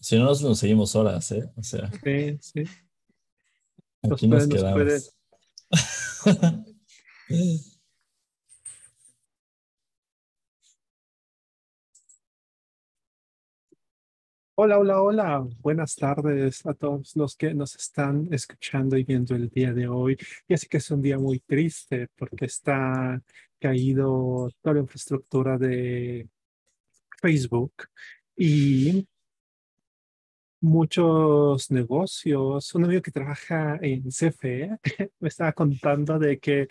si no nos, seguimos horas, ¿eh? O sea, sí, sí. Aquí nos, quedamos. Hola, hola, hola. Buenas tardes a todos los que nos están escuchando y viendo el día de hoy. Y así que es un día muy triste porque está caído toda la infraestructura de Facebook y muchos negocios. Un amigo que trabaja en CFE me estaba contando de que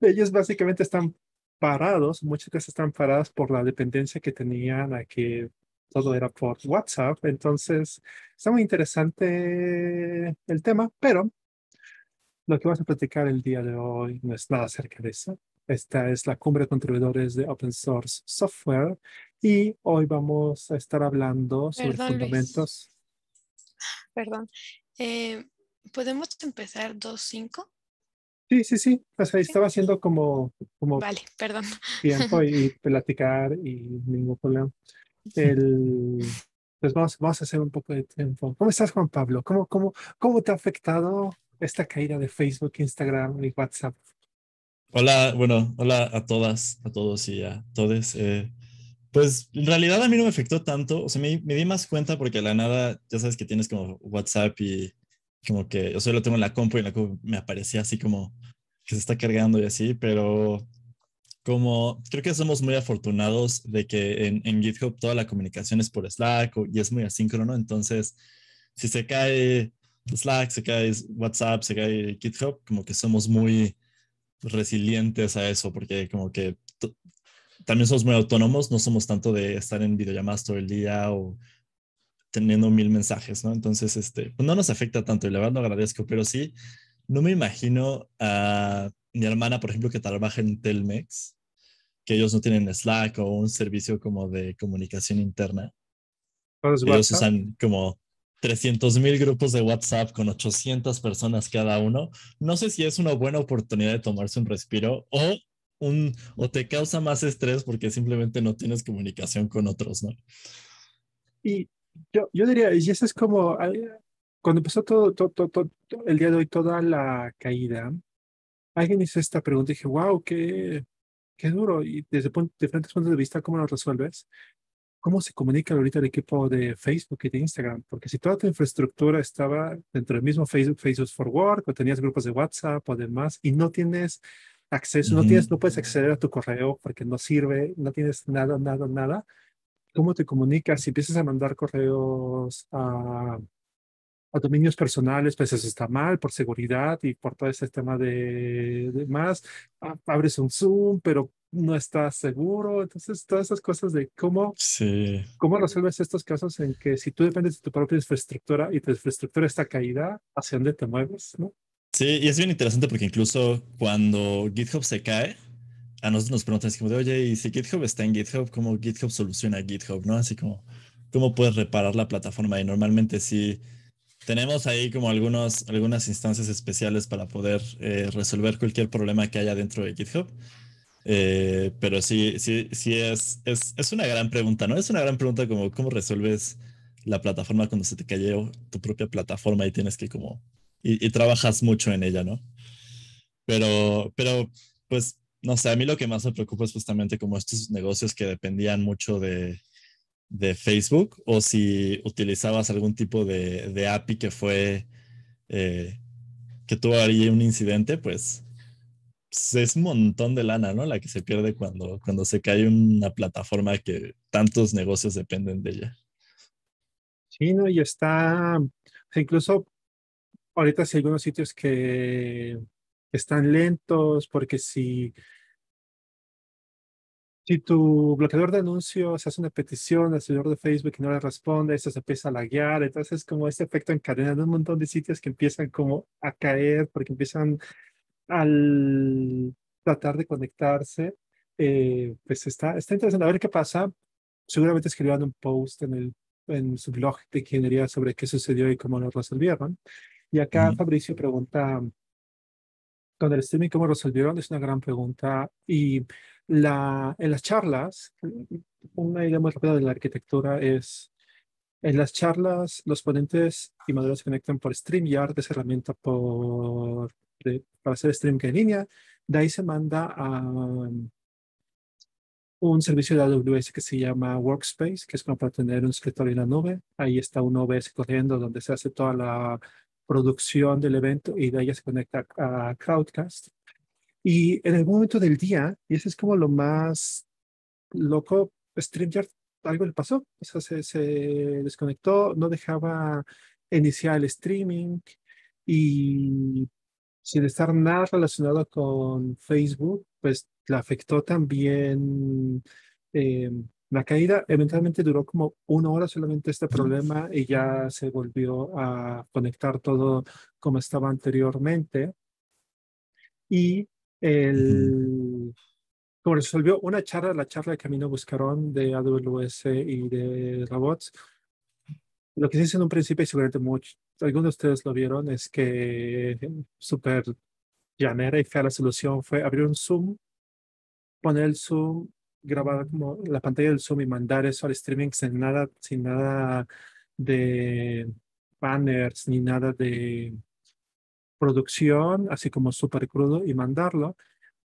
ellos básicamente están parados, muchas veces están paradas por la dependencia que tenían a que todo era por WhatsApp. Entonces, está muy interesante el tema, pero lo que vamos a platicar el día de hoy no es nada acerca de eso. Esta es la cumbre de contribuidores de Open Source Software y hoy vamos a estar hablando sobre fundamentos. Perdón. Eh, ¿Podemos empezar 2.5? Sí, sí, sí. O estaba haciendo como, como vale, perdón. tiempo y, platicar y ningún problema. El, pues vamos, vamos a hacer un poco de tiempo. ¿Cómo estás, Juan Pablo? ¿Cómo, cómo, cómo te ha afectado esta caída de Facebook, Instagram y WhatsApp? Hola, bueno, hola a todas, a todos y a todos. Eh, pues en realidad a mí no me afectó tanto, o sea, me, me di más cuenta porque a la nada, ya sabes que tienes como WhatsApp y como que yo solo tengo en la compu y en la me aparecía así como que se está cargando y así, pero como creo que somos muy afortunados de que en, GitHub toda la comunicación es por Slack y es muy asíncrono, entonces si se cae Slack, se cae WhatsApp, se cae GitHub, como que somos muy resilientes a eso, porque como que también somos muy autónomos, no somos tanto de estar en videollamadas todo el día o teniendo mil mensajes, ¿no? Entonces, este, pues, no nos afecta tanto y la verdad agradezco, pero sí, no me imagino a mi hermana, por ejemplo, que trabaja en Telmex, que ellos no tienen Slack o un servicio como de comunicación interna. Ellos usan como 300 mil grupos de WhatsApp con 800 personas cada uno. No sé si es una buena oportunidad de tomarse un respiro o un, o te causa más estrés porque simplemente no tienes comunicación con otros, ¿no? Y yo, yo diría, y eso es como, ah, cuando empezó todo, todo, el día de hoy, toda la caída, alguien hizo esta pregunta y dije, wow, qué, qué duro. Y desde diferentes puntos de vista, ¿cómo lo resuelves? ¿Cómo se comunica ahorita el equipo de Facebook y de Instagram? Porque si toda tu infraestructura estaba dentro del mismo Facebook, Facebook for Work, o tenías grupos de WhatsApp o demás, y no tienes acceso, no tienes, no puedes acceder a tu correo porque no sirve, no tienes nada, nada, nada. ¿Cómo te comunicas? Si empiezas a mandar correos a, a dominios personales, pues eso está mal por seguridad y por todo ese tema de, más. abres un Zoom, pero no estás seguro. Entonces, todas esas cosas de cómo, cómo resuelves estos casos en que si tú dependes de tu propia infraestructura y tu infraestructura está caída, ¿hacia dónde te mueves? ¿no? Sí, y es bien interesante porque incluso cuando GitHub se cae, a nosotros nos preguntan como de, oye, y si GitHub está en GitHub, ¿cómo GitHub soluciona GitHub? ¿No? Así como, ¿cómo puedes reparar la plataforma? Y normalmente sí tenemos ahí como algunos, algunas instancias especiales para poder eh, resolver cualquier problema que haya dentro de GitHub. Eh, pero sí, sí, sí es, es, es, una gran pregunta, ¿no? Es una gran pregunta como cómo resuelves la plataforma cuando se te cayó tu propia plataforma y tienes que como y, trabajas mucho en ella, ¿no? Pero, pero, pues, no sé, a mí lo que más me preocupa es justamente como estos negocios que dependían mucho de, Facebook o si utilizabas algún tipo de, API que fue, eh, que tuvo ahí un incidente, pues, pues, es un montón de lana, ¿no? La que se pierde cuando, cuando se cae una plataforma que tantos negocios dependen de ella. Sí, no, y está, incluso ahorita sí hay algunos sitios que están lentos porque si, si tu bloqueador de anuncios hace una petición al señor de Facebook y no le responde, eso se empieza a laguear, entonces como este efecto encadenado un montón de sitios que empiezan como a caer porque empiezan al tratar de conectarse, eh, pues está, está interesante. A ver qué pasa. Seguramente escribieron un post en, el, en su blog de ingeniería sobre qué sucedió y cómo lo resolvieron. Y acá Fabricio pregunta, con el streaming, ¿cómo resolvieron? Es una gran pregunta. Y la, en las charlas, una idea muy rápida de la arquitectura es, en las charlas, los ponentes y modelos se conectan por StreamYard, esa herramienta por, para hacer streaming en línea. De ahí se manda a un servicio de AWS que se llama Workspace, que es como para tener un escritorio en la nube. Ahí está un OBS corriendo donde se hace toda la producción del evento y de ella se conecta a Crowdcast Y en el momento del día, y ese es como lo más loco, StreamYard algo le pasó, o se, desconectó, no dejaba iniciar el streaming y sin estar nada relacionado con Facebook, pues la afectó también eh, la caída eventualmente duró como una hora solamente este problema y ya se volvió a conectar todo como estaba anteriormente. Y el, como resolvió una charla, la charla de Camino buscaron de AWS y de Robots, lo que se hizo en un principio, y seguramente muchos, algunos de ustedes lo vieron, es que súper llanera y fea la solución fue abrir un Zoom, poner el Zoom grabar como la pantalla del Zoom y mandar eso al streaming sin nada, sin nada de banners ni nada de producción, así como súper crudo y mandarlo.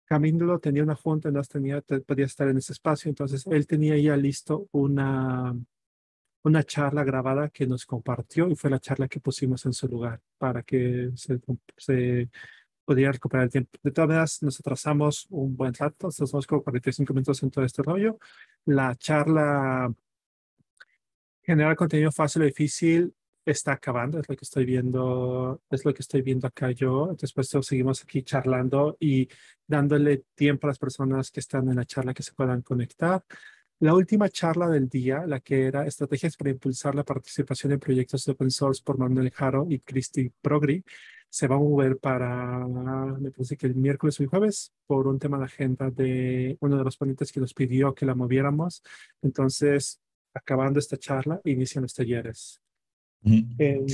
Camilo tenía una junta, no tenía, podía estar en ese espacio, entonces él tenía ya listo una, una charla grabada que nos compartió y fue la charla que pusimos en su lugar para que se, se podría recuperar el tiempo. De todas maneras, nos atrasamos un buen rato, Estamos como 45 minutos en todo este rollo. La charla generar contenido fácil o difícil está acabando, es lo que estoy viendo, es lo que estoy viendo acá yo. Después seguimos aquí charlando y dándole tiempo a las personas que están en la charla que se puedan conectar. La última charla del día, la que era Estrategias para impulsar la participación en proyectos de open source por Manuel Jaro y Christy Progri, se va a mover para, me parece que el miércoles o el jueves, por un tema de agenda de uno de los ponentes que nos pidió que la moviéramos. Entonces, acabando esta charla, inician los talleres. Mm. Eh,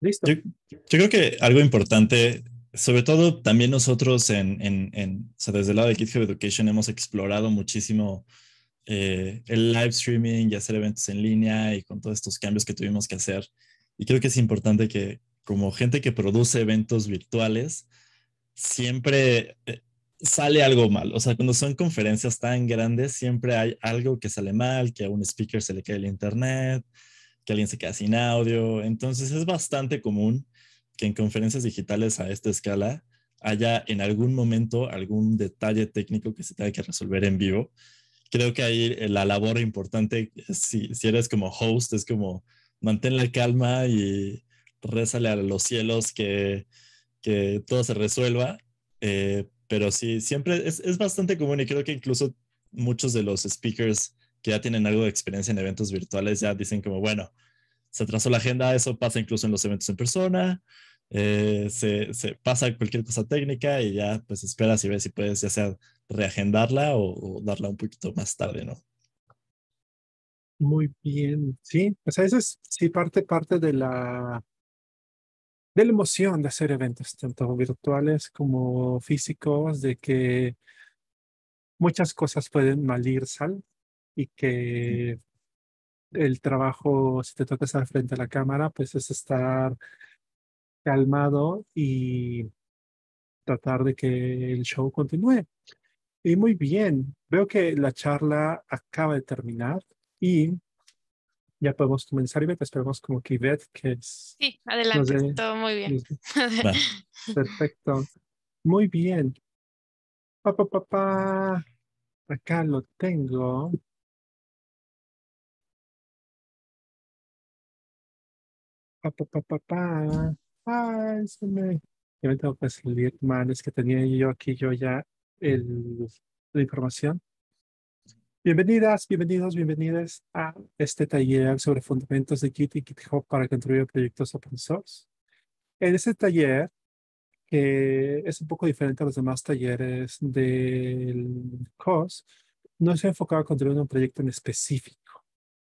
listo. Yo, creo que algo importante, sobre todo también nosotros en, en, desde el lado de GitHub Education hemos explorado muchísimo eh, el live streaming y hacer eventos en línea y con todos estos cambios que tuvimos que hacer. Y creo que es importante que, como gente que produce eventos virtuales, siempre eh, sale algo mal. O sea, cuando son conferencias tan grandes, siempre hay algo que sale mal, que a un speaker se le cae el internet, que alguien se queda sin audio. Entonces es bastante común que en conferencias digitales a esta escala haya en algún momento algún detalle técnico que se tenga que resolver en vivo. Creo que ahí eh, la labor importante, si, si eres como host, es como mantén la calma y rézale a los cielos que, que todo se resuelva. Eh, pero sí, siempre es, es, bastante común y creo que incluso muchos de los speakers que ya tienen algo de experiencia en eventos virtuales ya dicen como, bueno, se atrasó la agenda, eso pasa incluso en los eventos en persona, eh, se, se, pasa cualquier cosa técnica y ya pues esperas y ves si puedes ya sea reagendarla o, darla un poquito más tarde, ¿no? Muy bien, sí, o sea, eso es sí parte, parte de la de la emoción de hacer eventos, tanto virtuales como físicos, de que muchas cosas pueden mal sal y que el trabajo, si te toca estar frente a la cámara, pues es estar calmado y tratar de que el show continúe. Y muy bien, veo que la charla acaba de terminar y ya podemos comenzar, Ivette. esperamos como que Ivette, que es... Sí, adelante, todo muy bien. Perfecto. Muy bien. Pa, pa, pa, Acá lo tengo. Pa, Ay, se me... me tengo que salir, mal, es que tenía yo aquí yo ya el, la información. Bienvenidas, bienvenidos, bienvenidas a este taller sobre fundamentos de Git y GitHub para construir proyectos open source. En este taller, que es un poco diferente a los demás talleres del COS, no se ha enfocado a construir un proyecto en específico,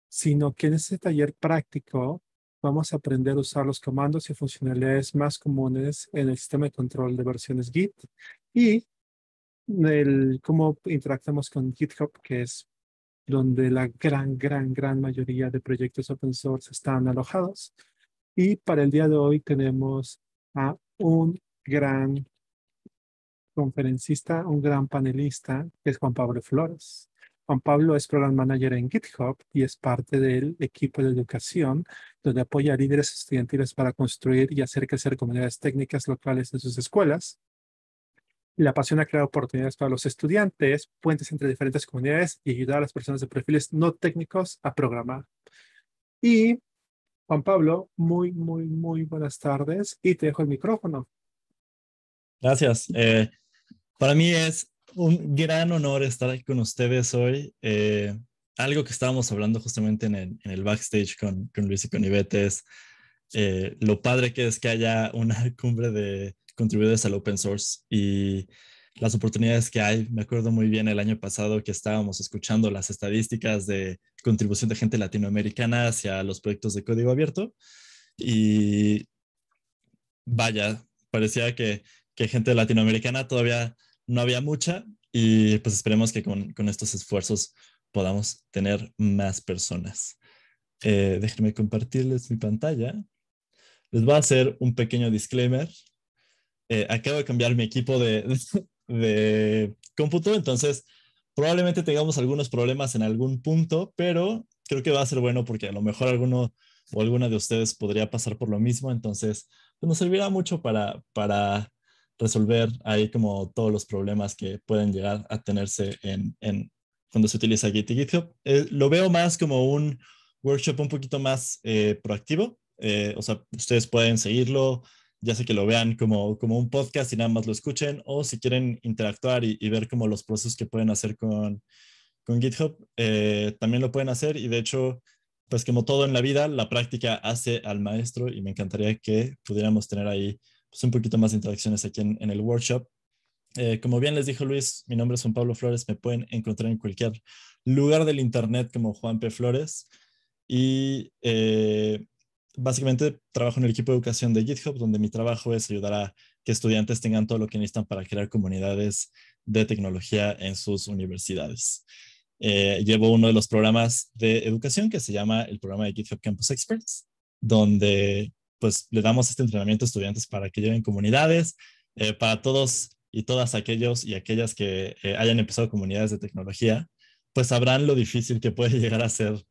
sino que en este taller práctico vamos a aprender a usar los comandos y funcionalidades más comunes en el sistema de control de versiones Git y cómo interactuamos con GitHub, que es donde la gran, gran, gran mayoría de proyectos open source están alojados. Y para el día de hoy tenemos a un gran conferencista, un gran panelista, que es Juan Pablo Flores. Juan Pablo es Program Manager en GitHub y es parte del equipo de educación donde apoya a líderes estudiantiles para construir y hacer crecer comunidades técnicas locales en sus escuelas. La pasión ha creado oportunidades para los estudiantes, puentes entre diferentes comunidades y ayudar a las personas de perfiles no técnicos a programar. Y Juan Pablo, muy, muy, muy buenas tardes y te dejo el micrófono. Gracias. Eh, para mí es un gran honor estar aquí con ustedes hoy. Eh, algo que estábamos hablando justamente en el, backstage con, con, Luis y con Ivete es eh, lo padre que es que haya una cumbre de contribuidores al open source y las oportunidades que hay. Me acuerdo muy bien el año pasado que estábamos escuchando las estadísticas de contribución de gente latinoamericana hacia los proyectos de código abierto y vaya, parecía que, que gente latinoamericana todavía no había mucha y pues esperemos que con, con estos esfuerzos podamos tener más personas. Eh, déjenme compartirles mi pantalla. Les voy a hacer un pequeño disclaimer eh, acabo de cambiar mi equipo de, de, cómputo, entonces probablemente tengamos algunos problemas en algún punto, pero creo que va a ser bueno porque a lo mejor alguno o alguna de ustedes podría pasar por lo mismo, entonces pues, nos servirá mucho para, para resolver ahí como todos los problemas que pueden llegar a tenerse en, cuando se utiliza Git y GitHub. Eh, lo veo más como un workshop un poquito más eh, proactivo, o sea, ustedes pueden seguirlo, ya sé que lo vean como, como un podcast y nada más lo escuchen, o si quieren interactuar y, ver como los procesos que pueden hacer con, GitHub, eh, también lo pueden hacer y de hecho, pues como todo en la vida, la práctica hace al maestro y me encantaría que pudiéramos tener ahí pues, un poquito más de interacciones aquí en, el workshop. Eh, como bien les dijo Luis, mi nombre es Juan Pablo Flores, me pueden encontrar en cualquier lugar del internet como Juan P. Flores. Y eh, básicamente trabajo en el equipo de educación de GitHub, donde mi trabajo es ayudar a que estudiantes tengan todo lo que necesitan para crear comunidades de tecnología en sus universidades. Eh, llevo uno de los programas de educación que se llama el programa de GitHub Campus Experts, donde pues le damos este entrenamiento a estudiantes para que lleven comunidades, eh, para todos y todas aquellos y aquellas que eh, hayan empezado comunidades de tecnología, pues sabrán lo difícil que puede llegar a ser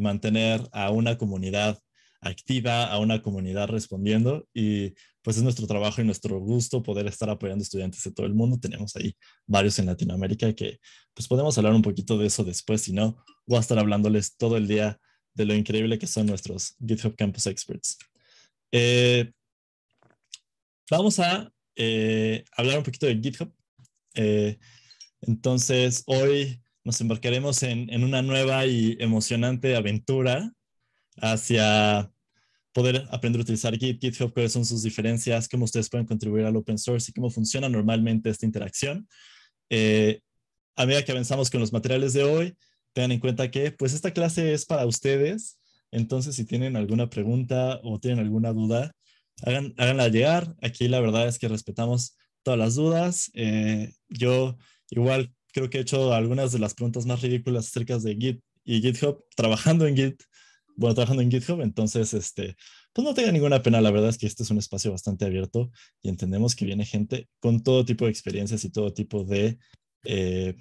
mantener a una comunidad activa, a una comunidad respondiendo y pues es nuestro trabajo y nuestro gusto poder estar apoyando estudiantes de todo el mundo. Tenemos ahí varios en Latinoamérica que pues podemos hablar un poquito de eso después, si no, voy a estar hablándoles todo el día de lo increíble que son nuestros GitHub Campus Experts. Eh, vamos a eh, hablar un poquito de GitHub. Eh, entonces, hoy nos embarcaremos en, una nueva y emocionante aventura hacia poder aprender a utilizar Git, GitHub, cuáles son sus diferencias, cómo ustedes pueden contribuir al open source y cómo funciona normalmente esta interacción. Eh, a medida que avanzamos con los materiales de hoy, tengan en cuenta que pues esta clase es para ustedes. Entonces, si tienen alguna pregunta o tienen alguna duda, hagan, háganla llegar. Aquí la verdad es que respetamos todas las dudas. Eh, yo igual creo que he hecho algunas de las preguntas más ridículas acerca de Git y GitHub trabajando en Git bueno, trabajando en GitHub, entonces, este, pues no tenga ninguna pena, la verdad es que este es un espacio bastante abierto y entendemos que viene gente con todo tipo de experiencias y todo tipo de, eh,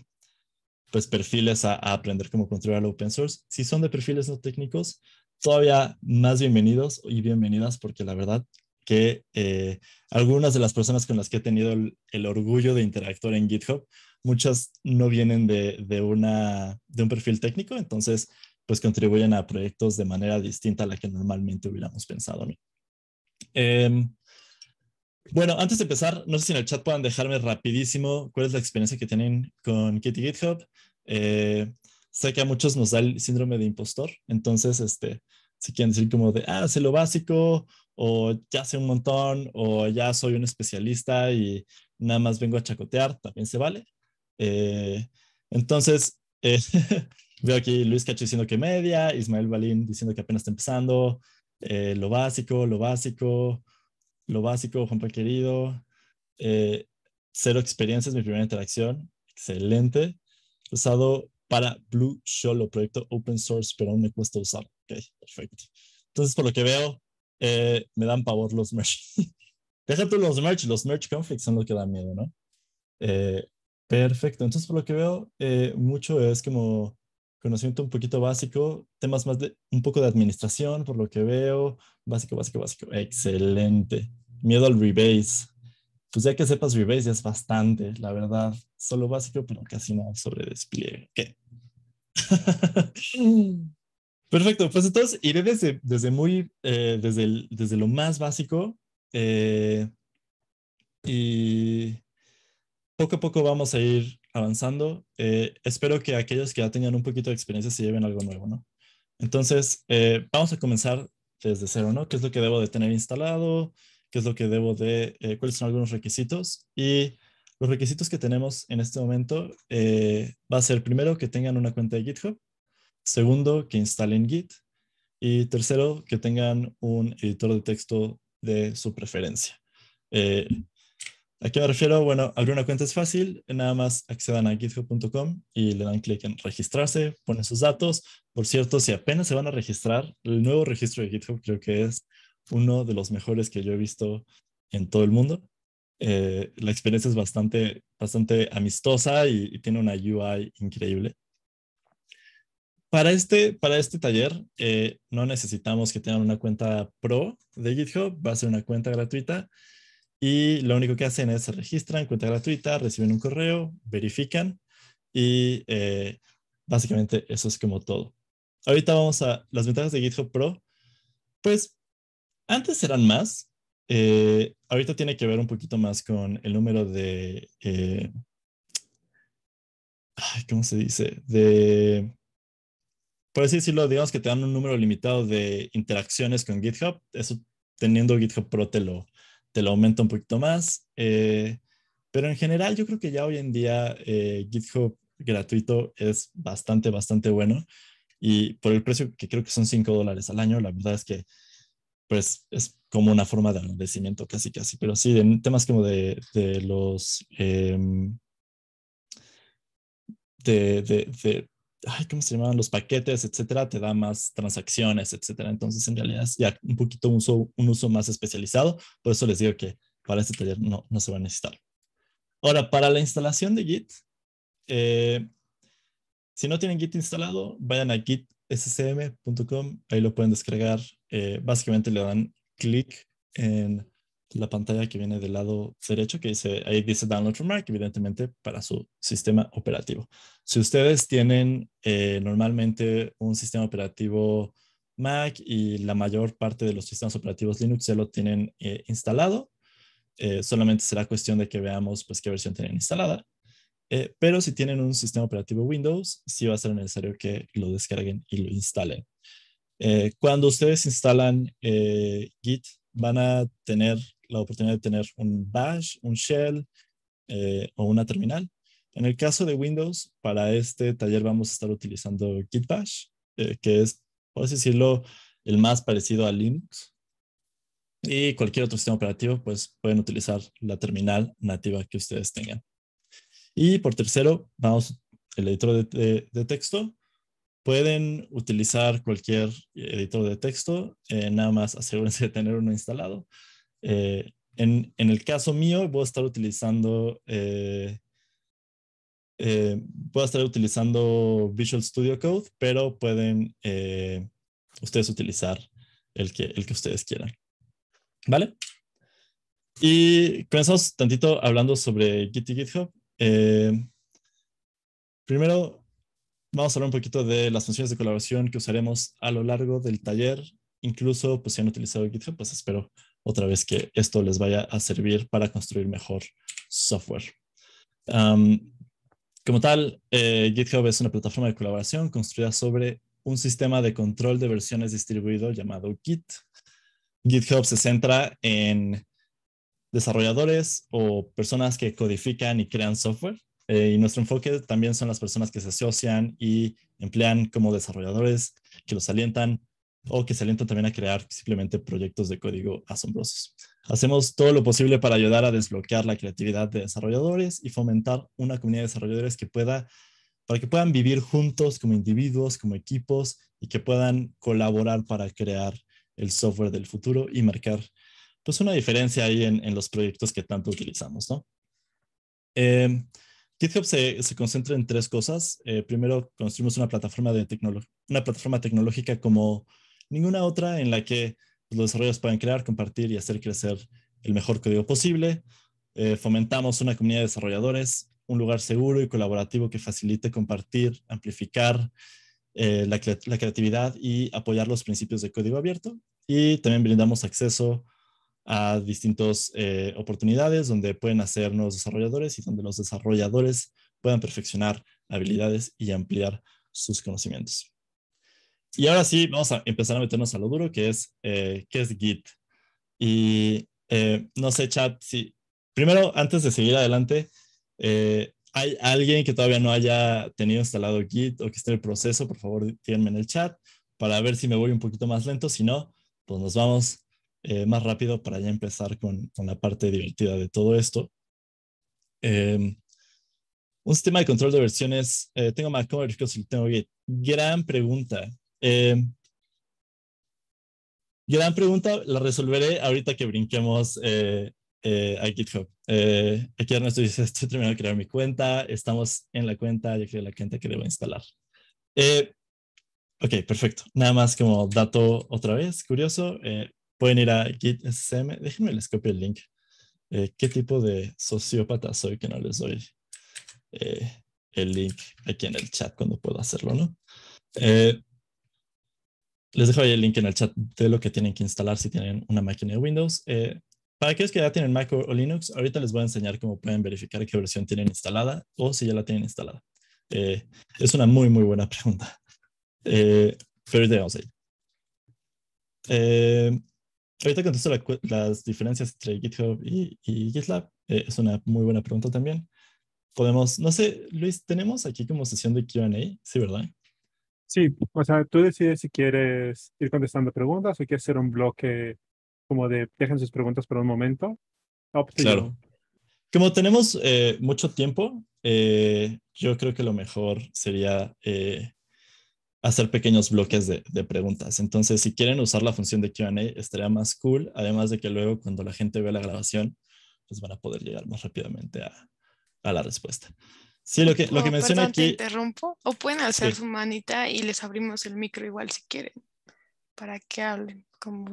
pues, perfiles a, aprender cómo contribuir al open source. Si son de perfiles no técnicos, todavía más bienvenidos y bienvenidas porque la verdad que eh, algunas de las personas con las que he tenido el, el orgullo de interactuar en GitHub, muchas no vienen de, de, una, de un perfil técnico, entonces pues contribuyen a proyectos de manera distinta a la que normalmente hubiéramos pensado. Em, bueno, antes de empezar, no sé si en el chat puedan dejarme rapidísimo cuál es la experiencia que tienen con Kitty GitHub. Eh, sé que a muchos nos da el síndrome de impostor, entonces, este, si quieren decir como de, ah, sé lo básico, o ya sé un montón, o ya soy un especialista y nada más vengo a chacotear, también se vale. Eh, entonces, eh, Veo aquí Luis Cacho diciendo que media, Ismael Balín diciendo que apenas está empezando, eh, lo básico, lo básico, lo básico, Juanpa querido, eh, cero experiencias, mi primera interacción, excelente, usado para Blue Solo, proyecto open source, pero aún me cuesta usarlo. Ok, perfecto. Entonces, por lo que veo, eh, me dan pavor los merch. Deja tú los merch, los merch conflicts son lo que dan miedo, ¿no? perfecto, entonces por lo que veo, mucho es como conocimiento un poquito básico, temas más de un poco de administración, por lo que veo, básico, básico, básico. Excelente. Miedo al rebase. Pues ya que sepas rebase ya es bastante, la verdad. Solo básico, pero casi no sobre despliegue. ¿Qué? Perfecto, pues entonces iré desde, desde muy, eh, desde, desde lo más básico eh, y poco a poco vamos a ir avanzando, eh, espero que aquellos que ya tengan un poquito de experiencia se lleven algo nuevo, ¿no? Entonces, eh, vamos a comenzar desde cero, ¿no? ¿Qué es lo que debo de tener instalado? ¿Qué es lo que debo de, eh, cuáles son algunos requisitos? Y los requisitos que tenemos en este momento va a ser primero que tengan una cuenta de GitHub, segundo que instalen Git y tercero que tengan un editor de texto de su preferencia. ¿A qué me refiero? Bueno, abrir una cuenta es fácil, nada más accedan a github.com y le dan clic en registrarse, ponen sus datos. Por cierto, si apenas se van a registrar, el nuevo registro de GitHub creo que es uno de los mejores que yo he visto en todo el mundo. Eh, la experiencia es bastante, bastante amistosa y, tiene una UI increíble. Para este, para este taller eh, no necesitamos que tengan una cuenta pro de GitHub, va a ser una cuenta gratuita y lo único que hacen es se registran, cuenta gratuita, reciben un correo, verifican y eh, básicamente eso es como todo. Ahorita vamos a las ventajas de GitHub Pro. Pues antes eran más. Eh, ahorita tiene que ver un poquito más con el número de... Eh, ¿Cómo se dice? De... Por así decirlo, digamos que te dan un número limitado de interacciones con GitHub. Eso teniendo GitHub Pro te lo, te lo aumenta un poquito más. Eh, pero en general yo creo que ya hoy en día eh, GitHub gratuito es bastante, bastante bueno. Y por el precio que creo que son 5 dólares al año, la verdad es que pues es como una forma de agradecimiento casi, casi. Pero sí, en temas como de, los... Em, de, de ay, ¿cómo se llamaban? Los paquetes, etcétera, te da más transacciones, etcétera. Entonces, en realidad es ya un poquito un uso, un uso más especializado. Por eso les digo que para este taller no, no se va a necesitar. Ahora, para la instalación de Git, eh, si no tienen Git instalado, vayan a gitscm.com, ahí lo pueden descargar. Eh, básicamente le dan clic en la pantalla que viene del lado derecho, que dice, ahí dice Download from Mac, evidentemente para su sistema operativo. Si ustedes tienen eh, normalmente un sistema operativo Mac y la mayor parte de los sistemas operativos Linux ya lo tienen eh, instalado, eh, solamente será cuestión de que veamos pues qué versión tienen instalada. pero si tienen un sistema operativo Windows, sí va a ser necesario que lo descarguen y lo instalen. cuando ustedes instalan Git, van a tener la oportunidad de tener un bash, un shell eh, o una terminal. En el caso de Windows, para este taller vamos a estar utilizando Git Bash, eh, que es, por decirlo, el más parecido a Linux. Y cualquier otro sistema operativo, pues pueden utilizar la terminal nativa que ustedes tengan. Y por tercero, vamos, el editor de, texto. Pueden utilizar cualquier eh, editor de texto, nada más asegúrense de tener uno instalado. Eh, en, el caso mío, voy a estar utilizando, eh, eh, estar utilizando Visual Studio Code, pero pueden ustedes utilizar el que, el que ustedes quieran. ¿Vale? Y comenzamos tantito hablando sobre Git y GitHub. primero, vamos a hablar un poquito de las funciones de colaboración que usaremos a lo largo del taller. Incluso, pues si han utilizado GitHub, pues espero otra vez que esto les vaya a servir para construir mejor software. como tal, eh, GitHub es una plataforma de colaboración construida sobre un sistema de control de versiones distribuido llamado Git. GitHub se centra en desarrolladores o personas que codifican y crean software. Eh, y nuestro enfoque también son las personas que se asocian y emplean como desarrolladores, que los alientan o que se alientan también a crear simplemente proyectos de código asombrosos. Hacemos todo lo posible para ayudar a desbloquear la creatividad de desarrolladores y fomentar una comunidad de desarrolladores que pueda, para que puedan vivir juntos como individuos, como equipos y que puedan colaborar para crear el software del futuro y marcar pues una diferencia ahí en, en los proyectos que tanto utilizamos, ¿no? Em, GitHub se, se, concentra en tres cosas. Eh, primero, construimos una plataforma, de una plataforma tecnológica como ninguna otra en la que los desarrolladores puedan crear, compartir y hacer crecer el mejor código posible. Eh, fomentamos una comunidad de desarrolladores, un lugar seguro y colaborativo que facilite compartir, amplificar eh, la, creatividad y apoyar los principios de código abierto. Y también brindamos acceso a distintas eh, oportunidades donde pueden hacer nuevos desarrolladores y donde los desarrolladores puedan perfeccionar habilidades y ampliar sus conocimientos. Y ahora sí, vamos a empezar a meternos a lo duro, que es, eh, que es Git. Y eh, no sé, chat, si primero, antes de seguir adelante, eh, hay alguien que todavía no haya tenido instalado Git o que esté en el proceso, por favor, díganme en el chat para ver si me voy un poquito más lento. Si no, pues nos vamos más rápido para ya empezar con, la parte divertida de todo esto. Em, un sistema de control de versiones. tengo Mac tengo Git. Gran pregunta. Eh, gran pregunta, la resolveré ahorita que brinquemos eh, eh, a GitHub. aquí Ernesto dice, estoy terminando de crear mi cuenta, estamos en la cuenta, ya creé la cuenta que debo instalar. ok, perfecto. Nada más como dato otra vez, curioso, pueden ir a GitSM, déjenme les copio el link. ¿Qué tipo de sociópata soy que no les doy el link aquí en el chat cuando puedo hacerlo, no? les dejo ahí el link en el chat de lo que tienen que instalar si tienen una máquina de Windows. Eh, para aquellos que ya tienen Mac o Linux, ahorita les voy a enseñar cómo pueden verificar qué versión tienen instalada o si ya la tienen instalada. Eh, es una muy, muy buena pregunta. Eh, pero ahorita vamos ahorita contesto las diferencias entre GitHub y, y GitLab. es una muy buena pregunta también. Podemos, no sé, Luis, tenemos aquí como sesión de QA, sí, ¿verdad? Sí, o sea, tú decides si quieres ir contestando preguntas o quieres hacer un bloque como de dejen sus preguntas por un momento. Ah, pues, claro. Como tenemos eh, mucho tiempo, eh, yo creo que lo mejor sería eh, hacer pequeños bloques de, preguntas. Entonces, si quieren usar la función de QA, estaría más cool. Además de que luego, cuando la gente vea la grabación, pues van a poder llegar más rápidamente a la respuesta. Sí, lo que, lo que oh, menciona aquí... interrumpo. O pueden hacer su manita y les abrimos el micro igual si quieren, para que hablen como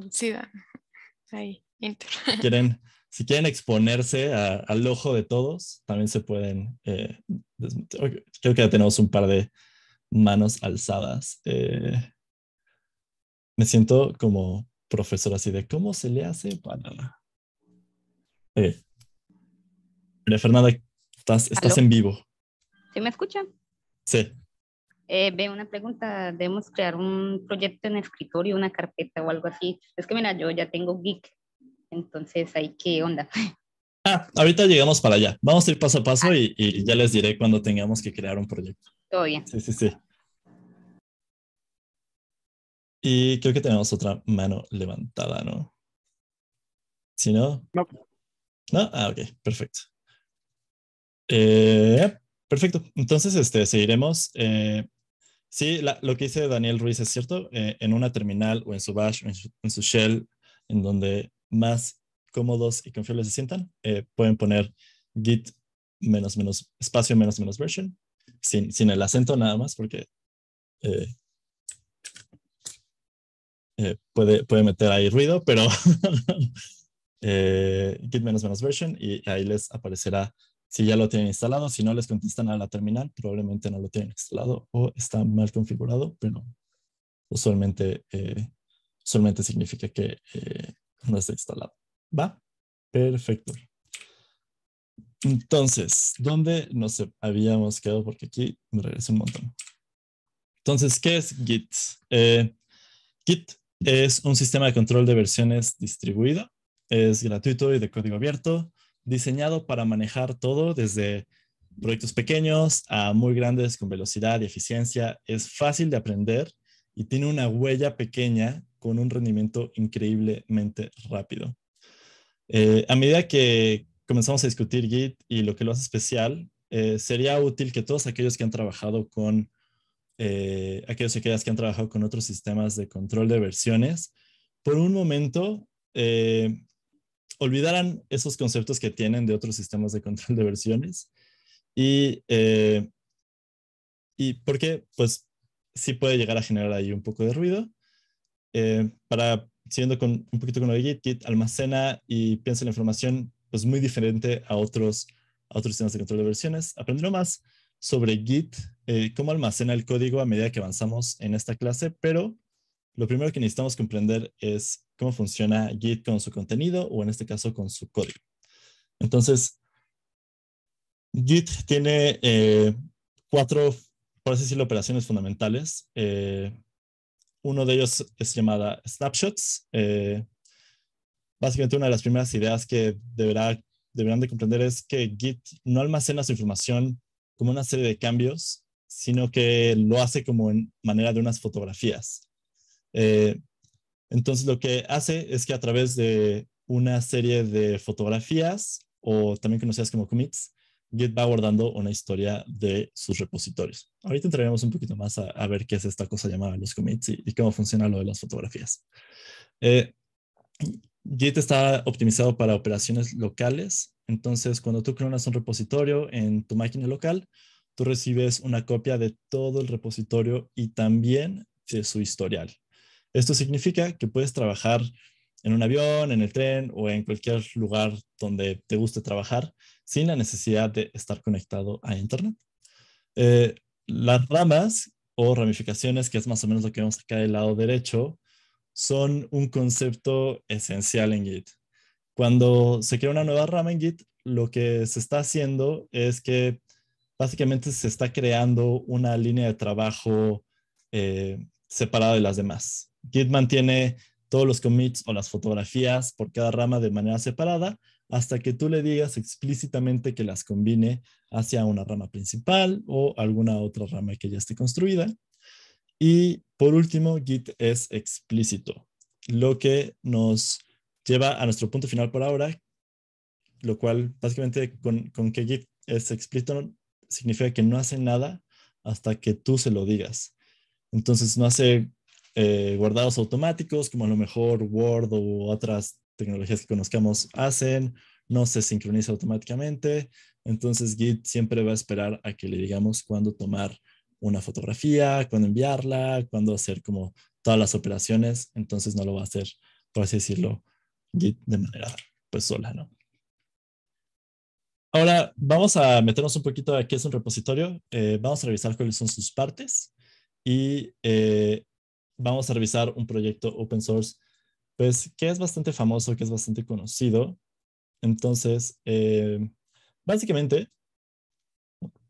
Ahí, ¿Quieren, si quieren exponerse al ojo de todos, también se pueden... Eh, creo que ya tenemos un par de manos alzadas. Eh. me siento como profesora así de cómo se le hace para... Eh. Fernanda, estás, estás en vivo. ¿Sí me escuchan? Sí. Eh, ve una pregunta, debemos crear un proyecto en escritorio, una carpeta o algo así. Es que mira, yo ya tengo geek, entonces ahí qué onda. Ah, ahorita llegamos para allá. Vamos a ir paso a paso y, ya les diré cuando tengamos que crear un proyecto. Todo bien. Sí, sí, sí. Y creo que tenemos otra mano levantada, ¿no? Si no. No. No, ah, ok, perfecto. Eh, Perfecto. Entonces, este, seguiremos. Eh, sí, lo que dice Daniel Ruiz es cierto. Eh, en una terminal o en su bash, en su, shell, en donde más cómodos y confiables se sientan, eh, pueden poner git menos menos espacio menos menos version, sin, sin el acento nada más, porque puede, puede meter ahí ruido, pero git menos menos version y ahí les aparecerá si ya lo tienen instalado. Si no les contestan a la terminal, probablemente no lo tienen instalado o está mal configurado, pero usualmente, eh, usualmente significa que eh, no está instalado. ¿Va? Perfecto. Entonces, ¿dónde nos habíamos quedado? Porque aquí me regreso un montón. Entonces, ¿qué es Git? Eh, Git es un sistema de control de versiones distribuido. Es gratuito y de código abierto diseñado para manejar todo desde proyectos pequeños a muy grandes con velocidad y eficiencia. Es fácil de aprender y tiene una huella pequeña con un rendimiento increíblemente rápido. Eh, a medida que comenzamos a discutir Git y lo que lo hace especial, eh, sería útil que todos aquellos que han trabajado con eh, aquellos aquellas que han trabajado con otros sistemas de control de versiones, por un momento olvidarán esos conceptos que tienen de otros sistemas de control de versiones. Y, eh, y porque, pues, sí puede llegar a generar ahí un poco de ruido. Eh, para, siguiendo con, un poquito con lo de Git, Git almacena y piensa la información, pues, muy diferente a otros, a otros sistemas de control de versiones. Aprendiendo más sobre Git, eh, cómo almacena el código a medida que avanzamos en esta clase, pero lo primero que necesitamos comprender es cómo funciona Git con su contenido o en este caso con su código. Entonces, Git tiene eh, cuatro, por así decirlo, operaciones fundamentales. Eh, uno de ellos es llamada snapshots. Eh, básicamente una de las primeras ideas que deberán de comprender es que Git no almacena su información como una serie de cambios, sino que lo hace como en manera de unas fotografías. Eh, entonces lo que hace es que a través de una serie de fotografías o también conocidas como commits, Git va guardando una historia de sus repositorios. Ahorita entraremos un poquito más a, ver qué es esta cosa llamada los commits y, cómo funciona lo de las fotografías. Eh, Git está optimizado para operaciones locales, entonces cuando tú creas un repositorio en tu máquina local, tú recibes una copia de todo el repositorio y también de su historial. Esto significa que puedes trabajar en un avión, en el tren o en cualquier lugar donde te guste trabajar sin la necesidad de estar conectado a Internet. Eh, las ramas o ramificaciones, que es más o menos lo que vemos acá del lado derecho, son un concepto esencial en Git. Cuando se crea una nueva rama en Git, lo que se está haciendo es que básicamente se está creando una línea de trabajo eh, separada de las demás. Git mantiene todos los commits o las fotografías por cada rama de manera separada hasta que tú le digas explícitamente que las combine hacia una rama principal o alguna otra rama que ya esté construida. Y por último, Git es explícito, lo que nos lleva a nuestro punto final por ahora, lo cual básicamente con, que Git es explícito significa que no hace nada hasta que tú se lo digas. Entonces no hace eh, guardados automáticos, como a lo mejor Word o otras tecnologías que conozcamos hacen, no se sincroniza automáticamente. Entonces Git siempre va a esperar a que le digamos cuándo tomar una fotografía, cuándo enviarla, cuándo hacer como todas las operaciones. Entonces no lo va a hacer, por así decirlo, Git de manera pues sola, ¿no? Ahora vamos a meternos un poquito aquí qué es un repositorio. Eh, vamos a revisar cuáles son sus partes y eh, vamos a revisar un proyecto open source, pues que es bastante famoso, que es bastante conocido. Entonces, eh, básicamente,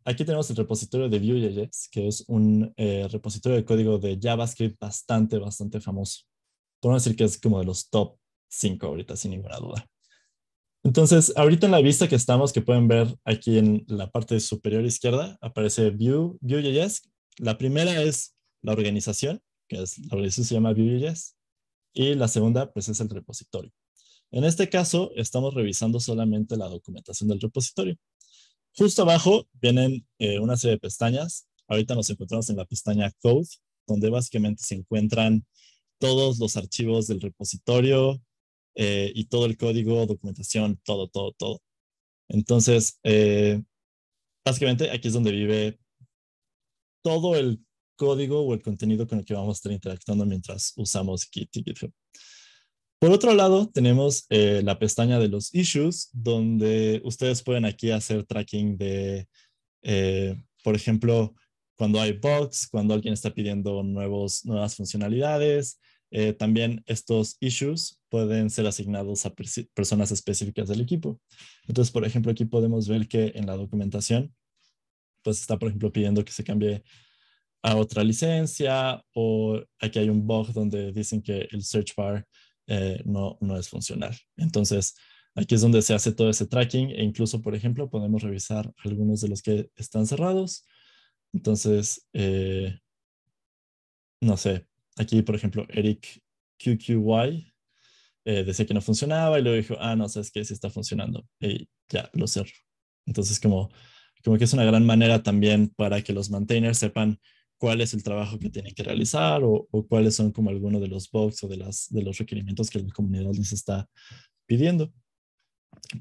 aquí tenemos el repositorio de Vue.js, que es un eh, repositorio de código de JavaScript bastante, bastante famoso. Podemos decir que es como de los top 5 ahorita, sin ninguna duda. Entonces, ahorita en la vista que estamos, que pueden ver aquí en la parte superior izquierda, aparece Vue.js. La primera es la organización, la organización se llama ViviJazz, y la segunda pues es el repositorio. En este caso estamos revisando solamente la documentación del repositorio. Justo abajo vienen eh, una serie de pestañas. Ahorita nos encontramos en la pestaña Code, donde básicamente se encuentran todos los archivos del repositorio eh, y todo el código, documentación, todo, todo, todo. Entonces, eh, básicamente aquí es donde vive todo el código o el contenido con el que vamos a estar interactuando mientras usamos GitHub. Por otro lado, tenemos eh, la pestaña de los issues, donde ustedes pueden aquí hacer tracking de, eh, por ejemplo, cuando hay bugs, cuando alguien está pidiendo nuevos, nuevas funcionalidades. Eh, también estos issues pueden ser asignados a personas específicas del equipo. Entonces, por ejemplo, aquí podemos ver que en la documentación, pues está, por ejemplo, pidiendo que se cambie a otra licencia o aquí hay un bug donde dicen que el search bar eh, no, no es funcional. Entonces, aquí es donde se hace todo ese tracking e incluso, por ejemplo, podemos revisar algunos de los que están cerrados. Entonces, eh, no sé, aquí, por ejemplo, Eric QQY eh, decía que no funcionaba y luego dijo, ah, no, sabes que sí está funcionando. Y ya, lo cerro. Entonces, como, como que es una gran manera también para que los maintainers sepan cuál es el trabajo que tienen que realizar o, cuáles son como algunos de los bugs o de, las, de los requerimientos que la comunidad les está pidiendo.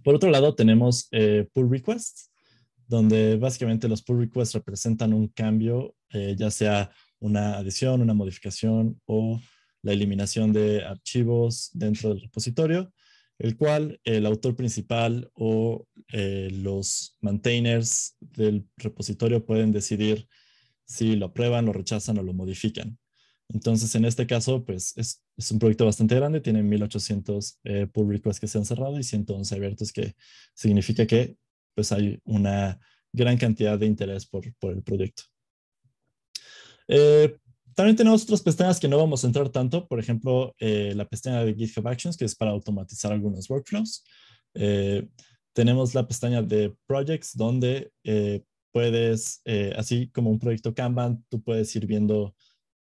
Por otro lado, tenemos eh, pull requests, donde básicamente los pull requests representan un cambio, eh, ya sea una adición, una modificación o la eliminación de archivos dentro del repositorio, el cual el autor principal o eh, los maintainers del repositorio pueden decidir si lo aprueban, lo rechazan o lo modifican. Entonces, en este caso, pues es, un proyecto bastante grande, tiene 1800 eh, pull requests que se han cerrado y 111 abiertos, que significa que pues hay una gran cantidad de interés por, el proyecto. Eh, también tenemos otras pestañas que no vamos a entrar tanto, por ejemplo, eh, la pestaña de GitHub Actions, que es para automatizar algunos workflows. Eh, tenemos la pestaña de Projects, donde puedes, eh, así como un proyecto Kanban, tú puedes ir viendo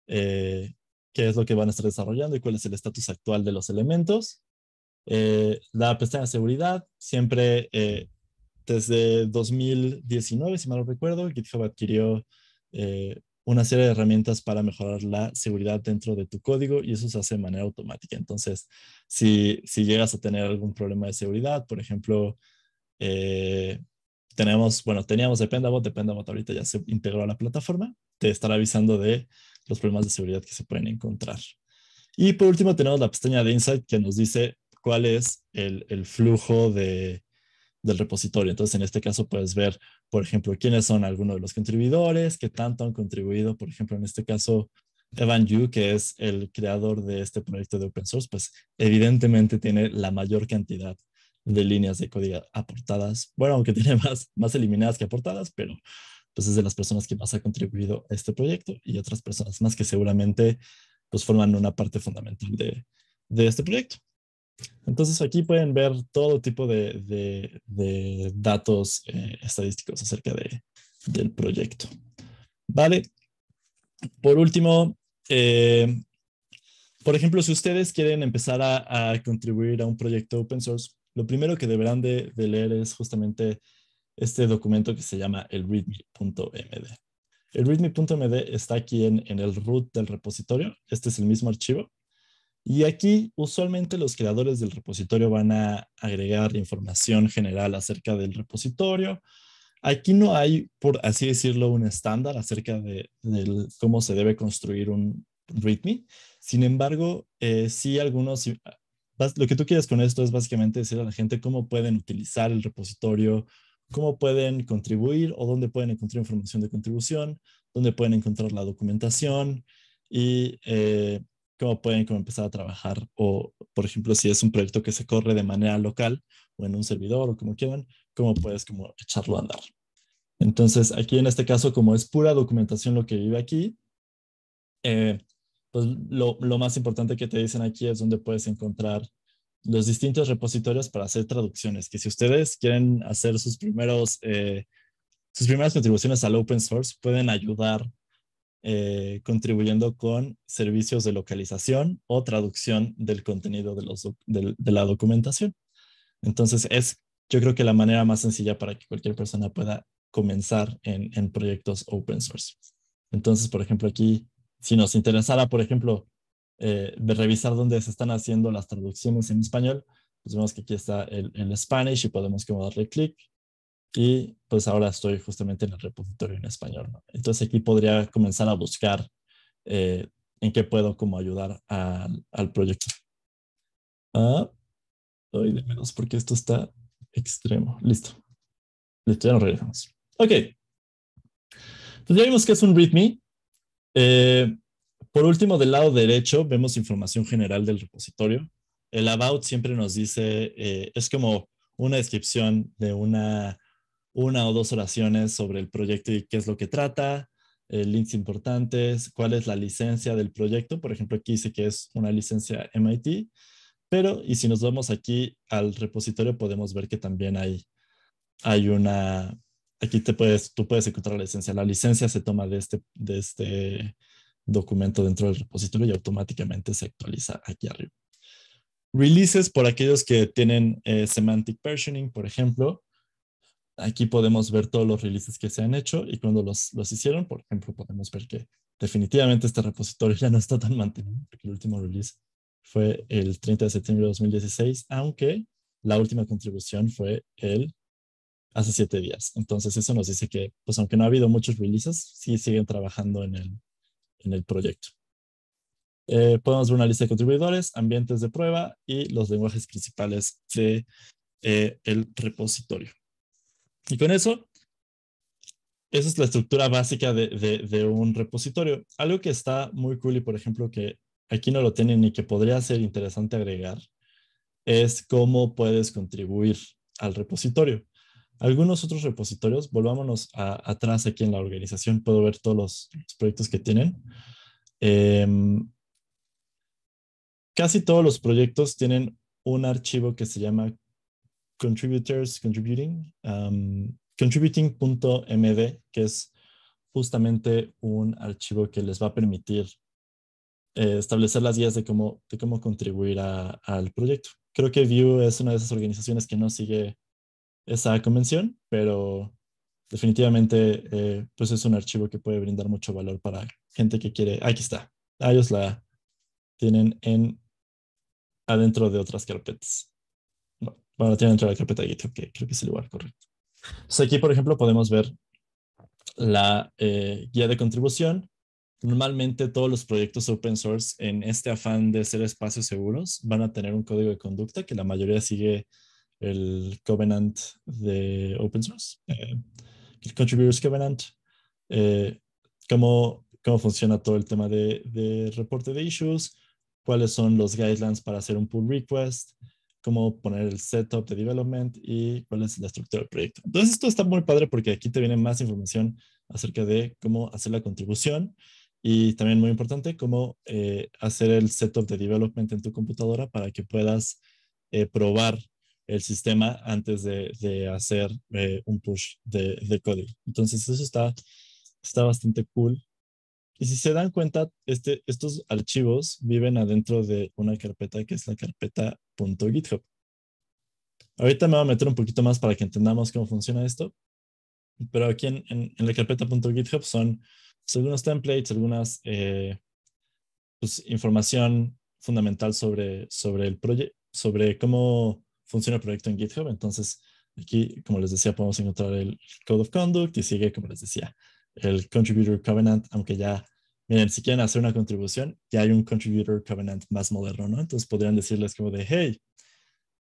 eh, qué es lo que van a estar desarrollando y cuál es el estatus actual de los elementos. Eh, la pestaña de seguridad, siempre desde 2019, si mal no recuerdo, GitHub adquirió una serie de herramientas para mejorar la seguridad dentro de tu código y eso se hace de manera automática. Entonces, si, si llegas a tener algún problema de seguridad, por ejemplo, tenemos, bueno, teníamos Dependabot, Dependabot ahorita ya se integró a la plataforma, te estará avisando de los problemas de seguridad que se pueden encontrar. Y por último tenemos la pestaña de Insight que nos dice cuál es el, el flujo de, del repositorio. Entonces, en este caso puedes ver, por ejemplo, quiénes son algunos de los contribuidores, qué tanto han contribuido, por ejemplo, en este caso, Evan Yu, que es el creador de este proyecto de open source, pues evidentemente tiene la mayor cantidad de líneas de código aportadas. Bueno, aunque tiene más, más eliminadas que aportadas, pero pues es de las personas que más ha contribuido a este proyecto y otras personas más que seguramente pues forman una parte fundamental de, de este proyecto. Entonces aquí pueden ver todo tipo de, de, datos eh, estadísticos acerca de, del proyecto. Vale. Por último, eh, por ejemplo, si ustedes quieren empezar a, a, contribuir a un proyecto open source, lo primero que deberán de, leer es justamente este documento que se llama el readme.md. El readme.md está aquí en, el root del repositorio. Este es el mismo archivo. Y aquí usualmente los creadores del repositorio van a agregar información general acerca del repositorio. Aquí no hay, por así decirlo, un estándar acerca de, cómo se debe construir un README. Sin embargo, eh, sí algunos lo que tú quieres con esto es básicamente decir a la gente cómo pueden utilizar el repositorio, cómo pueden contribuir o dónde pueden encontrar información de contribución, dónde pueden encontrar la documentación y eh, cómo pueden empezar a trabajar o, por ejemplo, si es un proyecto que se corre de manera local o en un servidor o como quieran, cómo puedes como echarlo a andar. Entonces, aquí en este caso, como es pura documentación lo que vive aquí, eh, pues lo, más importante que te dicen aquí es donde puedes encontrar los distintos repositorios para hacer traducciones, que si ustedes quieren hacer sus primeros, eh, sus primeras contribuciones al open source, pueden ayudar eh, contribuyendo con servicios de localización o traducción del contenido de, los, de, la documentación. Entonces, es yo creo que la manera más sencilla para que cualquier persona pueda comenzar en proyectos open source. Entonces, por ejemplo, aquí si nos interesara, por ejemplo, eh, de revisar dónde se están haciendo las traducciones en español, pues vemos que aquí está el, Spanish y podemos como darle clic. Y pues ahora estoy justamente en el repositorio en español. Entonces aquí podría comenzar a buscar eh, en qué puedo como ayudar al proyecto. Ah, doy de menos porque esto está extremo. Listo. Listo, ya nos regresamos. Ok. Entonces ya vimos que es un README. Eh, por último, del lado derecho vemos información general del repositorio. El about siempre nos dice, eh, es como una descripción de una, una o dos oraciones sobre el proyecto y qué es lo que trata, eh, links importantes, cuál es la licencia del proyecto. Por ejemplo, aquí dice que es una licencia MIT, pero y si nos vamos aquí al repositorio podemos ver que también hay, hay una, aquí te puedes, tú puedes encontrar la licencia. La licencia se toma de este, de este documento dentro del repositorio y automáticamente se actualiza aquí arriba. Releases por aquellos que tienen eh, semantic versioning, por ejemplo. Aquí podemos ver todos los releases que se han hecho y cuando los, los hicieron, por ejemplo, podemos ver que definitivamente este repositorio ya no está tan mantenido porque el último release fue el 30 de septiembre de 2016, aunque la última contribución fue el hace siete días. Entonces eso nos dice que, pues aunque no ha habido muchos releases, sí siguen trabajando en el, proyecto. Eh, podemos ver una lista de contribuidores, ambientes de prueba y los lenguajes principales de eh, el repositorio. Y con eso, esa es la estructura básica de, de, un repositorio. Algo que está muy cool y, por ejemplo, que aquí no lo tienen y que podría ser interesante agregar es cómo puedes contribuir al repositorio. Algunos otros repositorios, volvámonos atrás aquí en la organización, puedo ver todos los, proyectos que tienen. Em, casi todos los proyectos tienen un archivo que se llama contributors contributing contributing.md que es justamente un archivo que les va a permitir eh, establecer las guías de cómo, de cómo contribuir al proyecto. Creo que Vue es una de esas organizaciones que no sigue esa convención, pero definitivamente eh, pues es un archivo que puede brindar mucho valor para gente que quiere. Aquí está. Ellos la tienen en adentro de otras carpetas. Bueno, tienen dentro de la carpeta de GitHub, que creo que es el lugar correcto. aquí, por ejemplo, podemos ver la eh, guía de contribución. Normalmente todos los proyectos open source en este afán de ser espacios seguros van a tener un código de conducta que la mayoría sigue el Covenant de Open Source, eh, el Contributors Covenant, eh, cómo, cómo, funciona todo el tema de, de reporte de issues, cuáles son los guidelines para hacer un pull request, cómo poner el setup de development y cuál es la estructura del proyecto. Entonces, esto está muy padre porque aquí te viene más información acerca de cómo hacer la contribución y también muy importante, cómo eh, hacer el setup de development en tu computadora para que puedas probar el sistema antes de, hacer eh, un push de, de, código. Entonces eso está, está bastante cool. Y si se dan cuenta, este, estos archivos viven adentro de una carpeta que es la carpeta .github. Ahorita me voy a meter un poquito más para que entendamos cómo funciona esto. Pero aquí en, la carpeta .github son algunos templates, algunas eh, pues, información fundamental sobre, sobre el proyecto, sobre cómo funciona el proyecto en GitHub. Entonces, aquí, como les decía, podemos encontrar el Code of Conduct y sigue, como les decía, el Contributor Covenant, aunque ya, miren, si quieren hacer una contribución, ya hay un Contributor Covenant más moderno, ¿no? Entonces podrían decirles como de, hey,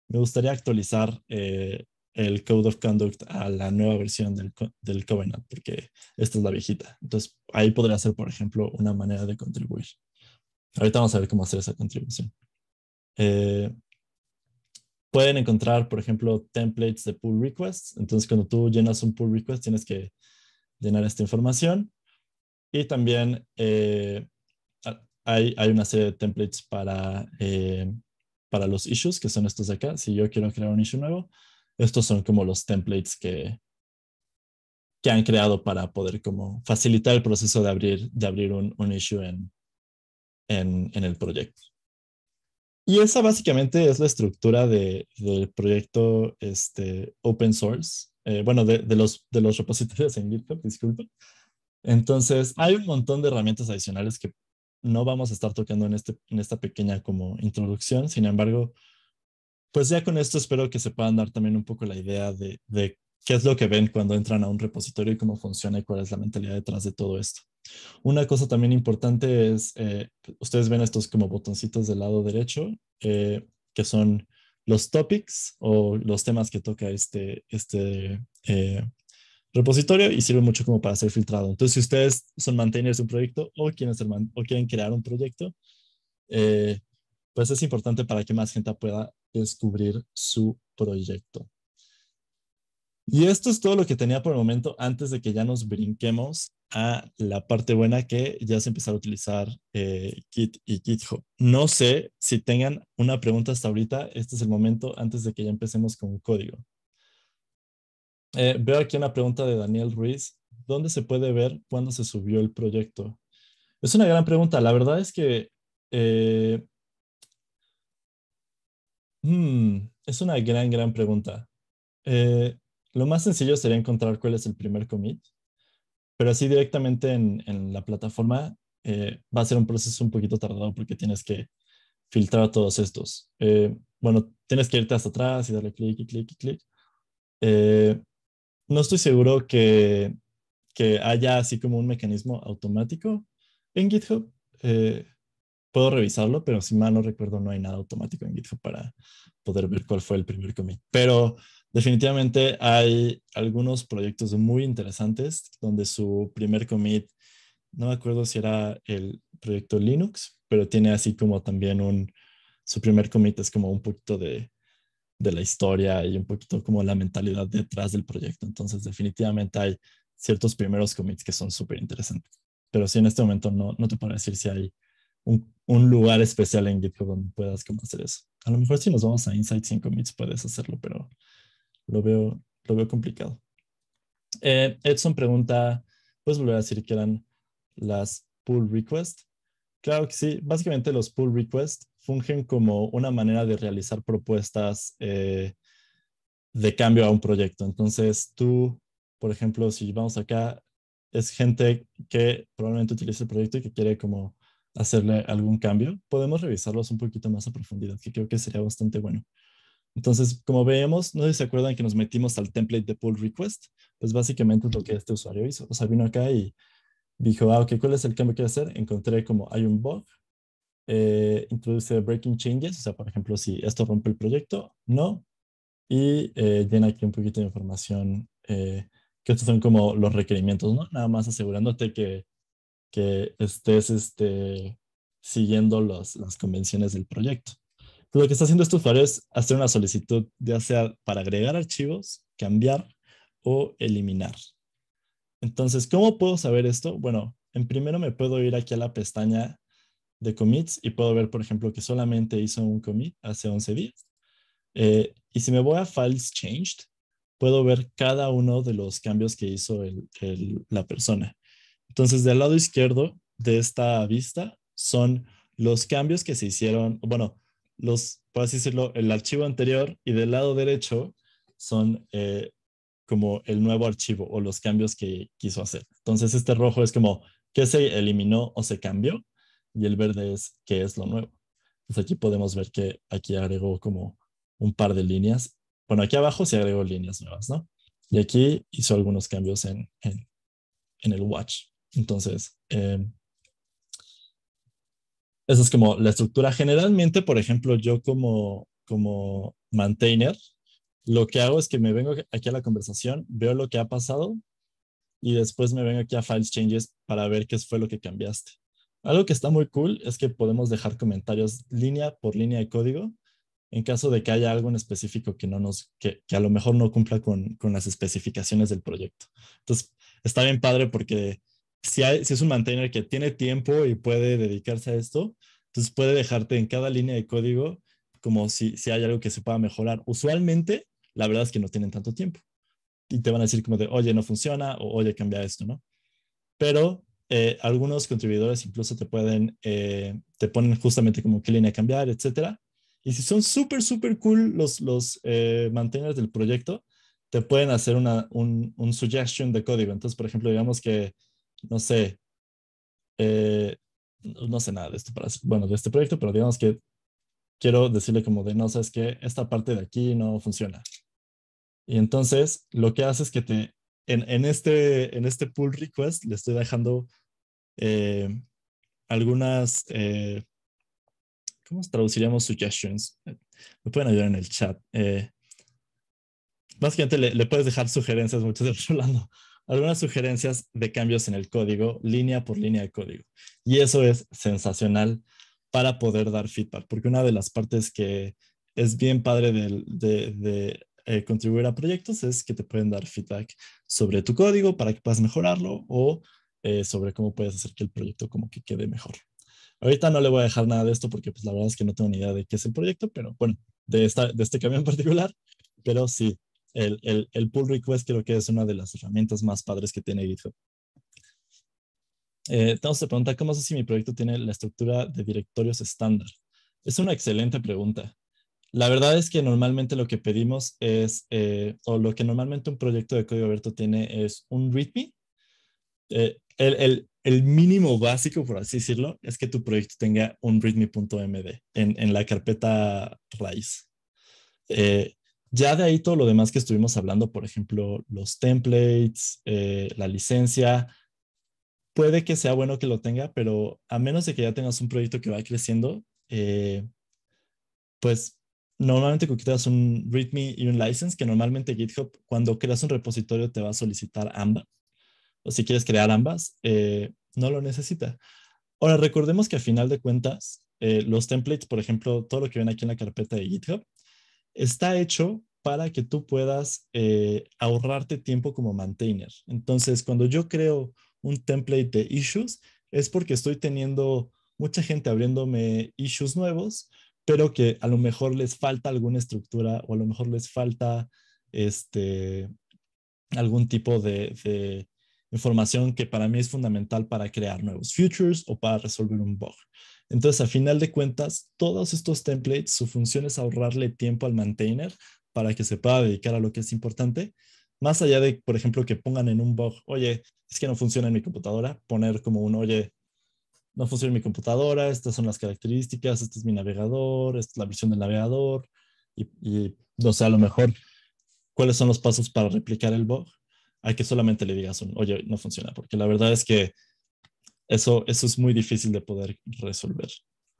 me gustaría actualizar eh, el Code of Conduct a la nueva versión del, del Covenant, porque esta es la viejita. Entonces, ahí podría ser, por ejemplo, una manera de contribuir. Ahorita vamos a ver cómo hacer esa contribución. Eh, pueden encontrar, por ejemplo, templates de pull requests. Entonces, cuando tú llenas un pull request, tienes que llenar esta información. Y también eh, hay, hay, una serie de templates para, eh, para los issues, que son estos de acá. Si yo quiero crear un issue nuevo, estos son como los templates que, que han creado para poder como facilitar el proceso de abrir, de abrir un, issue en, en el proyecto. Y esa básicamente es la estructura del proyecto este, open source, eh, bueno, de, los, de los repositorios en GitHub, disculpen. Entonces, hay un montón de herramientas adicionales que no vamos a estar tocando en, este, en esta pequeña como introducción. Sin embargo, pues ya con esto espero que se puedan dar también un poco la idea de, de qué es lo que ven cuando entran a un repositorio y cómo funciona y cuál es la mentalidad detrás de todo esto. Una cosa también importante es, eh, ustedes ven estos como botoncitos del lado derecho, eh, que son los topics o los temas que toca este, este eh, repositorio y sirve mucho como para ser filtrado. Entonces, si ustedes son maintainers de un proyecto o quieren, o quieren crear un proyecto, pues es importante para que más gente pueda descubrir su proyecto. Y esto es todo lo que tenía por el momento antes de que ya nos brinquemos a la parte buena que ya se empezó a utilizar eh, Git y GitHub. No sé si tengan una pregunta hasta ahorita. Este es el momento antes de que ya empecemos con un código. Eh, veo aquí una pregunta de Daniel Ruiz. ¿Dónde se puede ver cuándo se subió el proyecto? Es una gran pregunta. La verdad es que eh, hmm, es una gran, gran pregunta. Lo más sencillo sería encontrar cuál es el primer commit, pero así directamente en, la plataforma eh, va a ser un proceso un poquito tardado porque tienes que filtrar todos estos. Eh, bueno, tienes que irte hasta atrás y darle clic y clic y clic. Eh, no estoy seguro que, que, haya así como un mecanismo automático en GitHub. puedo revisarlo, pero si mal no recuerdo, no hay nada automático en GitHub para poder ver cuál fue el primer commit. Pero definitivamente hay algunos proyectos muy interesantes donde su primer commit, no me acuerdo si era el proyecto Linux, pero tiene así como también un, su primer commit es como un poquito de, la historia y un poquito como la mentalidad detrás del proyecto. Entonces definitivamente hay ciertos primeros commits que son súper interesantes. Pero sí, en este momento no, no te puedo decir si hay un, lugar especial en GitHub donde puedas como hacer eso. A lo mejor si nos vamos a Inside 5 commits puedes hacerlo, pero lo veo, lo veo complicado. Eh, Edson pregunta, ¿puedes volver a decir que eran las pull requests? Claro que sí. Básicamente los pull requests fungen como una manera de realizar propuestas eh, de cambio a un proyecto. Entonces tú, por ejemplo, si vamos acá, es gente que probablemente utiliza el proyecto y que quiere como hacerle algún cambio, podemos revisarlos un poquito más a profundidad, que creo que sería bastante bueno. Entonces, como veíamos, no sé si se acuerdan que nos metimos al template de pull request, pues básicamente es lo que este usuario hizo. O sea, vino acá y dijo, ah, ok, ¿cuál es el cambio que quiero hacer? Encontré como hay un bug, eh, introduce breaking changes, o sea, por ejemplo, si esto rompe el proyecto, no, y llena eh, aquí un poquito de información, eh, que estos son como los requerimientos, ¿no? Nada más asegurándote que que estés este, siguiendo las convenciones del proyecto. lo que está haciendo este usuario es hacer una solicitud, ya sea para agregar archivos, cambiar o eliminar. Entonces, ¿cómo puedo saber esto? Bueno, en primero me puedo ir aquí a la pestaña de commits y puedo ver, por ejemplo, que solamente hizo un commit hace 11 días. Eh, y si me voy a Files Changed, puedo ver cada uno de los cambios que hizo la persona. Entonces, del lado izquierdo de esta vista son los cambios que se hicieron, bueno, los, por decirlo, el archivo anterior y del lado derecho son eh, como el nuevo archivo o los cambios que quiso hacer. Entonces, este rojo es como qué se eliminó o se cambió y el verde es qué es lo nuevo. Entonces, aquí podemos ver que aquí agregó como un par de líneas. Bueno, aquí abajo se agregó líneas nuevas, ¿no? Y aquí hizo algunos cambios en el watch. Entonces, eh, eso es como la estructura. Generalmente, por ejemplo, yo como, como maintainer, lo que hago es que me vengo aquí a la conversación, veo lo que ha pasado y después me vengo aquí a Files Changes para ver qué fue lo que cambiaste. Algo que está muy cool es que podemos dejar comentarios línea por línea de código en caso de que haya algo en específico que, no nos, a lo mejor no cumpla con, con las especificaciones del proyecto. Entonces, está bien padre porque si, es un maintainer que tiene tiempo y puede dedicarse a esto, entonces puede dejarte en cada línea de código como si, hay algo que se pueda mejorar. Usualmente, la verdad es que no tienen tanto tiempo y te van a decir como de, oye, no funciona o oye, cambia esto, ¿no? Pero eh, algunos contribuidores incluso te pueden, eh, te ponen justamente como qué línea cambiar, etcétera. Y si son súper, súper cool los, los eh, maintainers del proyecto, te pueden hacer una, un, un suggestion de código. Entonces, por ejemplo, digamos que no sé, eh, no sé nada de esto, para, bueno, de este proyecto, pero digamos que quiero decirle como de, no, sabes que esta parte de aquí no funciona. Y entonces lo que hace es que te, en, en este, en este pull request le estoy dejando eh, algunas, eh, ¿cómo traduciríamos suggestions? Me pueden ayudar en el chat. básicamente le, le, puedes dejar sugerencias, muchas veces hablando algunas sugerencias de cambios en el código, línea por línea de código. Y eso es sensacional para poder dar feedback, porque una de las partes que es bien padre de, eh, contribuir a proyectos es que te pueden dar feedback sobre tu código para que puedas mejorarlo o eh, sobre cómo puedes hacer que el proyecto como que quede mejor. Ahorita no le voy a dejar nada de esto porque pues la verdad es que no tengo ni idea de qué es el proyecto, pero bueno, de, esta, de este cambio en particular, pero sí, el, el, pull request creo que es una de las herramientas más padres que tiene GitHub. Eh, se pregunta, ¿cómo sé si mi proyecto tiene la estructura de directorios estándar? Es una excelente pregunta. La verdad es que normalmente lo que pedimos es, eh, o lo que normalmente un proyecto de código abierto tiene es un README. Eh, el, mínimo básico, por así decirlo, es que tu proyecto tenga un README.md en, en la carpeta raíz. Eh, ya de ahí todo lo demás que estuvimos hablando, por ejemplo, los templates, eh, la licencia, puede que sea bueno que lo tenga, pero a menos de que ya tengas un proyecto que va creciendo, eh, pues normalmente quieras un README y un license, que normalmente GitHub, cuando creas un repositorio, te va a solicitar ambas. O si quieres crear ambas, eh, no lo necesita. Ahora, recordemos que a final de cuentas, los templates, por ejemplo, todo lo que ven aquí en la carpeta de GitHub, está hecho para que tú puedas eh, ahorrarte tiempo como maintainer. Entonces, cuando yo creo un template de issues, es porque estoy teniendo mucha gente abriéndome issues nuevos, pero que a lo mejor les falta alguna estructura o a lo mejor les falta este, algún tipo de, de información que para mí es fundamental para crear nuevos futures o para resolver un bug. Entonces, a final de cuentas, todos estos templates, su función es ahorrarle tiempo al maintainer para que se pueda dedicar a lo que es importante, más allá de, por ejemplo, que pongan en un bug, oye, es que no funciona en mi computadora, poner como un, oye, no funciona en mi computadora, estas son las características, este es mi navegador, esta es la versión del navegador, y, no sé a lo mejor, ¿cuáles son los pasos para replicar el bug? Hay que solamente le digas un, oye, no funciona, porque la verdad es que eso, es muy difícil de poder resolver.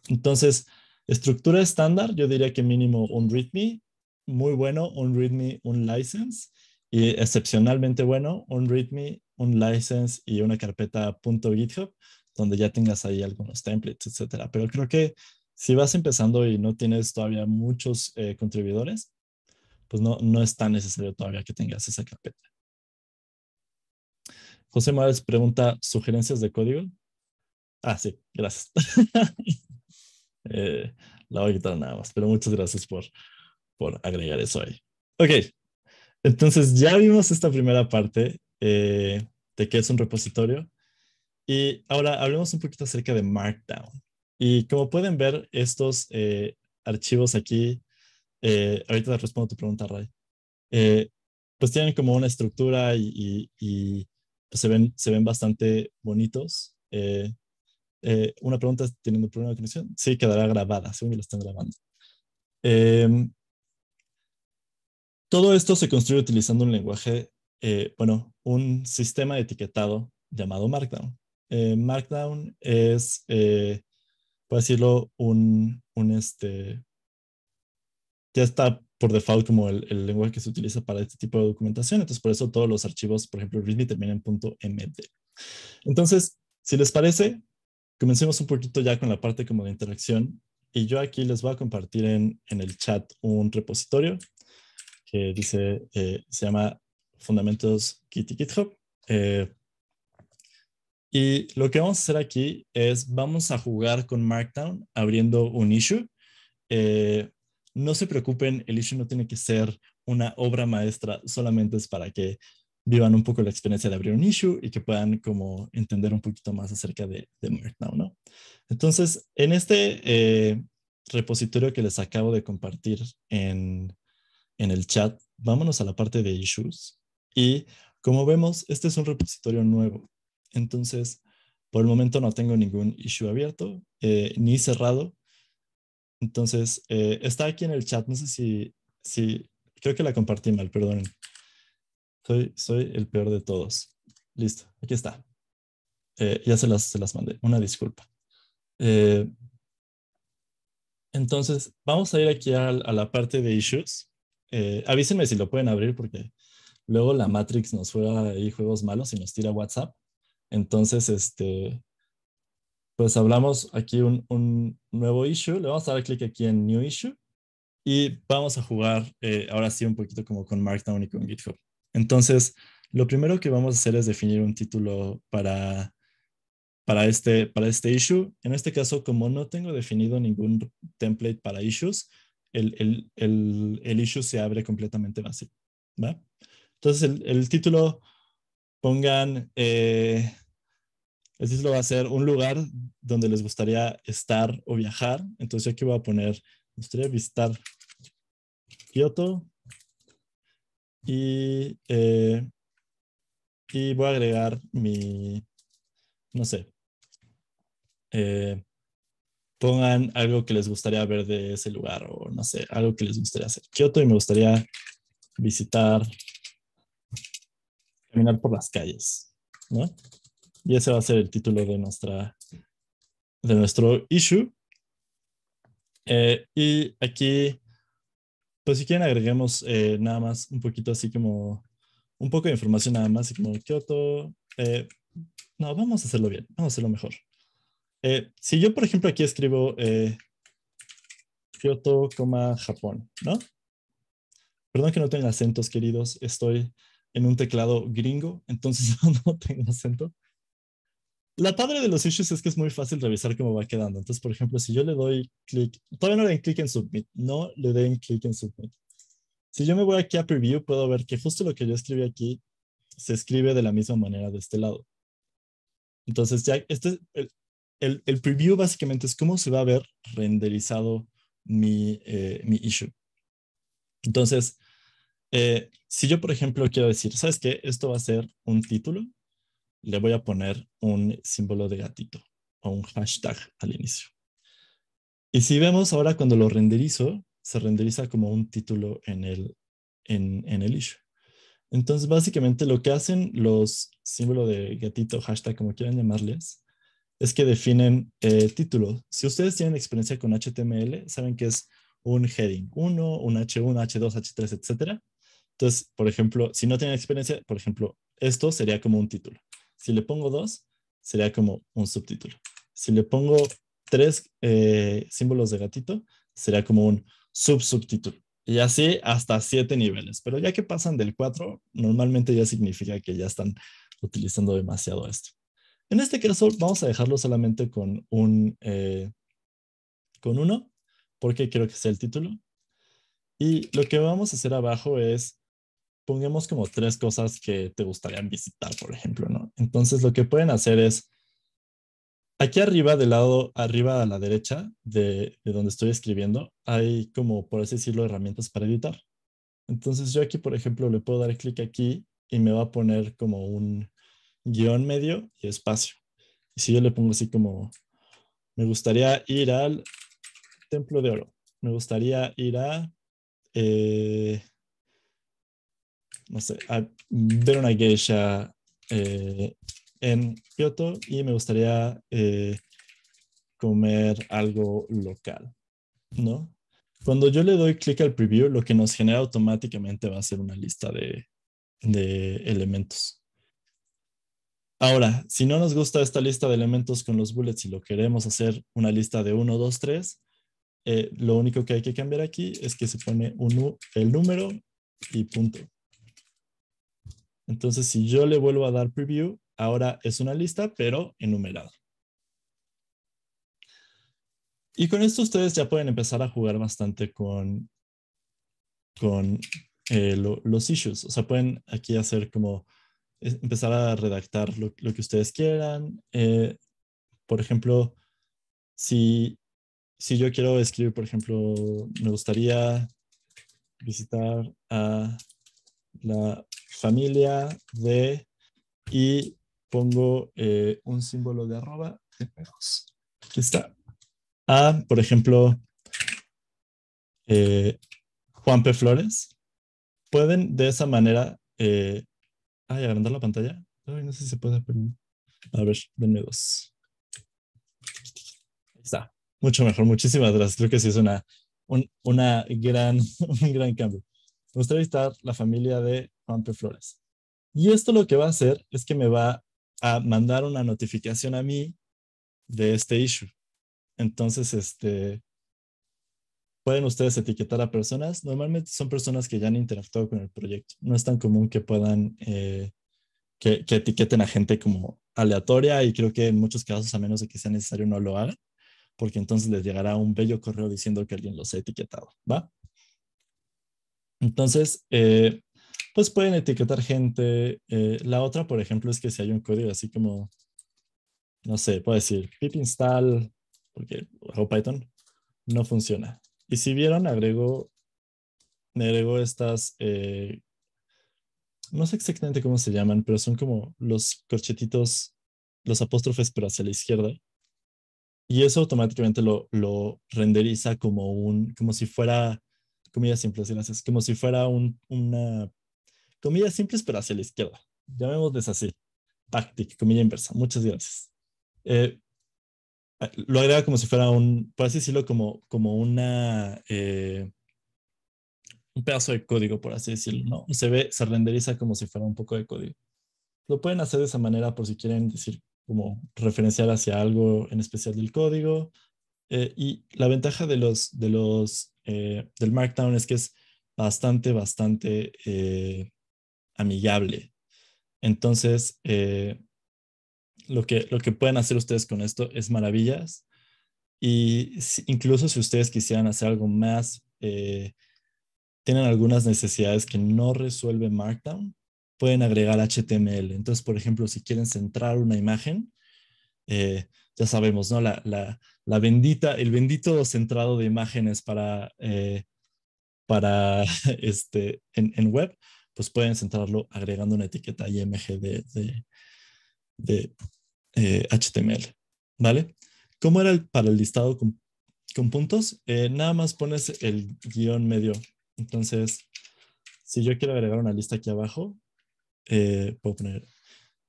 Entonces, estructura estándar, yo diría que mínimo un README, muy bueno, un README, un license, y excepcionalmente bueno, un README, un license y una carpeta .github, donde ya tengas ahí algunos templates, etc. Pero creo que si vas empezando y no tienes todavía muchos eh, contribuidores, pues no, no es tan necesario todavía que tengas esa carpeta. José Márez pregunta, ¿sugerencias de código? Ah, sí, gracias. Eh, la voy a quitar nada más, pero muchas gracias por, por agregar eso ahí. Ok, entonces ya vimos esta primera parte eh, de qué es un repositorio. Y ahora hablemos un poquito acerca de Markdown. Y como pueden ver, estos eh, archivos aquí, ahorita te respondo tu pregunta, Ray, pues tienen como una estructura y se, ven, se ven bastante bonitos. Eh, eh, una pregunta, ¿teniendo problema de conexión? Sí, quedará grabada, según me lo están grabando. Em, todo esto se construye utilizando un lenguaje, eh, bueno, un sistema etiquetado llamado Markdown. Markdown es, por decirlo, un, un este, ya está por default como el, el, lenguaje que se utiliza para este tipo de documentación. Entonces, por eso todos los archivos, por ejemplo, README terminan en .md. Entonces, si les parece, comencemos un poquito ya con la parte como de interacción. Y yo aquí les voy a compartir en, en el chat un repositorio que dice, eh, se llama Fundamentos Kitty GitHub. Eh, y lo que vamos a hacer aquí es, vamos a jugar con Markdown abriendo un issue. Eh, no se preocupen, el issue no tiene que ser una obra maestra, solamente es para que vivan un poco la experiencia de abrir un issue y que puedan como entender un poquito más acerca de, de Markdown, ¿no? Entonces, en este eh, repositorio que les acabo de compartir en, el chat, vámonos a la parte de issues y como vemos, este es un repositorio nuevo. Entonces, por el momento no tengo ningún issue abierto eh, ni cerrado, entonces, eh, está aquí en el chat, no sé si, si, creo que la compartí mal, perdonen. Soy, soy el peor de todos. Listo, aquí está. Eh, ya se las, mandé, una disculpa. Eh, entonces, vamos a ir aquí a, la parte de issues. avísenme si lo pueden abrir porque luego la Matrix nos juega ahí juegos malos y nos tira WhatsApp. Entonces, este, pues hablamos aquí un, nuevo issue, le vamos a dar clic aquí en New Issue y vamos a jugar eh, ahora sí un poquito como con Markdown y con GitHub. Entonces, lo primero que vamos a hacer es definir un título para, para, este, para este issue. En este caso, como no tengo definido ningún template para issues, el, issue se abre completamente vacío. Entonces, el, título pongan... Eh, decir, lo va a hacer un lugar donde les gustaría estar o viajar. Entonces aquí voy a poner, me gustaría visitar Kioto. Y, eh, y voy a agregar mi, no sé, eh, pongan algo que les gustaría ver de ese lugar o no sé, algo que les gustaría hacer. Kioto y me gustaría visitar, caminar por las calles, ¿no? Y ese va a ser el título de, nuestra, de nuestro issue. Eh, y aquí, pues si quieren agreguemos eh, nada más un poquito así como, un poco de información nada más, así como Kyoto. Eh, no, vamos a hacerlo bien, vamos a hacerlo mejor. si yo, por ejemplo, aquí escribo Kyoto, Japón, ¿no? Perdón que no tenga acentos, queridos, estoy en un teclado gringo, entonces no tengo acento. La padre de los issues es que es muy fácil revisar cómo va quedando. Entonces, por ejemplo, si yo le doy clic, todavía no le den clic en submit, no le den clic en submit. Si yo me voy aquí a preview, puedo ver que justo lo que yo escribí aquí se escribe de la misma manera de este lado. Entonces, ya este, el, el, preview básicamente es cómo se va a ver renderizado mi, eh, mi issue. Entonces, eh, si yo, por ejemplo, quiero decir, ¿sabes qué? Esto va a ser un título le voy a poner un símbolo de gatito o un hashtag al inicio. Y si vemos ahora cuando lo renderizo, se renderiza como un título en el, en, el issue. Entonces, básicamente lo que hacen los símbolos de gatito, hashtag, como quieran llamarles, es que definen eh, título. Si ustedes tienen experiencia con HTML, saben que es un heading 1, un H1, H2, H3, etc. Entonces, por ejemplo, si no tienen experiencia, por ejemplo, esto sería como un título. Si le pongo dos, sería como un subtítulo. Si le pongo tres eh, símbolos de gatito, sería como un subsubtítulo. Y así hasta siete niveles. Pero ya que pasan del 4, normalmente ya significa que ya están utilizando demasiado esto. En este caso, vamos a dejarlo solamente con un eh, con uno, porque quiero que sea el título. Y lo que vamos a hacer abajo es pongamos como tres cosas que te gustarían visitar, por ejemplo, ¿no? Entonces lo que pueden hacer es, aquí arriba, del lado arriba a la derecha de, de donde estoy escribiendo, hay como, por así decirlo, herramientas para editar. Entonces yo aquí, por ejemplo, le puedo dar clic aquí y me va a poner como un guión medio y espacio. Y si yo le pongo así como, me gustaría ir al Templo de Oro, me gustaría ir a... Eh, no sé, a ver una geisha eh, en Kyoto y me gustaría eh, comer algo local, ¿no? Cuando yo le doy clic al preview, lo que nos genera automáticamente va a ser una lista de, elementos. Ahora, si no nos gusta esta lista de elementos con los bullets y lo queremos hacer una lista de 1, 2, 3, lo único que hay que cambiar aquí es que se pone el número y punto. Entonces, si yo le vuelvo a dar preview, ahora es una lista, pero enumerada. Y con esto ustedes ya pueden empezar a jugar bastante con, con eh, los issues. O sea, pueden aquí hacer como empezar a redactar lo, que ustedes quieran. Eh, por ejemplo, si yo quiero escribir, por ejemplo, me gustaría visitar a la familia de y pongo eh, un símbolo de arroba de está. A, por ejemplo, eh, Juan P. Flores. Pueden de esa manera. Eh, agrandar la pantalla. no sé si se puede. A ver, de dos. está. Mucho mejor. Muchísimas gracias. Creo que sí es una, una gran, un gran cambio me gustaría visitar la familia de Juanpe Flores. Y esto lo que va a hacer es que me va a mandar una notificación a mí de este issue. Entonces, este, pueden ustedes etiquetar a personas. Normalmente son personas que ya han interactuado con el proyecto. No es tan común que puedan, eh, etiqueten a gente como aleatoria y creo que en muchos casos, a menos de que sea necesario, no lo hagan, porque entonces les llegará un bello correo diciendo que alguien los ha etiquetado, ¿va? Entonces, eh, pues pueden etiquetar gente. Eh, la otra, por ejemplo, es que si hay un código así como, no sé, puedo decir pip install, porque o Python no funciona. Y si vieron, agregó, agregó estas, eh, no sé exactamente cómo se llaman, pero son como los corchetitos, los apóstrofes, pero hacia la izquierda. Y eso automáticamente lo, lo renderiza como un, como si fuera comillas simples, gracias, como si fuera una, comillas simples, pero hacia la izquierda. Llamémosles así. Tactic, comilla inversa. Muchas gracias. Eh, lo agrega como si fuera un, por así decirlo, como, como una, eh, un pedazo de código, por así decirlo, ¿no? Se ve, se renderiza como si fuera un poco de código. Lo pueden hacer de esa manera por si quieren decir, como referenciar hacia algo en especial del código eh, y la ventaja de los, eh, del Markdown es que es bastante, bastante eh, amigable. Entonces, lo, que, pueden hacer ustedes con esto es maravillas. Y incluso si ustedes quisieran hacer algo más, tienen algunas necesidades que no resuelve Markdown, pueden agregar HTML. Entonces, por ejemplo, si quieren centrar una imagen, eh, ya sabemos, ¿no? La, bendita, el bendito centrado de imágenes para, eh, para este, en, web, pues pueden centrarlo agregando una etiqueta IMG de, HTML, eh, ¿vale? ¿Cómo era el, para el listado con, con puntos? nada más pones el guión medio. Entonces, si yo quiero agregar una lista aquí abajo, puedo poner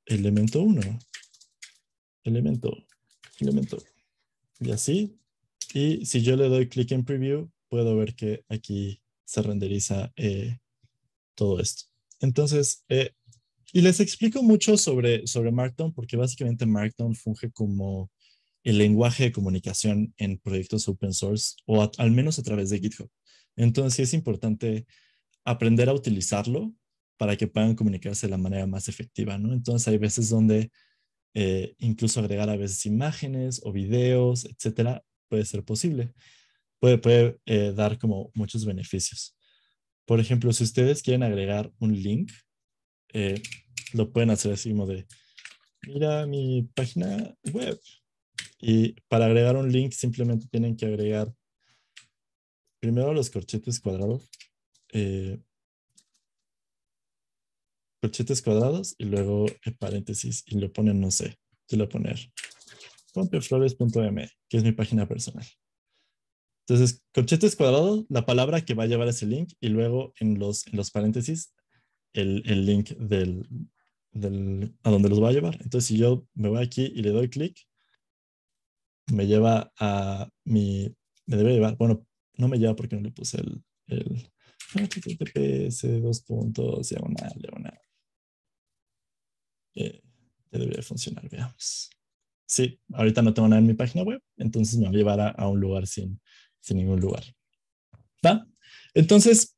elemento 1 elemento, elemento. Y así. Y si yo le doy clic en preview, puedo ver que aquí se renderiza eh, todo esto. Entonces, eh, y les explico mucho sobre, sobre Markdown, porque básicamente Markdown funge como el lenguaje de comunicación en proyectos open source, o al menos a través de GitHub. Entonces, es importante aprender a utilizarlo para que puedan comunicarse de la manera más efectiva, ¿no? Entonces, hay veces donde eh, incluso agregar a veces imágenes o videos, etcétera, puede ser posible. Puede, eh, dar como muchos beneficios. Por ejemplo, si ustedes quieren agregar un link, eh, lo pueden hacer así como de, mira mi página web. Y para agregar un link simplemente tienen que agregar primero los corchetes cuadrados corchetes cuadrados y luego el paréntesis y lo ponen, no sé, yo lo voy a poner pompeoflores.m, que es mi página personal. Entonces, corchetes cuadrados, la palabra que va a llevar ese link y luego en los, en los paréntesis el, link del, a donde los va a llevar. Entonces, si yo me voy aquí y le doy clic, me lleva a mi, me debe llevar, bueno, no me lleva porque no le puse el, el https dos puntos, diagonal, diagonal debería funcionar, veamos. Sí, ahorita no tengo nada en mi página web, entonces me llevará a a, un lugar sin, ningún lugar. ¿Va? Entonces,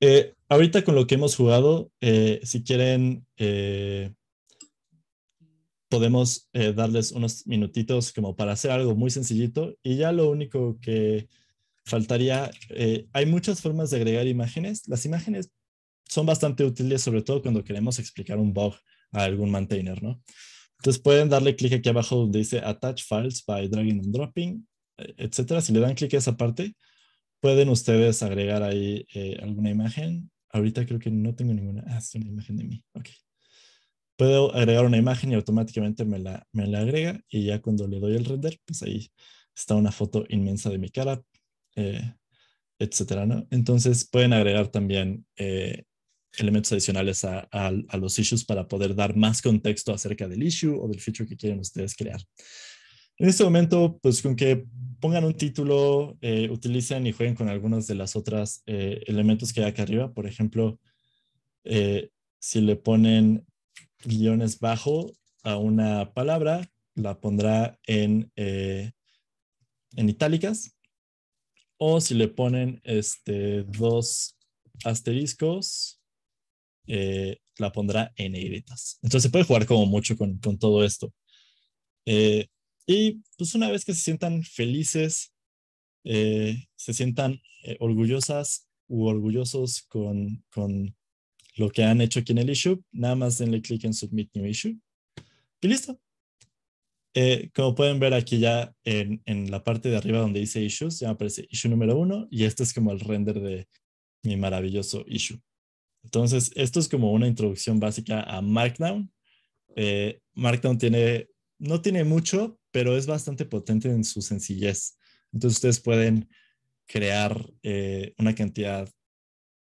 eh, ahorita con lo que hemos jugado, eh, si quieren, eh, podemos darles unos minutitos como para hacer algo muy sencillito y ya lo único que faltaría, hay muchas formas de agregar imágenes. Las imágenes son bastante útiles, sobre todo cuando queremos explicar un bug a algún maintainer, ¿no? Entonces pueden darle clic aquí abajo donde dice Attach Files by Dragging and Dropping, etcétera. Si le dan clic a esa parte, pueden ustedes agregar ahí eh, alguna imagen. Ahorita creo que no tengo ninguna. Ah, es una imagen de mí. Ok. Puedo agregar una imagen y automáticamente me la, me la agrega. Y ya cuando le doy el render, pues ahí está una foto inmensa de mi cara, etc. Eh, etcétera, ¿no? Entonces pueden agregar también eh, elementos adicionales a, los issues para poder dar más contexto acerca del issue o del feature que quieren ustedes crear. En este momento, pues con que pongan un título, eh, utilicen y jueguen con algunos de las otras eh, elementos que hay acá arriba. Por ejemplo, eh, si le ponen guiones bajo a una palabra, la pondrá en, en itálicas. O si le ponen este, dos asteriscos, eh, la pondrá en negritas. Entonces se puede jugar como mucho con, todo esto. Eh, y pues una vez que se sientan felices, eh, se sientan orgullosas u orgullosos con, con lo que han hecho aquí en el issue, nada más denle clic en Submit New Issue y listo. como pueden ver aquí ya en, en, la parte de arriba donde dice issues, ya aparece issue número uno y este es como el render de mi maravilloso issue. Entonces, esto es como una introducción básica a Markdown. Eh, Markdown tiene, no tiene mucho, pero es bastante potente en su sencillez. Entonces, ustedes pueden crear eh, una cantidad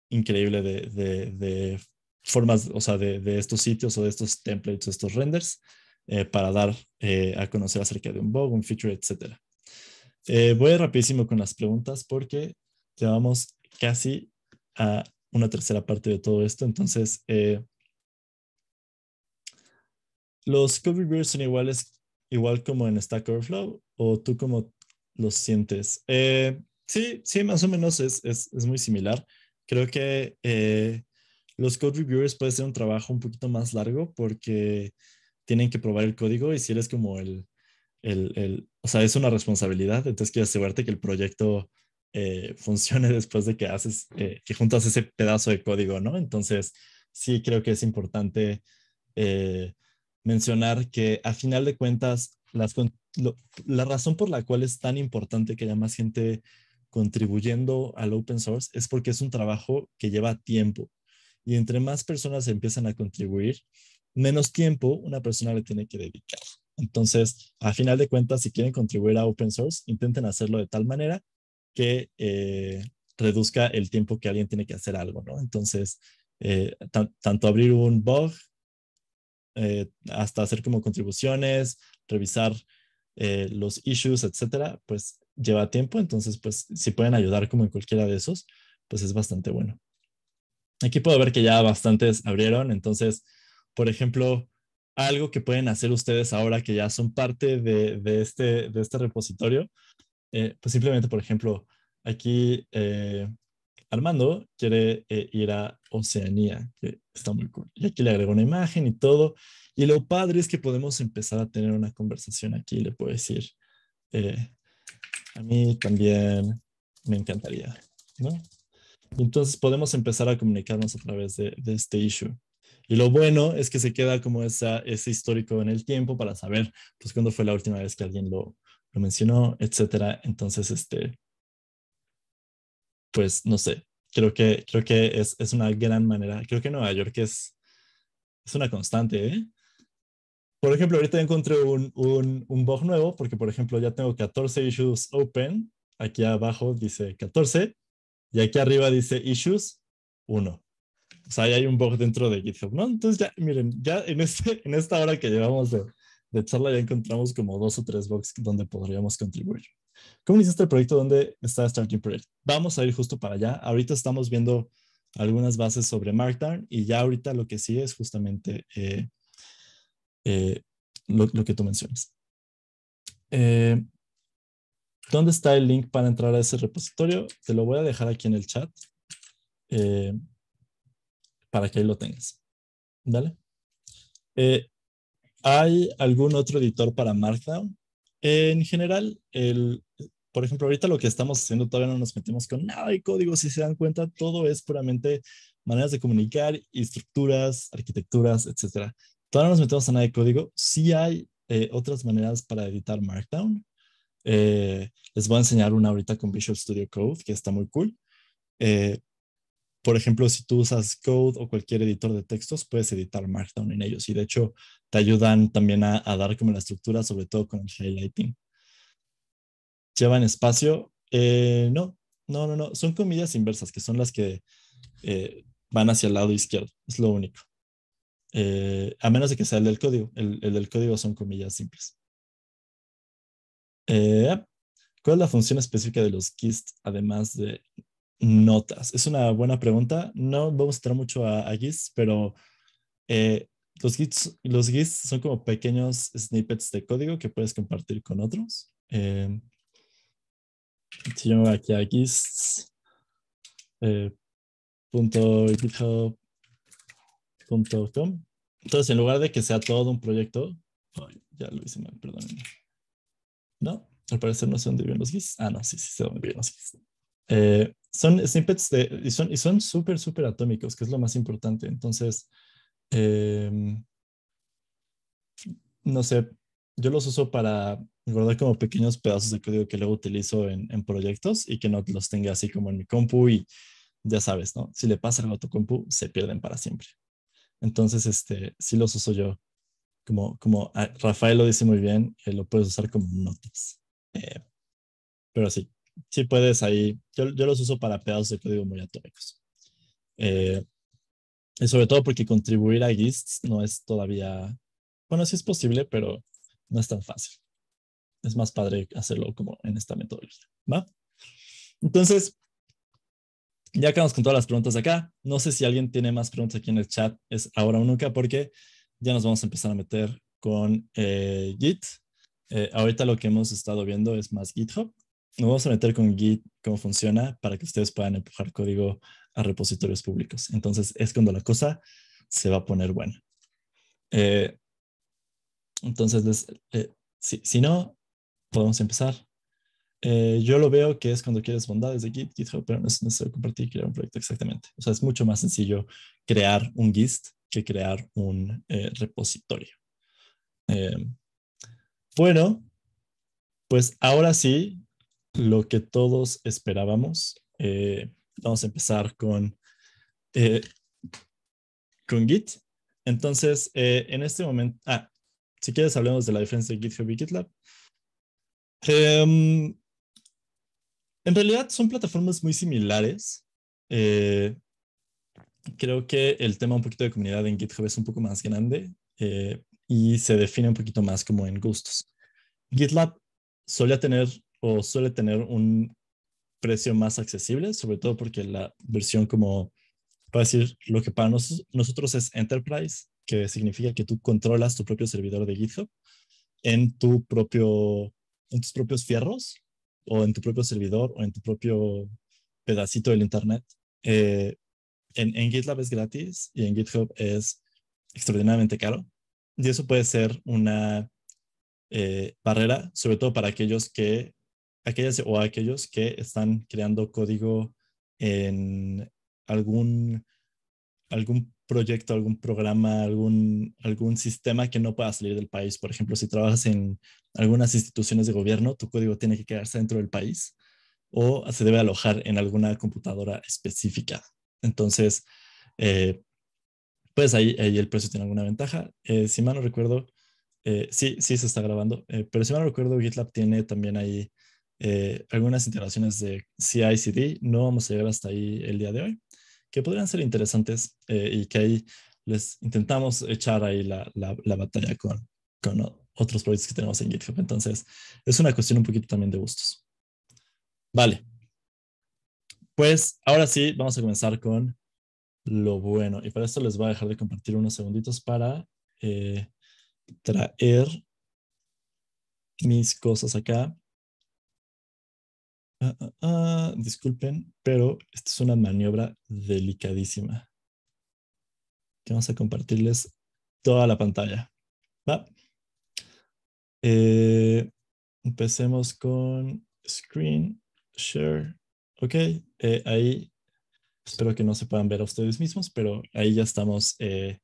increíble de, formas, o sea, de, estos sitios o de estos templates estos renders eh, para dar a conocer acerca de un bug, un feature, etc. voy rapidísimo con las preguntas porque vamos casi a una tercera parte de todo esto. Entonces, eh, ¿los Code Reviewers son iguales, igual como en Stack Overflow? ¿O tú cómo los sientes? Eh, sí, sí, más o menos es, es, es muy similar. Creo que eh, los code reviewers puede ser un trabajo un poquito más largo porque tienen que probar el código y si eres como el, el, el o sea, es una responsabilidad, entonces quiero asegurarte que el proyecto eh, funcione después de que haces, eh, que juntas ese pedazo de código, ¿no? Entonces, sí creo que es importante eh, mencionar que a final de cuentas, la razón por la cual es tan importante que haya más gente contribuyendo al open source es porque es un trabajo que lleva tiempo. Y entre más personas empiezan a contribuir, menos tiempo una persona le tiene que dedicar. Entonces, a final de cuentas, si quieren contribuir a open source, intenten hacerlo de tal manera que eh, reduzca el tiempo que alguien tiene que hacer algo, ¿no? Entonces, eh, tanto abrir un bug eh, hasta hacer como contribuciones, revisar los issues, etcétera, pues lleva tiempo, entonces, pues si pueden ayudar como en cualquiera de esos, pues es bastante bueno. Aquí puedo ver que ya bastantes abrieron, entonces, por ejemplo, algo que pueden hacer ustedes ahora que ya son parte de este, este repositorio, eh, pues simplemente, por ejemplo, aquí eh, Armando quiere eh, ir a Oceanía, que está muy cool. Y aquí le agrego una imagen y todo. Y lo padre es que podemos empezar a tener una conversación aquí. Le puedo decir, a mí también me encantaría, Entonces podemos empezar a comunicarnos a través de, este issue. Y lo bueno es que se queda como esa, ese histórico en el tiempo para saber pues cuándo fue la última vez que alguien lo, lo mencionó, etcétera. Entonces, este, pues no sé, creo que, creo que es, es una gran manera, creo que Nueva York es, es una constante, ¿eh? Por ejemplo, ahorita encontré un, un, un bug nuevo porque, por ejemplo, ya tengo 14 issues open. Aquí abajo dice 14 y aquí arriba dice issues 1. O sea, ahí hay un bug dentro de GitHub, ¿no? Entonces ya, miren, ya en, este, en esta hora que llevamos de, de charla ya encontramos como dos o tres boxes donde podríamos contribuir. ¿Cómo hiciste el proyecto? ¿Dónde está Starting Project? Vamos a ir justo para allá. Ahorita estamos viendo algunas bases sobre Markdown y ya ahorita lo que sigue es justamente eh, eh, lo, que tú mencionas. Eh, ¿Dónde está el link para entrar a ese repositorio? Te lo voy a dejar aquí en el chat para que ahí lo tengas. ¿Dale? ¿Hay algún otro editor para Markdown? En general, el, por ejemplo, ahorita lo que estamos haciendo todavía no nos metemos con nada de código. Si se dan cuenta, todo es puramente maneras de comunicar estructuras, arquitecturas, etc. Todavía no nos metemos a nada de código. Si hay eh, otras maneras para editar Markdown. Eh, les voy a enseñar una ahorita con Visual Studio Code, que está muy cool. Eh, por ejemplo, si tú usas Code o cualquier editor de textos, puedes editar Markdown en ellos y de hecho te ayudan también a, dar como la estructura, sobre todo con el highlighting. ¿Llevan espacio? Eh, no, no, no, no. Son comillas inversas, que son las que eh, van hacia el lado izquierdo. Es lo único. Eh, a menos de que sea el del código. El, del código son comillas simples. ¿Cuál es la función específica de los KIST? además de notas? Es una buena pregunta. No vamos a entrar mucho a, a GIS, pero eh, los, GIS, los son como pequeños snippets de código que puedes compartir con otros. Em, si yo aquí a eh, Entonces, en lugar de que sea todo un proyecto, ya lo hice mal, perdón. No, al parecer no sé dónde viven los GIS. Ah, no, sí, sí sé dónde los son snippets y son son súper, súper atómicos, que es lo más importante. Entonces, em, no sé, yo los uso para guardar como pequeños pedazos de código que luego utilizo en, proyectos y que no los tenga así como en mi compu y ya sabes, ¿no? Si le pasa algo a tu compu, se pierden para siempre. Entonces, este, sí los uso yo. Como, como ah, Rafael lo dice muy bien, lo puedes usar como notas. Eh, pero sí, sí puedes ahí, yo, yo, los uso para pedazos de código muy atómicos. Eh, y sobre todo porque contribuir a Gist no es todavía, bueno, sí es posible, pero no es tan fácil. Es más padre hacerlo como en esta metodología, ¿va? Entonces, ya acabamos con todas las preguntas de acá. No sé si alguien tiene más preguntas aquí en el chat, es ahora o nunca, porque ya nos vamos a empezar a meter con eh, Git. Eh, ahorita lo que hemos estado viendo es más GitHub. Nos vamos a meter con Git, cómo funciona, para que ustedes puedan empujar código a repositorios públicos. Entonces es cuando la cosa se va a poner buena. Eh, entonces, eh, si, no, podemos empezar. Eh, yo lo veo que es cuando quieres bondades de Git, GitHub, pero no es necesario compartir y crear un proyecto exactamente. O sea, es mucho más sencillo crear un GIST que crear un repositorio. bueno, pues ahora sí, lo que todos esperábamos. Eh, vamos a empezar con, eh, con Git. Entonces, eh, en este momento, ah, si quieres hablemos de la diferencia de GitHub y GitLab. Em, en realidad son plataformas muy similares. creo que el tema un poquito de comunidad en GitHub es un poco más grande y se define un poquito más como en gustos. GitLab suele tener o suele tener un precio más accesible, sobre todo porque la versión como, para decir, lo que para nosotros es Enterprise, que significa que tú controlas tu propio servidor de GitHub en, tu propio, en tus propios fierros o en tu propio servidor o en tu propio pedacito del Internet. Eh, en, en GitLab es gratis y en GitHub es extraordinariamente caro. Y eso puede ser una eh, barrera, sobre todo para aquellos que aquellas o aquellos que están creando código en algún, algún proyecto, algún programa, algún, algún sistema que no pueda salir del país. Por ejemplo, si trabajas en algunas instituciones de gobierno, tu código tiene que quedarse dentro del país o se debe alojar en alguna computadora específica. Entonces, eh, pues ahí, ahí, el precio tiene alguna ventaja. Eh, si mal no recuerdo, eh, sí, sí se está grabando, pero si mal no recuerdo, GitLab tiene también ahí eh, algunas integraciones de CI/CD. No vamos a llegar hasta ahí el día de hoy, que podrían ser interesantes eh, y que ahí les intentamos echar ahí la, la, batalla con, con otros proyectos que tenemos en GitHub. Entonces, es una cuestión un poquito también de gustos. Vale. Pues ahora sí, vamos a comenzar con lo bueno. Y para esto les voy a dejar de compartir unos segunditos para eh, traer mis cosas acá. Ah, ah, ah, disculpen, pero esta es una maniobra delicadísima. Que vamos a compartirles toda la pantalla. ¿va? Eh, empecemos con screen, share. Ok, eh, ahí espero que no se puedan ver a ustedes mismos, pero ahí ya estamos. Eh,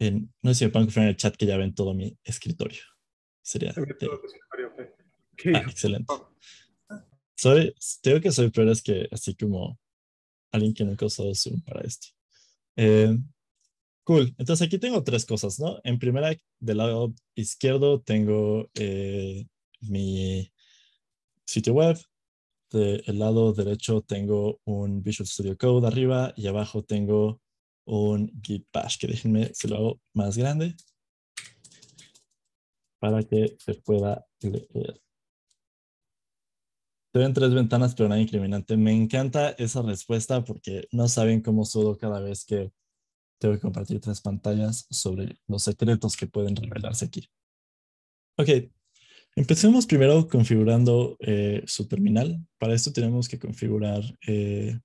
en, no sé si me pueden confirmar en el chat que ya ven todo mi escritorio. Sería. excelente. Soy, creo que soy peor es que así como alguien que nunca ha usado Zoom para esto. Em, cool, entonces aquí tengo tres cosas, ¿no? En primera, del lado izquierdo tengo eh, mi sitio web, del lado derecho tengo un Visual Studio Code arriba y abajo tengo un Git Bash, que déjenme se lo hago más grande para que se pueda leer ven tres ventanas, pero nada incriminante. Me encanta esa respuesta porque no saben cómo sudo cada vez que tengo que compartir tres pantallas sobre los secretos que pueden revelarse aquí. Ok, empecemos primero configurando eh, su terminal. Para esto tenemos que configurar, eh,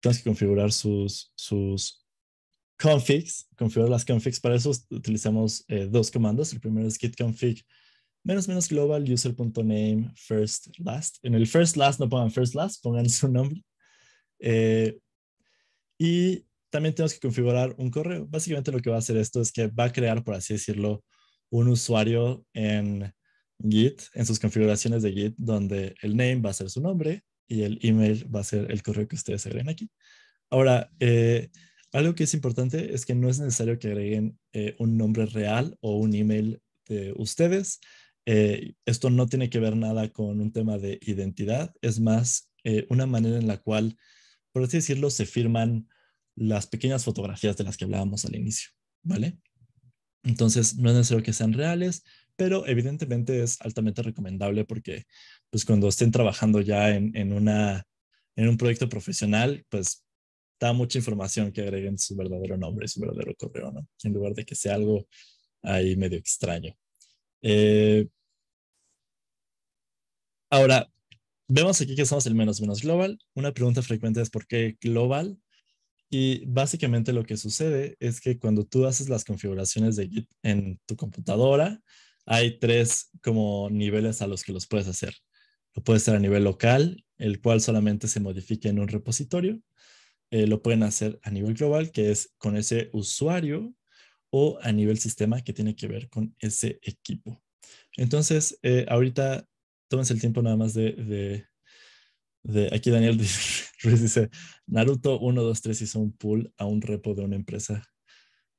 tenemos que configurar sus, sus configs, configurar las configs. Para eso utilizamos eh, dos comandos. El primero es git config menos menos global user.name first last. En el first last no pongan first last, pongan su nombre. Eh, y también tenemos que configurar un correo. Básicamente lo que va a hacer esto es que va a crear, por así decirlo, un usuario en Git, en sus configuraciones de Git, donde el name va a ser su nombre y el email va a ser el correo que ustedes agreguen aquí. Ahora, eh, algo que es importante es que no es necesario que agreguen eh, un nombre real o un email de ustedes, eh, esto no tiene que ver nada con un tema de identidad, es más eh, una manera en la cual, por así decirlo, se firman las pequeñas fotografías de las que hablábamos al inicio, ¿vale? Entonces, no es necesario que sean reales, pero evidentemente es altamente recomendable porque, pues, cuando estén trabajando ya en, en una, en un proyecto profesional, pues, da mucha información que agreguen su verdadero nombre, su verdadero correo, ¿no? En lugar de que sea algo ahí medio extraño. Eh, ahora, vemos aquí que somos el menos menos global. Una pregunta frecuente es ¿por qué global? Y básicamente lo que sucede es que cuando tú haces las configuraciones de Git en tu computadora, hay tres como niveles a los que los puedes hacer. Lo puedes hacer a nivel local, el cual solamente se modifica en un repositorio. Eh, lo pueden hacer a nivel global, que es con ese usuario o a nivel sistema que tiene que ver con ese equipo. Entonces, eh, ahorita tómense el tiempo nada más de, de, aquí Daniel Ruiz dice, Naruto 1, 2, 3 hizo un pull a un repo de una empresa.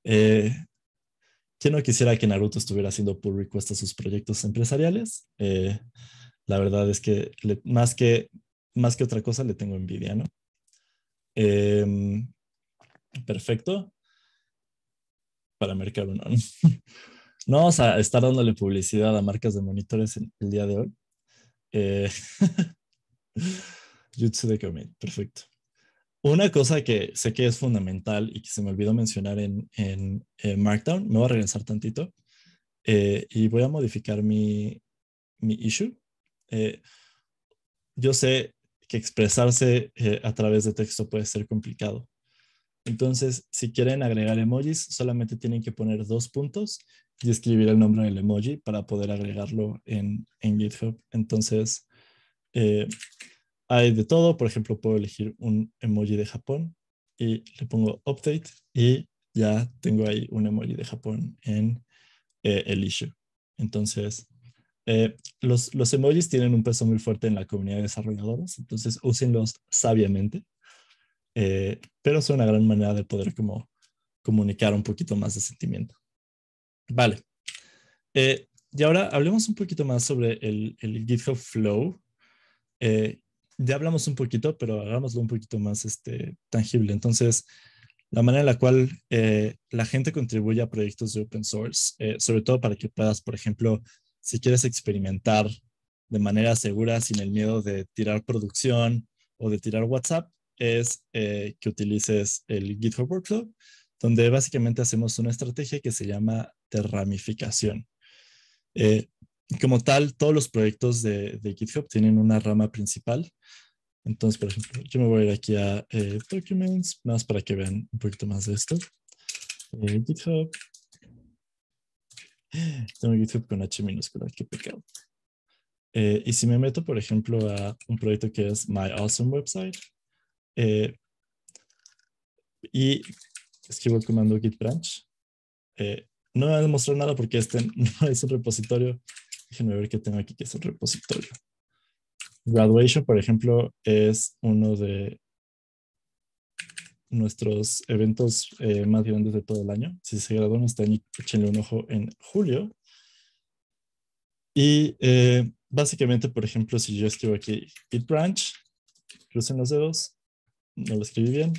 Eh, ¿Quién no quisiera que Naruto estuviera haciendo pull request a sus proyectos empresariales? Eh, la verdad es que, más que más que otra cosa le tengo envidia, ¿no? Em, perfecto para mercar No vamos a estar dándole publicidad a marcas de monitores el día de hoy. Eh, Jutsu de Commit, perfecto. Una cosa que sé que es fundamental y que se me olvidó mencionar en, en, Markdown, me voy a regresar tantito eh, y voy a modificar mi, mi issue. Eh, yo sé que expresarse eh, a través de texto puede ser complicado, entonces, si quieren agregar emojis, solamente tienen que poner dos puntos y escribir el nombre del emoji para poder agregarlo en, GitHub. Entonces, eh, hay de todo. Por ejemplo, puedo elegir un emoji de Japón y le pongo update y ya tengo ahí un emoji de Japón en eh, el issue. Entonces, eh, los, los emojis tienen un peso muy fuerte en la comunidad de desarrolladores, entonces úsenlos sabiamente. Eh, pero es una gran manera de poder como comunicar un poquito más de sentimiento. Vale. Eh, y ahora hablemos un poquito más sobre el, el GitHub Flow. Eh, ya hablamos un poquito, pero hagámoslo un poquito más este, tangible. Entonces, la manera en la cual la gente contribuye a proyectos de open source, sobre todo para que puedas, por ejemplo, si quieres experimentar de manera segura, sin el miedo de tirar producción o de tirar WhatsApp, es eh, que utilices el GitHub Workflow, donde básicamente hacemos una estrategia que se llama de ramificación. Eh, como tal, todos los proyectos de, GitHub tienen una rama principal. Entonces, por ejemplo, yo me voy a ir aquí a eh, Documents, más para que vean un poquito más de esto. GitHub. Tengo GitHub con H minúscula, qué pecado. y si me meto, por ejemplo, a un proyecto que es My Awesome Website, eh, y escribo el comando git branch. Eh, no me va a demostrar nada porque este no es un repositorio. Déjenme ver qué tengo aquí que es un repositorio. Graduation, por ejemplo, es uno de nuestros eventos eh, más grandes de todo el año. Si se graduan este año, échenle un ojo en julio. Y básicamente, por ejemplo, si yo escribo aquí git branch, crucen los dedos, no lo escribí bien.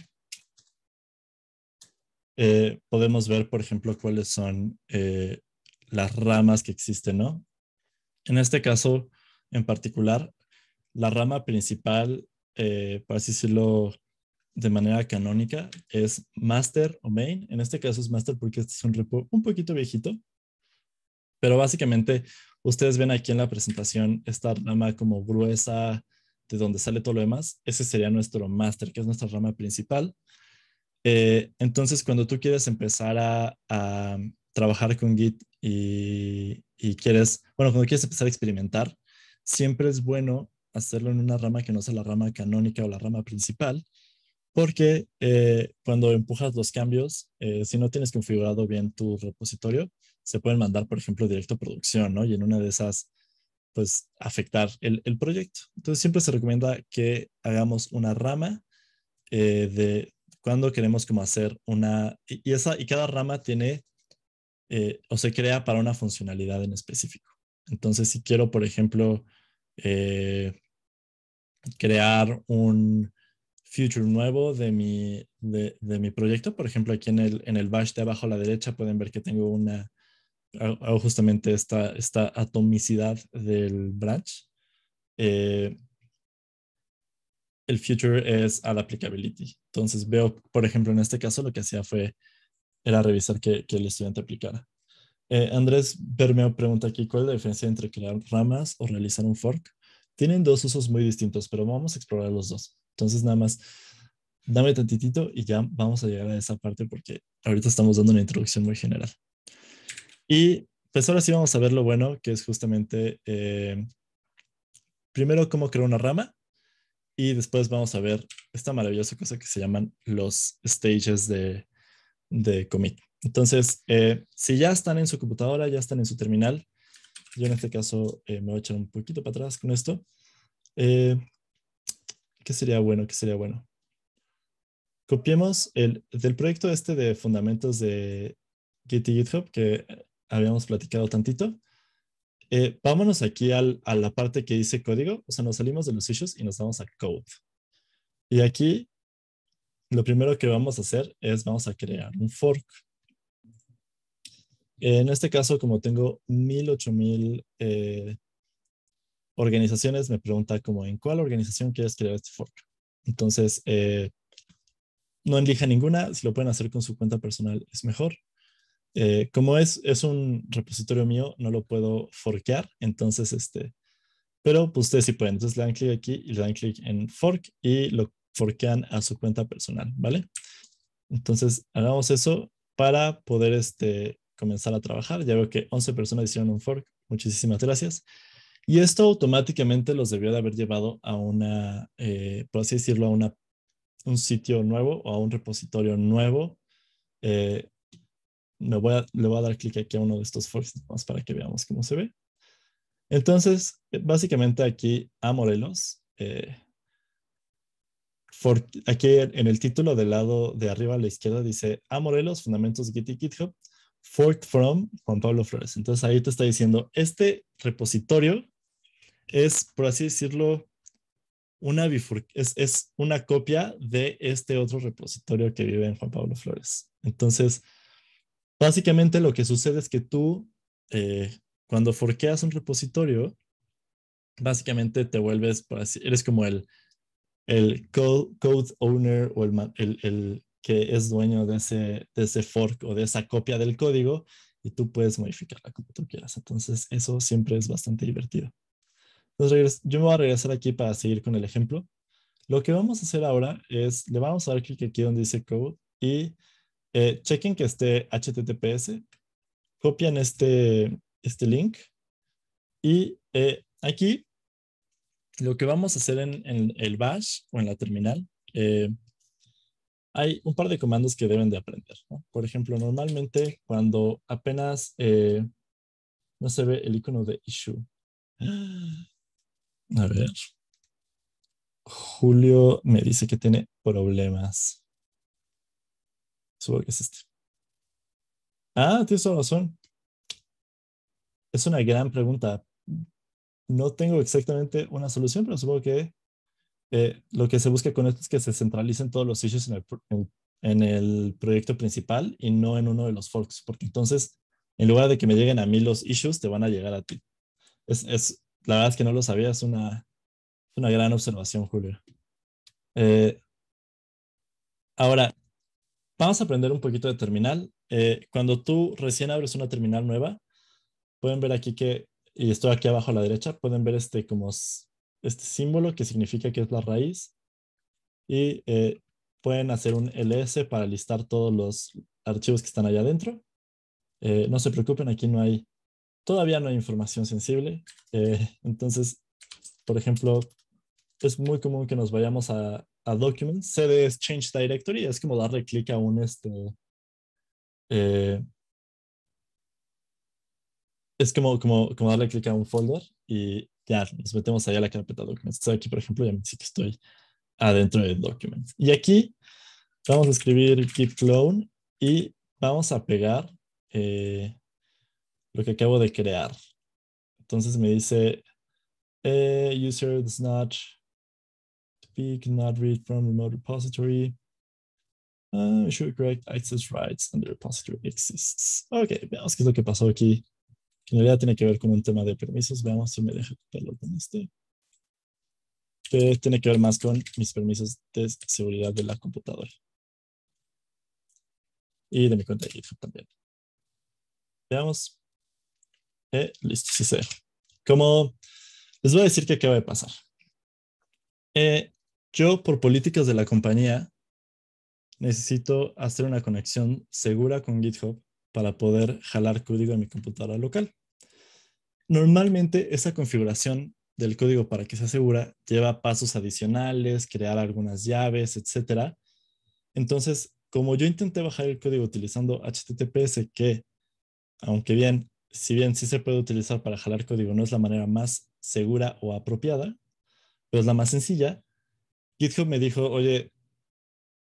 Eh, podemos ver, por ejemplo, cuáles son eh, las ramas que existen, ¿no? En este caso en particular, la rama principal, eh, por así decirlo de manera canónica, es master o main. En este caso es master porque este es un repo un poquito viejito, pero básicamente ustedes ven aquí en la presentación esta rama como gruesa, de donde sale todo lo demás, ese sería nuestro master, que es nuestra rama principal. Eh, entonces, cuando tú quieres empezar a, trabajar con Git y, quieres, bueno, cuando quieres empezar a experimentar, siempre es bueno hacerlo en una rama que no sea la rama canónica o la rama principal, porque eh, cuando empujas los cambios, eh, si no tienes configurado bien tu repositorio, se pueden mandar, por ejemplo, directo a producción, ¿no? Y en una de esas pues afectar el, proyecto. Entonces siempre se recomienda que hagamos una rama eh, de cuando queremos como hacer una, y, esa, y cada rama tiene eh, o se crea para una funcionalidad en específico. Entonces, si quiero, por ejemplo, eh, crear un future nuevo de mi, de, mi proyecto, por ejemplo, aquí en el, en el bash de abajo a la derecha pueden ver que tengo una, hago justamente esta, esta atomicidad del branch. Eh, el future es la applicability. Entonces veo, por ejemplo, en este caso lo que hacía fue, era revisar que, el estudiante aplicara. Eh, Andrés Bermeo pregunta aquí, ¿cuál es la diferencia entre crear ramas o realizar un fork? Tienen dos usos muy distintos, pero vamos a explorar los dos. Entonces nada más, dame tantitito y ya vamos a llegar a esa parte porque ahorita estamos dando una introducción muy general. Y pues ahora sí vamos a ver lo bueno, que es justamente eh, primero cómo crear una rama y después vamos a ver esta maravillosa cosa que se llaman los stages de, de commit. Entonces, eh, si ya están en su computadora, ya están en su terminal, yo en este caso eh, me voy a echar un poquito para atrás con esto. ¿Qué sería bueno? ¿Qué sería bueno? Copiemos el del proyecto este de fundamentos de Git GitHub, que habíamos platicado tantito. Eh, vámonos aquí al, a la parte que dice código, o sea, nos salimos de los issues y nos vamos a code. Y aquí lo primero que vamos a hacer es vamos a crear un fork. En este caso, como tengo mil ocho mil eh, organizaciones, me pregunta como en cuál organización quieres crear este fork. Entonces, eh, no elija ninguna, si lo pueden hacer con su cuenta personal es mejor. Eh, como es, es un repositorio mío, no lo puedo forkear, entonces este, pero pues ustedes sí pueden. Entonces le dan clic aquí y le dan clic en fork y lo forkean a su cuenta personal, ¿vale? Entonces hagamos eso para poder este, comenzar a trabajar. Ya veo que 11 personas hicieron un fork. Muchísimas gracias. Y esto automáticamente los debió de haber llevado a una, eh, por así decirlo, a una, un sitio nuevo o a un repositorio nuevo eh, le voy a dar clic aquí a uno de estos forks para que veamos cómo se ve. Entonces, básicamente aquí a Morelos, eh, aquí en el título del lado de arriba a la izquierda dice a Morelos, fundamentos Git y GitHub, fork from Juan Pablo Flores. Entonces ahí te está diciendo, este repositorio es, por así decirlo, una es, es, una copia de este otro repositorio que vive en Juan Pablo Flores. Entonces, Básicamente lo que sucede es que tú, eh, cuando forqueas un repositorio, básicamente te vuelves, eres como el, el code, owner o el, el, que es dueño de ese, de ese fork o de esa copia del código y tú puedes modificarla como tú quieras. Entonces, eso siempre es bastante divertido. Entonces, yo me voy a regresar aquí para seguir con el ejemplo. Lo que vamos a hacer ahora es, le vamos a dar clic aquí donde dice code y eh, chequen que esté HTTPS, copian este, este, link y eh, aquí lo que vamos a hacer en, el bash o en la terminal, eh, hay un par de comandos que deben de aprender. Por ejemplo, normalmente cuando apenas no se ve el icono de issue. A ver. Julio me dice que tiene problemas. Supongo que es este. Ah, tienes razón. Es una gran pregunta. No tengo exactamente una solución, pero supongo que eh, lo que se busca con esto es que se centralicen todos los issues en el, el proyecto principal y no en uno de los forks, porque entonces, en lugar de que me lleguen a mí los issues, te van a llegar a ti. Es, es, la verdad es que no lo sabía, es una, una gran observación, Julio. Eh, ahora, Vamos a aprender un poquito de terminal. Eh, cuando tú recién abres una terminal nueva, pueden ver aquí que, y estoy aquí abajo a la derecha, pueden ver este como este símbolo que significa que es la raíz y eh, pueden hacer un ls para listar todos los archivos que están allá adentro. Eh, no se preocupen, aquí no hay, todavía no hay información sensible. entonces, por ejemplo, es muy común que nos vayamos a a document, CD es change directory, es como darle clic a un este. Eh, es como, como, darle clic a un folder y ya nos metemos allá a la carpeta documents. aquí, por ejemplo, ya me dice que estoy adentro de documents. Y aquí vamos a escribir git clone y vamos a pegar eh, lo que acabo de crear. Entonces me dice eh, user does not PHP cannot read from remote repository. Uh, should correct access rights and the repository exists. Ok, veamos qué es lo que pasó aquí. En realidad tiene que ver con un tema de permisos. Veamos si me deja quitarlo con este. Que tiene que ver más con mis permisos de seguridad de la computadora. Y de mi cuenta de GitHub también. Veamos. Eh, listo, sí sé. Como les voy a decir qué acaba de pasar. Eh, yo, por políticas de la compañía, necesito hacer una conexión segura con GitHub para poder jalar código en mi computadora local. Normalmente esa configuración del código para que sea segura lleva pasos adicionales, crear algunas llaves, etc. Entonces, como yo intenté bajar el código utilizando HTTPS, que aunque bien, si bien sí se puede utilizar para jalar código, no es la manera más segura o apropiada, pero es la más sencilla, GitHub me dijo, oye,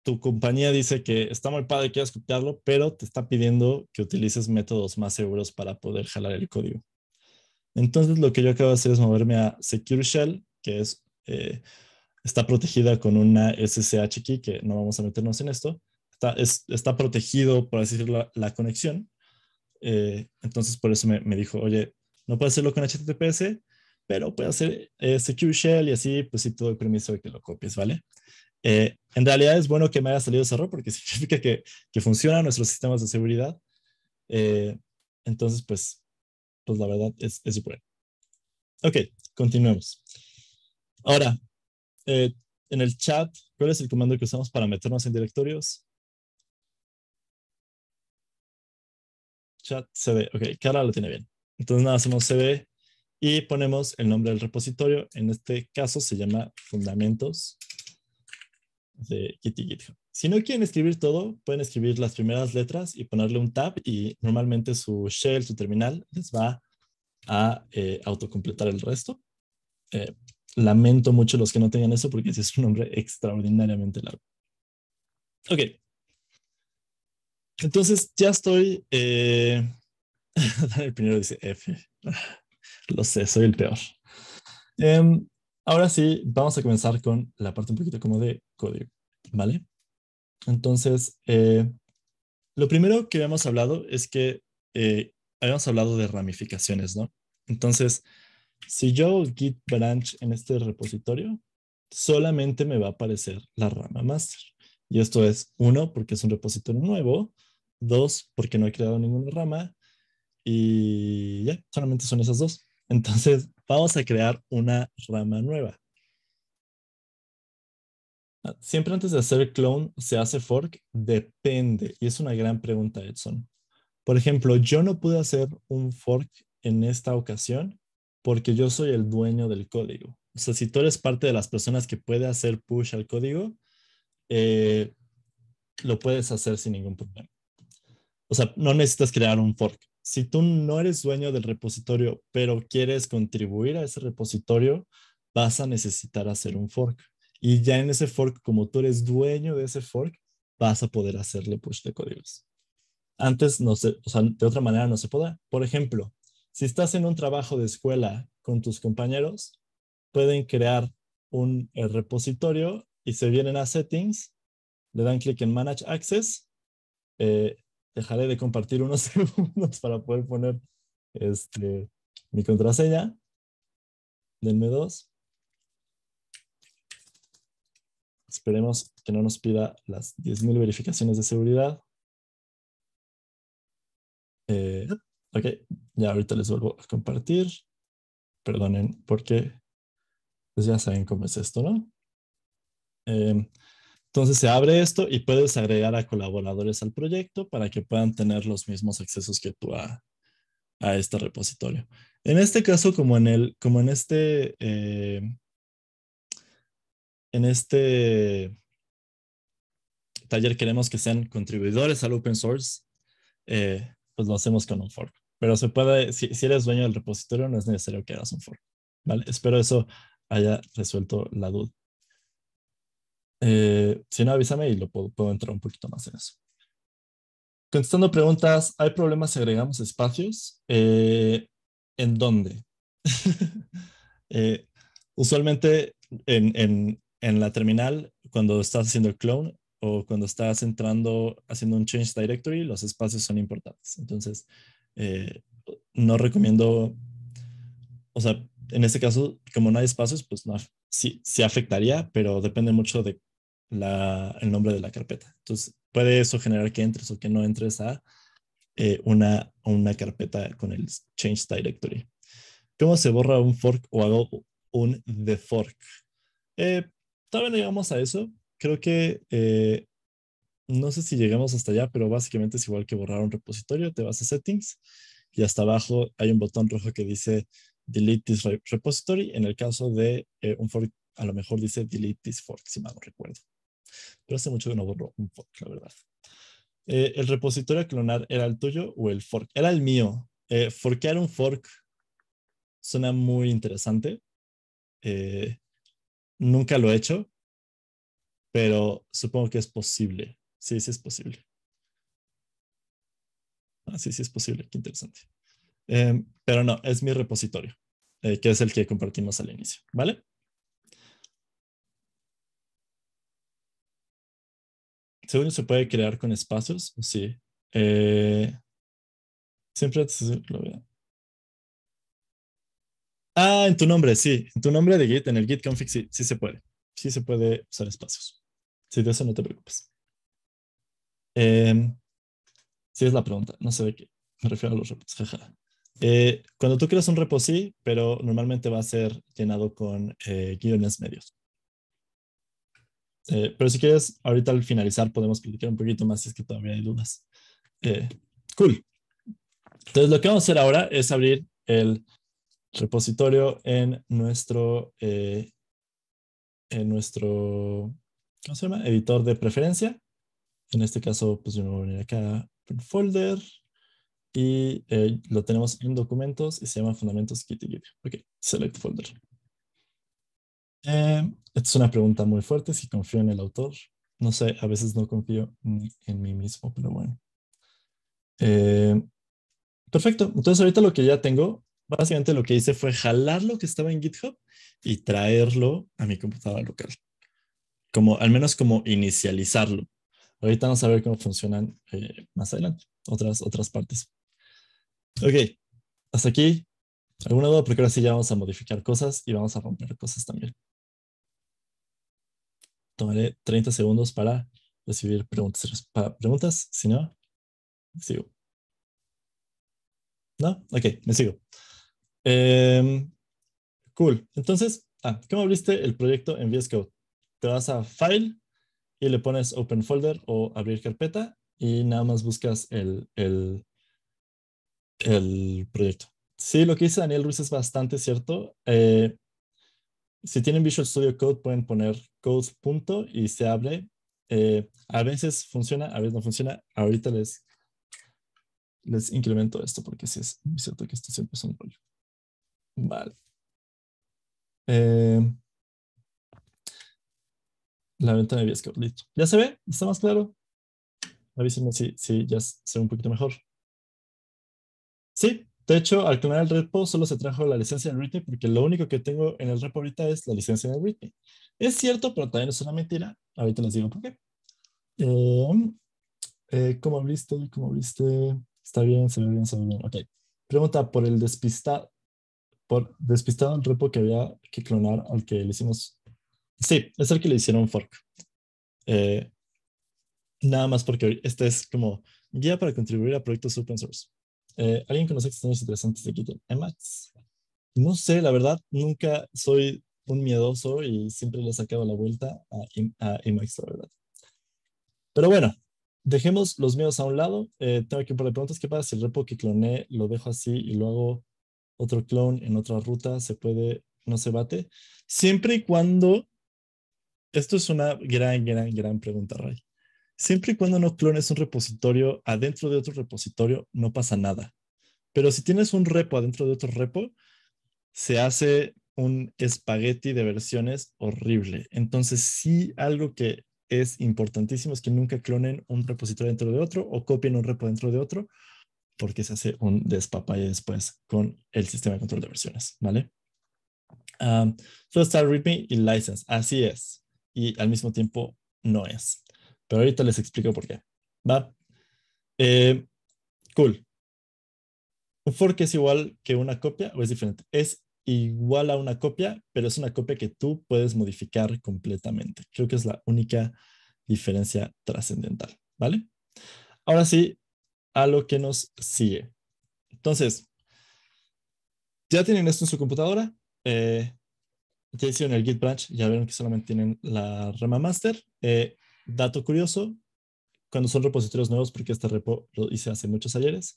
tu compañía dice que está muy padre, quieres copiarlo, pero te está pidiendo que utilices métodos más seguros para poder jalar el código. Entonces lo que yo acabo de hacer es moverme a Secure Shell, que es, eh, está protegida con una SSH key, que no vamos a meternos en esto. Está, protegido, por así decirlo, la, la conexión. Eh, entonces por eso me, me, dijo, oye, no puedes hacerlo con HTTPS, pero puede hacer eh, secure este shell y así, pues sí, todo el permiso de que lo copies, ¿vale? Eh, en realidad es bueno que me haya salido ese error porque significa que, que funcionan nuestros sistemas de seguridad. Eh, entonces, pues, pues la verdad es, es bueno. Ok, continuemos. Ahora, en el chat, ¿cuál es el comando que usamos para meternos en directorios? Chat cd. Ok, Cara lo tiene bien. Entonces nada, hacemos cd y ponemos el nombre del repositorio. En este caso se llama fundamentos de GitHub. Si no quieren escribir todo, pueden escribir las primeras letras y ponerle un tab y normalmente su shell, su terminal, les va a eh, autocompletar el resto. Eh, lamento mucho los que no tengan eso porque ese es un nombre extraordinariamente largo. Ok. Entonces ya estoy... Eh, el primero dice F. Lo sé, soy el peor. Em, ahora sí, vamos a comenzar con la parte un poquito como de código, ¿vale? Entonces, eh, lo primero que habíamos hablado es que eh, habíamos hablado de ramificaciones, ¿no? Entonces, si yo git branch en este repositorio, solamente me va a aparecer la rama master. Y esto es, uno, porque es un repositorio nuevo, dos, porque no he creado ninguna rama, y ya, solamente son esas dos. Entonces, vamos a crear una rama nueva. Ah, siempre antes de hacer clone, ¿se hace fork? Depende. Y es una gran pregunta, Edson. Por ejemplo, yo no pude hacer un fork en esta ocasión porque yo soy el dueño del código. O sea, si tú eres parte de las personas que puede hacer push al código, eh, lo puedes hacer sin ningún problema. O sea, no necesitas crear un fork si tú no eres dueño del repositorio, pero quieres contribuir a ese repositorio, vas a necesitar hacer un fork. Y ya en ese fork, como tú eres dueño de ese fork, vas a poder hacerle push de códigos. Antes, no se, o sea, de otra manera no se puede. Por ejemplo, si estás en un trabajo de escuela con tus compañeros, pueden crear un repositorio y se vienen a settings, le dan clic en Manage Access, eh, dejaré de compartir unos segundos para poder poner este, mi contraseña. Denme dos. Esperemos que no nos pida las 10.000 verificaciones de seguridad. Eh, ok, ya ahorita les vuelvo a compartir. Perdonen porque pues ya saben cómo es esto, ¿no? Em, entonces se abre esto y puedes agregar a colaboradores al proyecto para que puedan tener los mismos accesos que tú a, este repositorio. En este caso, como en, el, como en este... Eh, en este taller queremos que sean contribuidores al open source, eh, pues lo hacemos con un fork. Pero se puede, si, eres dueño del repositorio, no es necesario que hagas un fork. Espero eso haya resuelto la duda. Eh, si no, avísame y lo puedo, entrar un poquito más en eso. Contestando preguntas, ¿hay problemas si agregamos espacios? Eh, ¿En dónde? Eh, usualmente en, en, la terminal, cuando estás haciendo el clone o cuando estás entrando haciendo un change directory, los espacios son importantes. Entonces, no recomiendo, o sea, en este caso, como no hay espacios, pues no, sí afectaría, pero depende mucho de el nombre de la carpeta. Entonces, puede eso generar que entres o que no entres a eh, una, carpeta con el change directory. ¿Cómo se borra un fork o hago un de fork? Eh, todavía no llegamos a eso. Creo que eh, no sé si llegamos hasta allá, pero básicamente es igual que borrar un repositorio. Te vas a settings y hasta abajo hay un botón rojo que dice delete this repository. En el caso de eh, un fork, a lo mejor dice delete this fork, si mal no recuerdo. Pero hace mucho que no borro un fork, la verdad. Eh, ¿El repositorio a clonar era el tuyo o el fork? Era el mío. Eh, forkear un fork suena muy interesante. Eh, nunca lo he hecho, pero supongo que es posible. Sí, sí es posible. Ah, sí, sí es posible. Qué interesante. Em, pero no, es mi repositorio, eh, que es el que compartimos al inicio, ¿vale? según se puede crear con espacios, sí. Eh, siempre lo veo. Ah, en tu nombre, sí. En tu nombre de Git, en el Git config, sí, sí se puede. Sí se puede usar espacios. Si de eso no te preocupes. Em, sí, es la pregunta. No sé de qué. Me refiero a los repos. Eh, cuando tú creas un repo, sí, pero normalmente va a ser llenado con eh, guiones medios. Eh, pero si quieres, ahorita al finalizar podemos platicar un poquito más si es que todavía hay dudas. Eh, cool. Entonces, lo que vamos a hacer ahora es abrir el repositorio en nuestro, eh, en nuestro, ¿cómo se llama? Editor de preferencia. En este caso, pues yo me voy a venir acá, folder, y lo tenemos en documentos y se llama fundamentos Kitty Ok, select folder. Eh, esta es una pregunta muy fuerte, si confío en el autor. No sé, a veces no confío en mí mismo, pero bueno. Eh, perfecto, entonces ahorita lo que ya tengo, básicamente lo que hice fue jalar lo que estaba en GitHub y traerlo a mi computadora local. Como, al menos como inicializarlo. Ahorita vamos a ver cómo funcionan eh, más adelante, otras, otras partes. Ok, hasta aquí. ¿Alguna duda? Porque ahora sí ya vamos a modificar cosas y vamos a romper cosas también tomaré 30 segundos para recibir preguntas. Para preguntas, si no, sigo. ¿No? Ok, me sigo. Em, cool. Entonces, ah, ¿cómo abriste el proyecto en VS Code? Te vas a File y le pones Open Folder o Abrir Carpeta y nada más buscas el, el, proyecto. Sí, lo que dice Daniel Ruiz es bastante cierto. Eh, si tienen Visual Studio Code, pueden poner codes punto y se abre. Eh, a veces funciona, a veces no funciona. Ahorita les, les incremento esto porque sí es cierto que esto siempre es un rollo. Vale. Eh, la ventana de VS Code, ¿Ya se ve? ¿Está más claro? Avísenme si, si ya se ve un poquito mejor. ¿Sí? De hecho, al clonar el repo solo se trajo la licencia de Readme porque lo único que tengo en el repo ahorita es la licencia de Readme. Es cierto, pero también es una mentira. Ahorita les digo por qué. Eh, eh, ¿Cómo abriste? ¿Cómo abriste? Está bien, se ve bien, se ve bien. Ok. Pregunta por el despistado. Por despistado el repo que había que clonar al que le hicimos. Sí, es el que le hicieron fork. Eh, nada más porque este es como guía para contribuir a proyectos open source. Eh, alguien conoce los interesantes de Kitten? ¿Emacs? No sé, la verdad, nunca soy un miedoso y siempre le he sacado la vuelta a, em, a la verdad. Pero bueno, dejemos los miedos a un lado. Eh, tengo que poner preguntas. ¿Qué pasa si el repo que cloné lo dejo así y luego otro clone en otra ruta? ¿Se puede, no se bate? Siempre y cuando... Esto es una gran, gran, gran pregunta, Ray. Siempre y cuando no clones un repositorio adentro de otro repositorio, no pasa nada. Pero si tienes un repo adentro de otro repo, se hace un espagueti de versiones horrible. Entonces, sí, algo que es importantísimo es que nunca clonen un repositorio adentro de otro o copien un repo adentro de otro, porque se hace un despapalle después con el sistema de control de versiones, ¿vale? Um, ah, so está README y license, así es. Y al mismo tiempo no es. Pero ahorita les explico por qué. ¿Va? Eh, cool. ¿Un fork es igual que una copia o es diferente? Es igual a una copia, pero es una copia que tú puedes modificar completamente. Creo que es la única diferencia trascendental, ¿vale? Ahora sí, a lo que nos sigue. Entonces, ya tienen esto en su computadora, eh, ya hicieron el Git branch, ya vieron que solamente tienen la rama master. Eh, Dato curioso, cuando son repositorios nuevos, porque este repo lo hice hace muchos ayeres,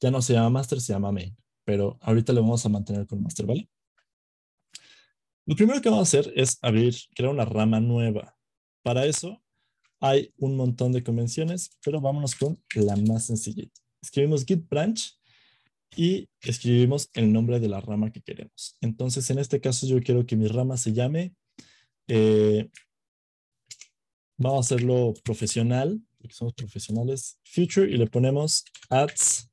ya no se llama master, se llama main, pero ahorita lo vamos a mantener con master, ¿vale? Lo primero que vamos a hacer es abrir, crear una rama nueva. Para eso hay un montón de convenciones, pero vámonos con la más sencillita. Escribimos git branch y escribimos el nombre de la rama que queremos. Entonces, en este caso, yo quiero que mi rama se llame eh, vamos a hacerlo profesional, porque somos profesionales, future, y le ponemos ads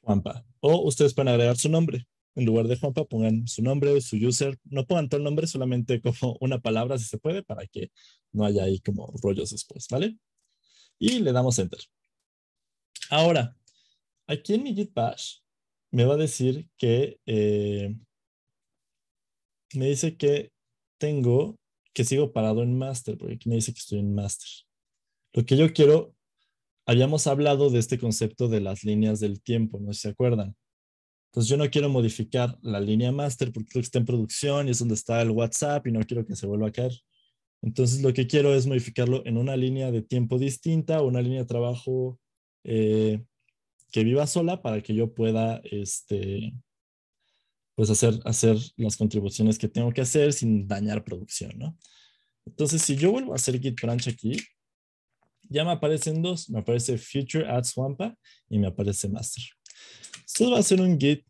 Juanpa. O ustedes pueden agregar su nombre. En lugar de Juanpa, pongan su nombre, su user. No pongan todo el nombre, solamente como una palabra si se puede, para que no haya ahí como rollos después, ¿vale? Y le damos Enter. Ahora, aquí en mi Git Bash me va a decir que eh, me dice que tengo que sigo parado en máster, porque aquí me dice que estoy en máster. Lo que yo quiero, habíamos hablado de este concepto de las líneas del tiempo, no se acuerdan. Entonces yo no quiero modificar la línea master porque creo que está en producción y es donde está el WhatsApp y no quiero que se vuelva a caer. Entonces lo que quiero es modificarlo en una línea de tiempo distinta, una línea de trabajo eh, que viva sola para que yo pueda este, pues hacer, hacer las contribuciones que tengo que hacer sin dañar producción, ¿no? Entonces, si yo vuelvo a hacer git branch aquí, ya me aparecen dos, me aparece future at swampa y me aparece master. Esto va a ser un git,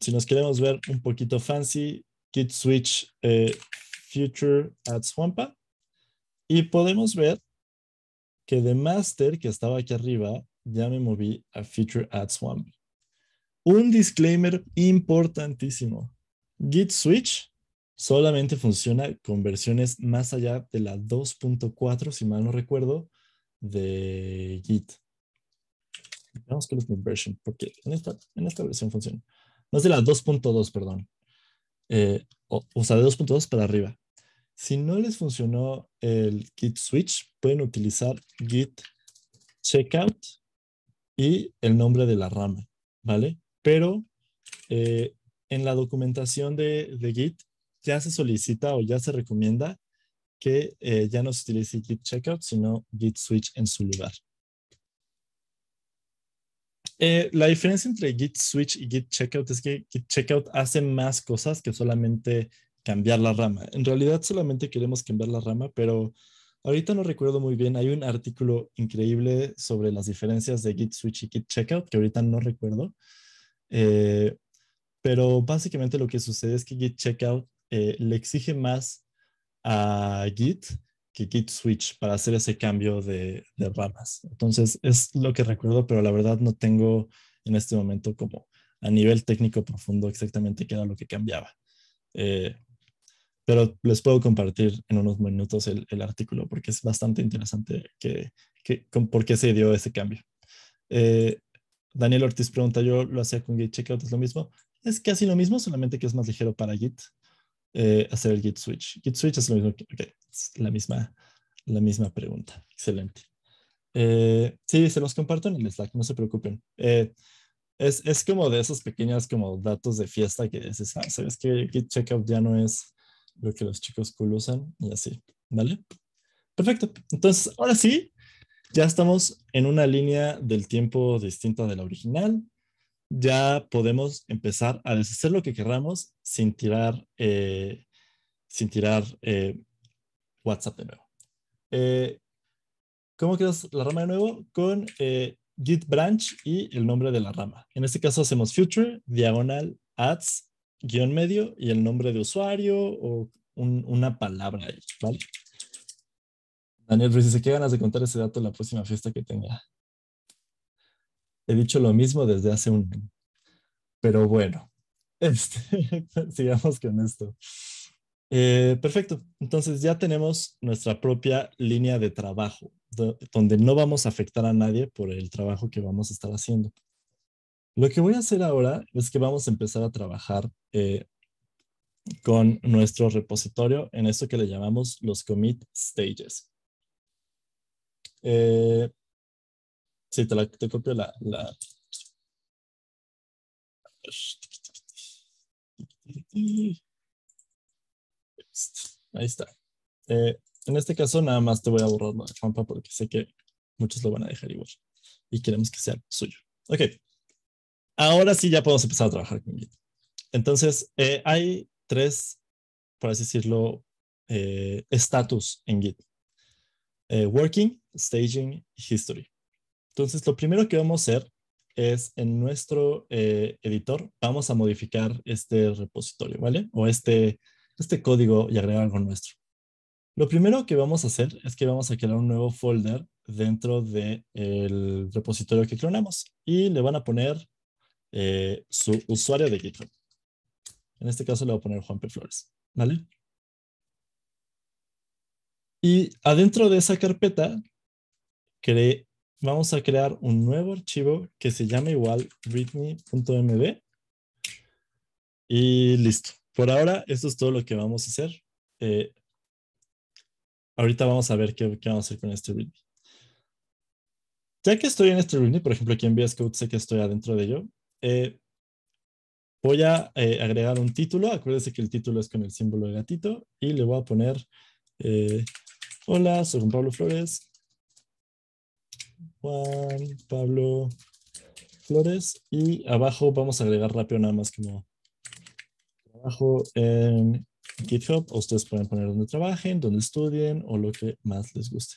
si nos queremos ver un poquito fancy, git switch eh, future at swampa y podemos ver que de master que estaba aquí arriba, ya me moví a future at swampa. Un disclaimer importantísimo. Git Switch solamente funciona con versiones más allá de la 2.4, si mal no recuerdo, de Git. Vamos con la version, porque en esta, en esta versión funciona. Más de la 2.2, perdón. Eh, o, sea, de 2.2 para arriba. Si no les funcionó el Git Switch, pueden utilizar Git Checkout y el nombre de la rama, ¿vale? pero eh, en la documentación de, Git ya se solicita o ya se recomienda que eh, ya no se utilice Git Checkout, sino Git Switch en su lugar. Eh, la diferencia entre Git Switch y Git Checkout es que Git Checkout hace más cosas que solamente cambiar la rama. En realidad solamente queremos cambiar la rama, pero ahorita no recuerdo muy bien. Hay un artículo increíble sobre las diferencias de Git Switch y Git Checkout que ahorita no recuerdo. Eh, pero básicamente lo que sucede es que Git Checkout eh, le exige más a Git que Git Switch para hacer ese cambio de, ramas. Entonces, es lo que recuerdo, pero la verdad no tengo en este momento como a nivel técnico profundo exactamente qué era lo que cambiaba. Eh, pero les puedo compartir en unos minutos el, artículo porque es bastante interesante que, por qué se dio ese cambio. Eh, Daniel Ortiz pregunta, yo lo hacía con Git Checkout, ¿es lo mismo? Es casi lo mismo, solamente que es más ligero para Git eh, hacer el Git Switch. Git Switch es lo mismo, que, okay, es la misma, la misma pregunta. Excelente. Eh, sí, se los comparto en el Slack, no se preocupen. Eh, es, es, como de esos pequeños como datos de fiesta que dices, ah, sabes que Git Checkout ya no es lo que los chicos cool usan y así, ¿vale? Perfecto. Entonces, ahora sí, ya estamos en una línea del tiempo distinta de la original. Ya podemos empezar a deshacer lo que querramos sin tirar, eh, sin tirar eh, WhatsApp de nuevo. Eh, ¿Cómo creas la rama de nuevo? Con git branch y el nombre de la rama. En este caso hacemos future, diagonal, ads, guión medio y el nombre de usuario o una palabra ahí, ¿vale? Daniel Ruiz dice, qué ganas de contar ese dato en la próxima fiesta que tenga. He dicho lo mismo desde hace un Pero bueno, este, sigamos con esto. Eh, perfecto. Entonces ya tenemos nuestra propia línea de trabajo, donde no vamos a afectar a nadie por el trabajo que vamos a estar haciendo. Lo que voy a hacer ahora es que vamos a empezar a trabajar eh, con nuestro repositorio en esto que le llamamos los commit stages. Eh, sí, te, la, te copio la, Ahí está. Eh, en este caso nada más te voy a borrar la trampa porque sé que muchos lo van a dejar igual y queremos que sea suyo. Ok. Ahora sí ya podemos empezar a trabajar con Git. Entonces, eh, hay tres, por así decirlo, estatus en Git. Eh, working, Staging, History. Entonces, lo primero que vamos a hacer es en nuestro eh, editor, vamos a modificar este repositorio, ¿vale? O este, este código y agregar algo nuestro. Lo primero que vamos a hacer es que vamos a crear un nuevo folder dentro del el repositorio que clonamos y le van a poner eh, su usuario de GitHub. En este caso le voy a poner Juan P. Flores, ¿vale? Y adentro de esa carpeta, vamos a crear un nuevo archivo que se llama igual readme.md. Y listo. Por ahora, esto es todo lo que vamos a hacer. Eh, ahorita vamos a ver qué, vamos a hacer con este readme. Ya que estoy en este readme, por ejemplo, aquí en VS Code sé que estoy adentro de ello, eh, voy a eh, agregar un título. Acuérdense que el título es con el símbolo de gatito y le voy a poner Hola, soy Juan Pablo Flores. Juan Pablo Flores. Y abajo vamos a agregar rápido nada más como trabajo en GitHub. ustedes pueden poner donde trabajen, donde estudien o lo que más les guste.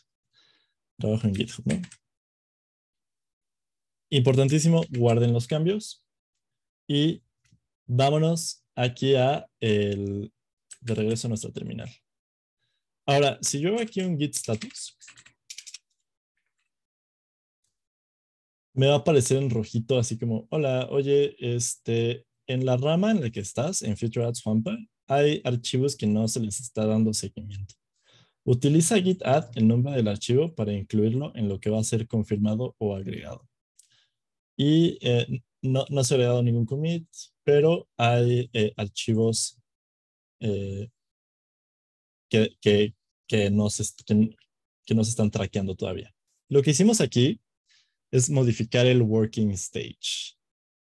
Trabajo en GitHub, ¿no? Importantísimo, guarden los cambios. Y vámonos aquí a el, de regreso a nuestra terminal. Ahora, si yo aquí un git status, me va a aparecer en rojito así como, hola, oye, este, en la rama en la que estás, en Future Ads hay archivos que no se les está dando seguimiento. Utiliza git add el nombre del archivo para incluirlo en lo que va a ser confirmado o agregado. Y eh, no, no, se ha dado ningún commit, pero hay eh, archivos eh, que, nos, están traqueando todavía. Lo que hicimos aquí es modificar el working stage.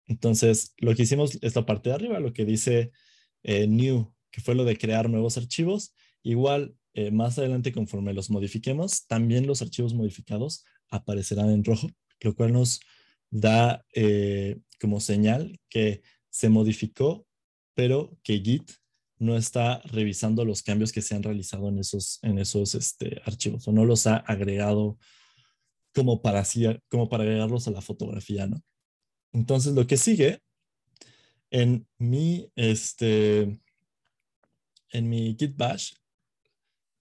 Entonces, lo que hicimos es la parte de arriba, lo que dice eh, new, que fue lo de crear nuevos archivos. Igual, eh, más adelante, conforme los modifiquemos, también los archivos modificados aparecerán en rojo, lo cual nos da eh, como señal que se modificó, pero que Git no está revisando los cambios que se han realizado en esos, en esos este, archivos o no los ha agregado como para, como para agregarlos a la fotografía, ¿no? Entonces, lo que sigue en mi, este, en mi git bash,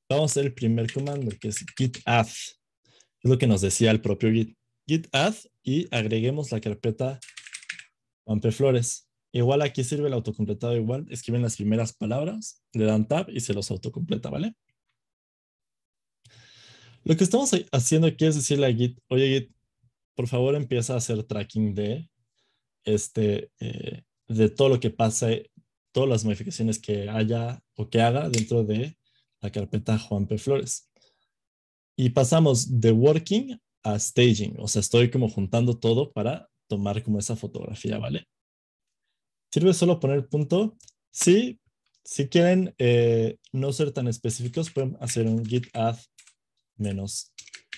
vamos a hacer el primer comando que es git add. Es lo que nos decía el propio git. Git add y agreguemos la carpeta flores Igual aquí sirve el autocompletado igual. Escriben las primeras palabras, le dan tab y se los autocompleta, ¿vale? Lo que estamos haciendo aquí es decirle a Git, oye Git, por favor empieza a hacer tracking de, este, eh, de todo lo que pasa, todas las modificaciones que haya o que haga dentro de la carpeta Juan P. Flores. Y pasamos de working a staging, o sea, estoy como juntando todo para tomar como esa fotografía, ¿vale? ¿Sirve solo poner punto? Sí, si quieren eh, no ser tan específicos, pueden hacer un git add menos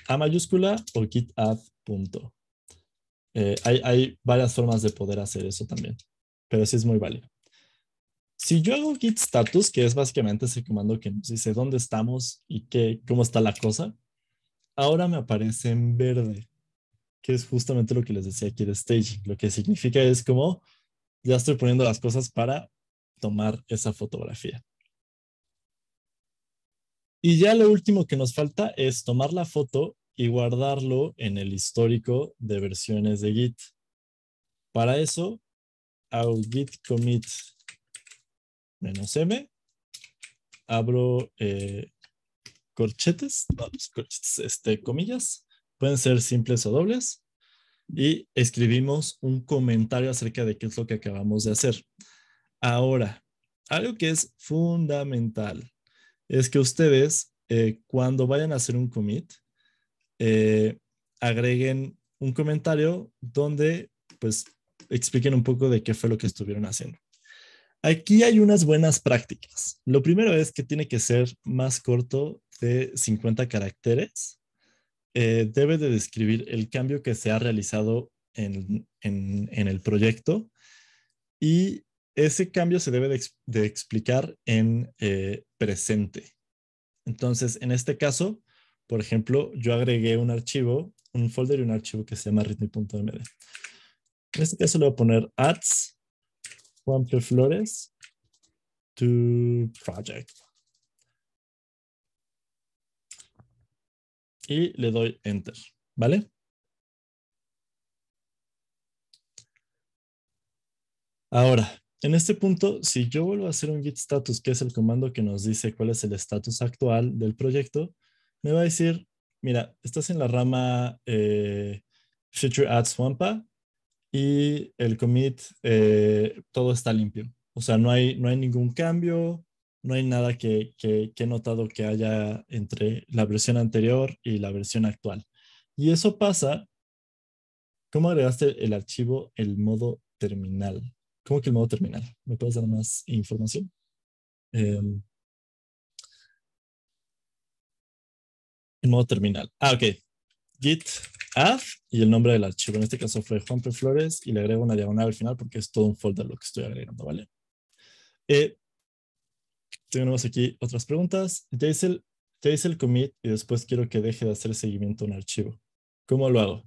a mayúscula o git add punto. Eh, hay, hay, varias formas de poder hacer eso también, pero sí es muy válido. Si yo hago git status, que es básicamente ese comando que nos dice dónde estamos y qué, cómo está la cosa, ahora me aparece en verde, que es justamente lo que les decía aquí de staging. Lo que significa es como ya estoy poniendo las cosas para tomar esa fotografía. Y ya lo último que nos falta es tomar la foto y guardarlo en el histórico de versiones de Git. Para eso, hago git commit -m, abro eh, corchetes, este, comillas, pueden ser simples o dobles, y escribimos un comentario acerca de qué es lo que acabamos de hacer. Ahora, algo que es fundamental es que ustedes eh, cuando vayan a hacer un commit eh, agreguen un comentario donde pues expliquen un poco de qué fue lo que estuvieron haciendo. Aquí hay unas buenas prácticas. Lo primero es que tiene que ser más corto de 50 caracteres eh, debe de describir el cambio que se ha realizado en, el proyecto y ese cambio se debe de, explicar en eh, presente. Entonces, en este caso, por ejemplo, yo agregué un archivo, un folder y un archivo que se llama readme.md. En este caso le voy a poner ads per Flores to project. y le doy Enter, ¿vale? Ahora, en este punto, si yo vuelvo a hacer un git status, que es el comando que nos dice cuál es el estatus actual del proyecto, me va a decir, mira, estás en la rama eh, Future Ads Wampa y el commit, eh, todo está limpio. O sea, no hay, no hay ningún cambio, no hay nada que, he notado que haya entre la versión anterior y la versión actual. Y eso pasa, ¿cómo agregaste el archivo, el modo terminal? ¿Cómo que el modo terminal? ¿Me puedes dar más información? Em, el modo terminal. Ah, ok. Git add y el nombre del archivo. En este caso fue Juanpe Flores y le agrego una diagonal al final porque es todo un folder lo que estoy agregando, ¿vale? Eh, tenemos aquí otras preguntas. Ya hice, el, commit y después quiero que deje de hacer seguimiento a un archivo. ¿Cómo lo hago?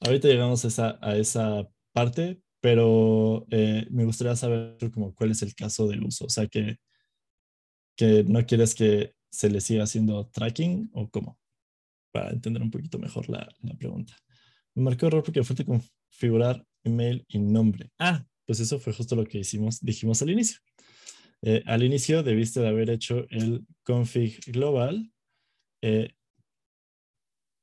Ahorita llegamos a esa, parte, pero eh, me gustaría saber como cuál es el caso del uso. O sea, que, que no quieres que se le siga haciendo tracking o cómo, para entender un poquito mejor la, pregunta. Me marcó error porque de configurar email y nombre. Ah, pues eso fue justo lo que hicimos, dijimos al inicio. Eh, al inicio debiste de haber hecho el config global, eh,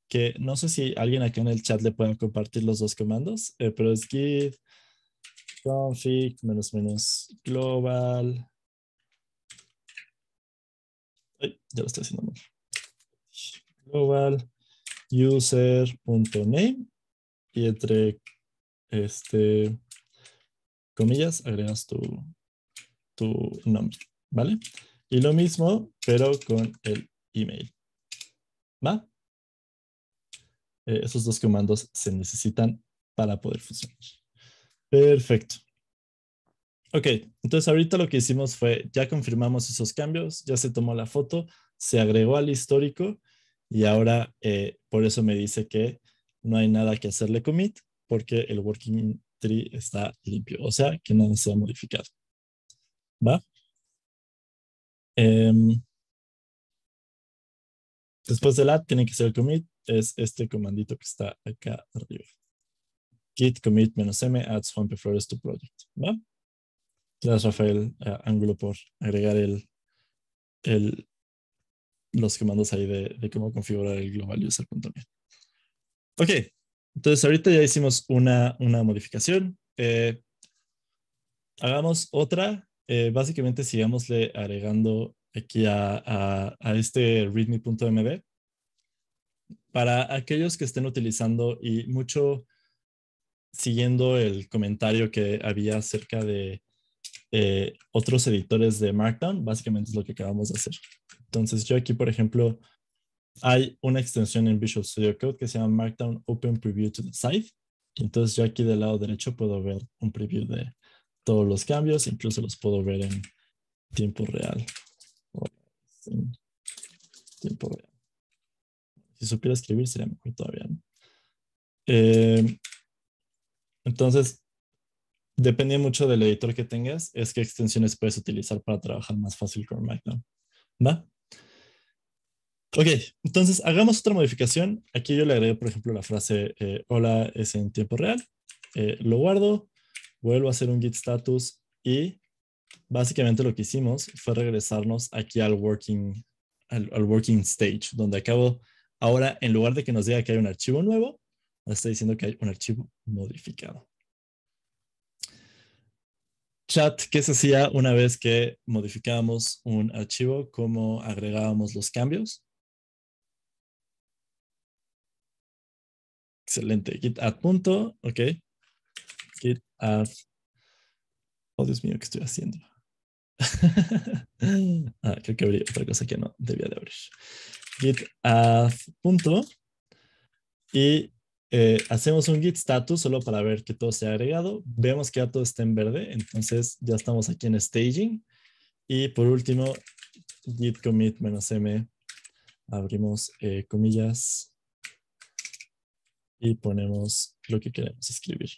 que no sé si alguien acá en el chat le pueda compartir los dos comandos, eh, pero es git config menos menos global. Ay, ya lo estoy haciendo mal. Global user.name y entre este comillas agregas tu tu nombre, ¿vale? Y lo mismo, pero con el email. ¿Va? Eh, esos dos comandos se necesitan para poder funcionar. Perfecto. Ok, entonces ahorita lo que hicimos fue, ya confirmamos esos cambios, ya se tomó la foto, se agregó al histórico y ahora eh, por eso me dice que no hay nada que hacerle commit porque el working tree está limpio, o sea que nada se ha modificado. ¿va? Em, después del add tiene que ser el commit, es este comandito que está acá arriba. Git commit -m adds Juan to project, ¿va? Gracias, Rafael Ángulo, por agregar el, el, los comandos ahí de, de cómo configurar el global user.net. Ok, entonces ahorita ya hicimos una, una modificación. Eh, hagamos otra eh, básicamente sigámosle agregando aquí a, a, este readme.md. Para aquellos que estén utilizando y mucho siguiendo el comentario que había acerca de eh, otros editores de Markdown, básicamente es lo que acabamos de hacer. Entonces yo aquí, por ejemplo, hay una extensión en Visual Studio Code que se llama Markdown Open Preview to the Site. Entonces yo aquí del lado derecho puedo ver un preview de, todos los cambios, incluso los puedo ver en tiempo real. tiempo Si supiera escribir sería mejor todavía. Em, entonces, depende mucho del editor que tengas, es qué extensiones puedes utilizar para trabajar más fácil con Markdown. ¿Va? Ok, entonces hagamos otra modificación. Aquí yo le agrego, por ejemplo, la frase eh, hola es en tiempo real. Eh, lo guardo, vuelvo a hacer un git status y básicamente lo que hicimos fue regresarnos aquí al working, al, working stage, donde acabo, ahora en lugar de que nos diga que hay un archivo nuevo, nos está diciendo que hay un archivo modificado. Chat, ¿qué se hacía una vez que modificábamos un archivo? ¿Cómo agregábamos los cambios? Excelente, git add punto, ok. Ah, oh, Dios mío, ¿qué estoy haciendo? Ah, creo que abrí otra cosa que no debía de abrir. Git add punto. Y eh, hacemos un git status solo para ver que todo se ha agregado. Vemos que ya todo está en verde, entonces ya estamos aquí en staging. Y por último, git commit m. Abrimos eh, comillas y ponemos lo que queremos escribir.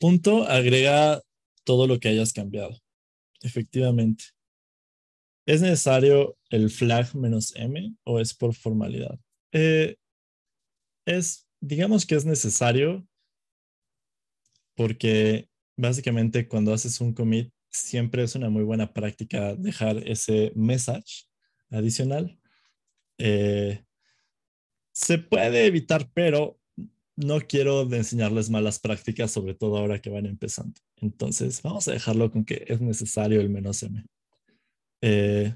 Punto, agrega todo lo que hayas cambiado. Efectivamente. ¿Es necesario el flag menos m o es por formalidad? Eh, es, digamos que es necesario porque básicamente cuando haces un commit siempre es una muy buena práctica dejar ese message adicional. Eh, se puede evitar, pero no quiero enseñarles malas prácticas, sobre todo ahora que van empezando. Entonces, vamos a dejarlo con que es necesario el menos M. Eh,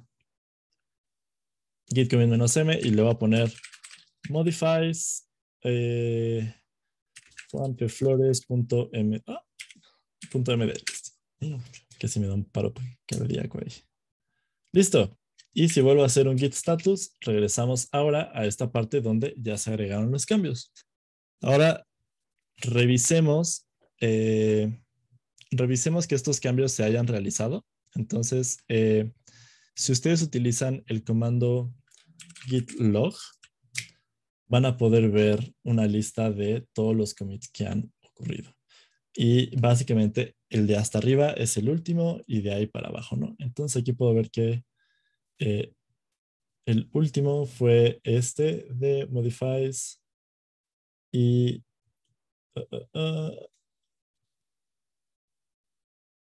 git commit menos M y le voy a poner modifies eh, juanpeflores.md. Ah, mm, que si me da un paro ahí. Listo. Y si vuelvo a hacer un git status, regresamos ahora a esta parte donde ya se agregaron los cambios. Ahora, revisemos, eh, revisemos que estos cambios se hayan realizado. Entonces, eh, si ustedes utilizan el comando git log, van a poder ver una lista de todos los commits que han ocurrido. Y básicamente el de hasta arriba es el último y de ahí para abajo, ¿no? Entonces aquí puedo ver que eh, el último fue este de modifies y... Uh, uh, uh.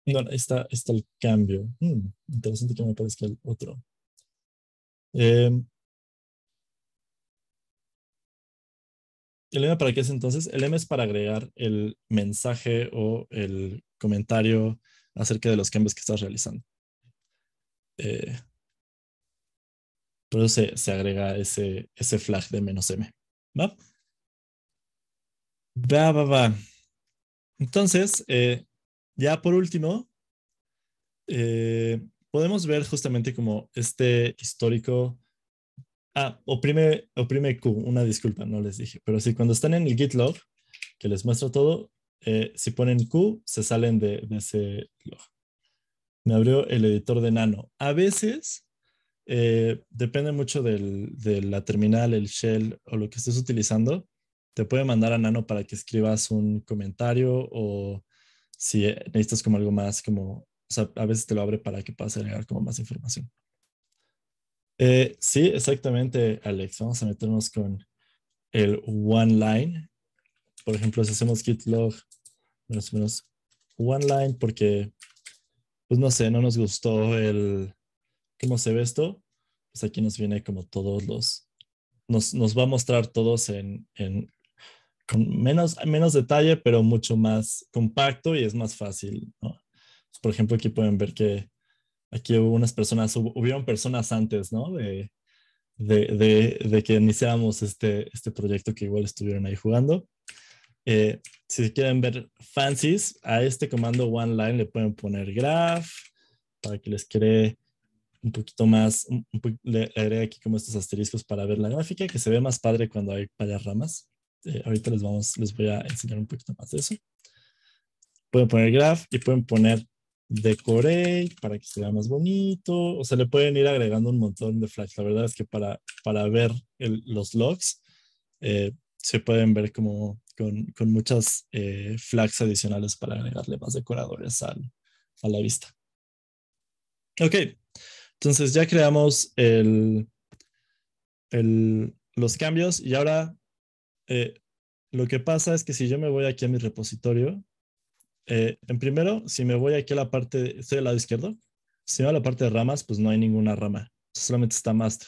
bueno, está, el cambio. Hmm, interesante que me parezca el otro. Em. ¿El M para qué es entonces? El M es para agregar el mensaje o el comentario acerca de los cambios que estás realizando. Eh. por eso se, agrega ese, ese flag de menos M. ¿Va? Va, va, va. Entonces, eh, ya por último, eh, podemos ver justamente como este histórico. Ah, oprime, oprime Q, una disculpa, no les dije, pero sí, cuando están en el git log, que les muestro todo, eh, si ponen Q, se salen de, ese log. Me abrió el editor de nano. A veces depende mucho del, de la terminal, el shell o lo que estés utilizando te puede mandar a Nano para que escribas un comentario o si necesitas como algo más, como, o sea, a veces te lo abre para que puedas agregar como más información. Eh, sí, exactamente, Alex. Vamos a meternos con el one line. Por ejemplo, si hacemos git log, menos o menos one line, porque, pues no sé, no nos gustó el cómo se ve esto. Pues aquí nos viene como todos los, nos, nos va a mostrar todos en menos, menos detalle, pero mucho más compacto y es más fácil. Por ejemplo, aquí pueden ver que aquí hubo unas personas, hubieron personas antes, ¿no? De, de, de, que iniciáramos este, este proyecto que igual estuvieron ahí jugando. Eh, si quieren ver fancies, a este comando one line le pueden poner graph para que les cree un poquito más, le, aquí como estos asteriscos para ver la gráfica, que se ve más padre cuando hay varias ramas. Este, ahorita les, vamos, les voy a enseñar un poquito más de eso. Pueden poner graph y pueden poner decorate para que se vea más bonito. O sea, le pueden ir agregando un montón de flags. La verdad es que para, para ver los logs eh, se pueden ver como con, con muchas eh, flags adicionales para agregarle más decoradores a la vista. Ok, entonces ya creamos el, el, los cambios y ahora eh, lo que pasa es que si yo me voy aquí a mi repositorio, eh, en primero, si me voy aquí a la parte, estoy lado izquierdo, si me voy a la parte de ramas, pues no hay ninguna rama, solamente está master.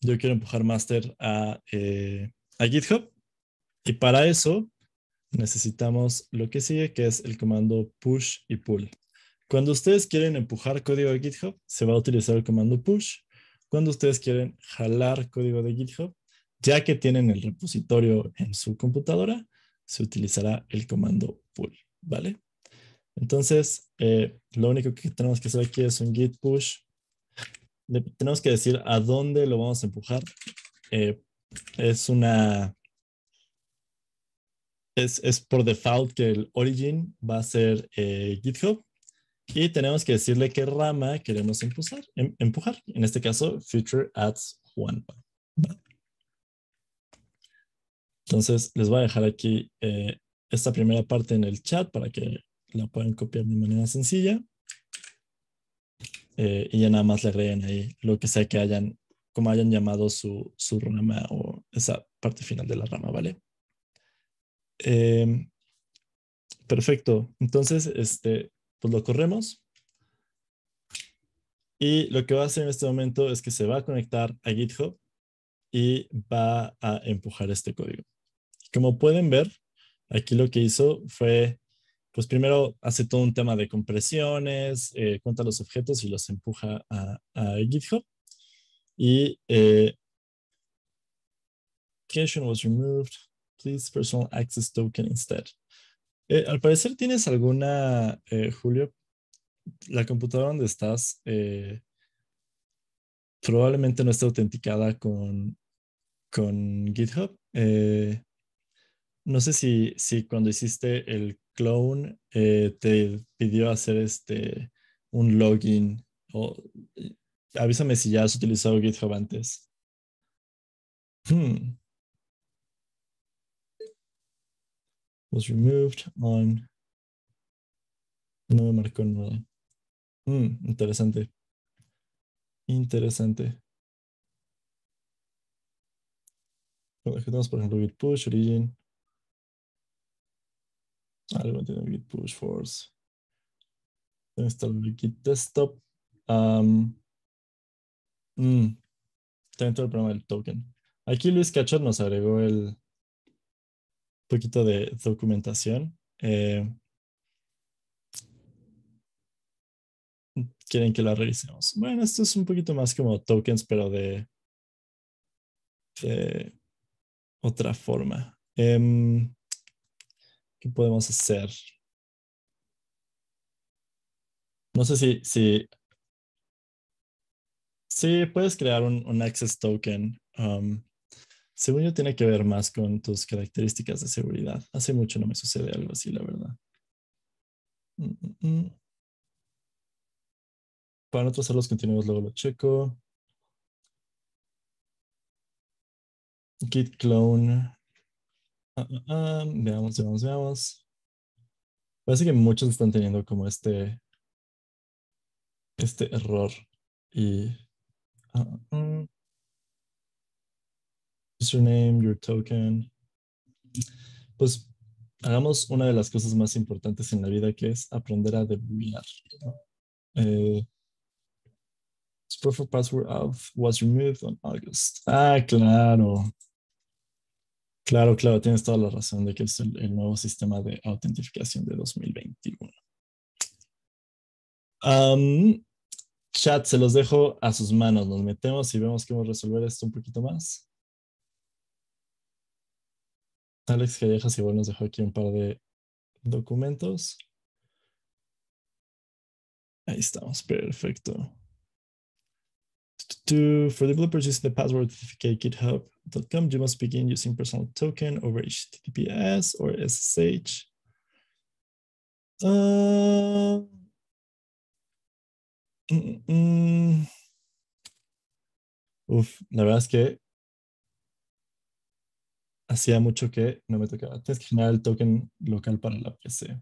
Yo quiero empujar master a, eh, a GitHub y para eso necesitamos lo que sigue, que es el comando push y pull. Cuando ustedes quieren empujar código de GitHub, se va a utilizar el comando push. Cuando ustedes quieren jalar código de GitHub, ya que tienen el repositorio en su computadora, se utilizará el comando pull, ¿vale? Entonces, eh, lo único que tenemos que hacer aquí es un git push. tenemos que decir a dónde lo vamos a empujar. Eh, es una... Es, por default que el origin va a ser eh, GitHub. Y tenemos que decirle qué rama queremos em, empujar. En este caso, Future Ads one. Entonces, les voy a dejar aquí eh, esta primera parte en el chat para que la puedan copiar de manera sencilla. Eh, y ya nada más le agreguen ahí lo que sea que hayan, como hayan llamado su, rama o esa parte final de la rama, ¿vale? Em, perfecto. Entonces, este, pues lo corremos. Y lo que va a hacer en este momento es que se va a conectar a GitHub y va a empujar este código. Como pueden ver, aquí lo que hizo fue, pues primero hace todo un tema de compresiones, eh, cuenta los objetos y los empuja a, GitHub. Y eh, was removed. Please personal access token instead. Eh, al parecer tienes alguna, Julio, la computadora donde estás probablemente no está autenticada con, GitHub no sé si, cuando hiciste el clone eh, te pidió hacer este, un login o eh, avísame si ya has utilizado GitHub antes. Hmm. Was removed on. No me marcó nada. Hmm, interesante. Interesante. Bueno, tenemos, por ejemplo, Git Push, Origin. Algo tiene git push force. Instalar git desktop. Um, dentro mm, del problema del token. Aquí Luis Cachor nos agregó el poquito de documentación. Eh, quieren que la revisemos. Bueno, esto es un poquito más como tokens, pero de, otra forma. Em, ¿Qué podemos hacer? No sé si, si, si puedes crear un, access token. Um, según yo, tiene que ver más con tus características de seguridad. Hace mucho no me sucede algo así, la verdad. Mm, mm, mm. Para no trazar los contenidos, luego lo checo. Git clone Ah, ah, ah, veamos, veamos, veamos. Parece que muchos están teniendo como este, este error y your username, your token. Pues hagamos una de las cosas más importantes en la vida que es aprender a debuggear. Eh, password was removed on August. Ah, claro. Claro, claro, tienes toda la razón de que es el, nuevo sistema de autentificación de 2021. chat, se los dejo a sus manos. Nos metemos y vemos cómo resolver esto un poquito más. Alex Callejas igual nos dejó aquí un par de documentos. Ahí estamos, perfecto. to, for developers using the password certificate github.com, you must begin using personal token over HTTPS or SSH. Uh, um, Uf, la verdad es que hacía mucho que no me tocaba. Tienes que generar el token local para la PC.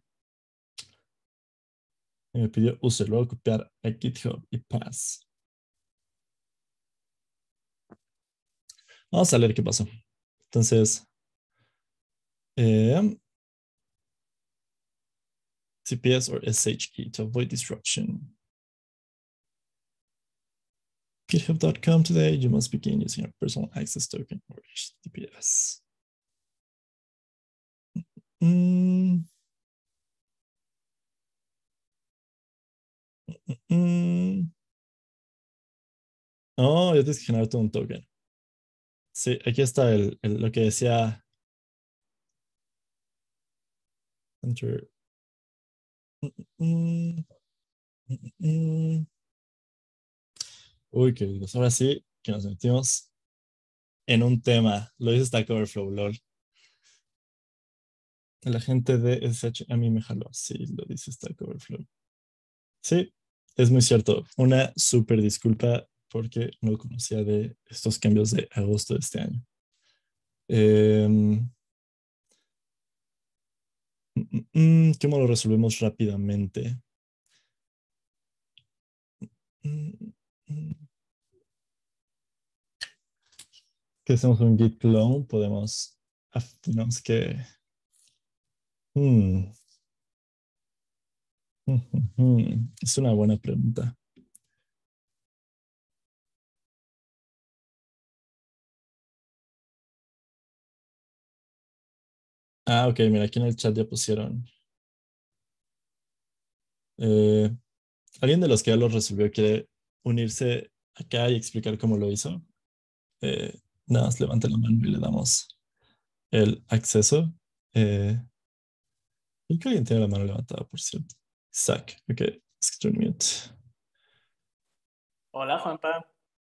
Y me pidió userlo, copiar a GitHub y pass. vamos a leer qué pasó. Entonces, eh, TPS or SH key to avoid disruption. GitHub.com today, you must begin using a personal access token or HTTPS. Mm. Mm -mm. Oh, yeah, this can have un token. Sí, aquí está lo que decía Uy, qué Ahora sí que nos metimos en un tema. Lo dice Stack Overflow, LOL. La gente de SH a mí me jaló. Sí, lo dice Stack Overflow. Sí, es muy cierto. Una súper disculpa porque no conocía de estos cambios de agosto de este año. Em, mm, mm, mm, ¿Cómo lo resolvemos rápidamente? Que hacemos un git clone, podemos, ah, que... Hmm. Es una buena pregunta. Ah, ok, mira, aquí en el chat ya pusieron. Eh, ¿Alguien de los que ya lo resolvió quiere unirse acá y explicar cómo lo hizo? Eh, nada más levante la mano y le damos el acceso. Eh, que alguien tiene la mano levantada, por cierto. Zach, ok, es que mute. Hola, Juanpa.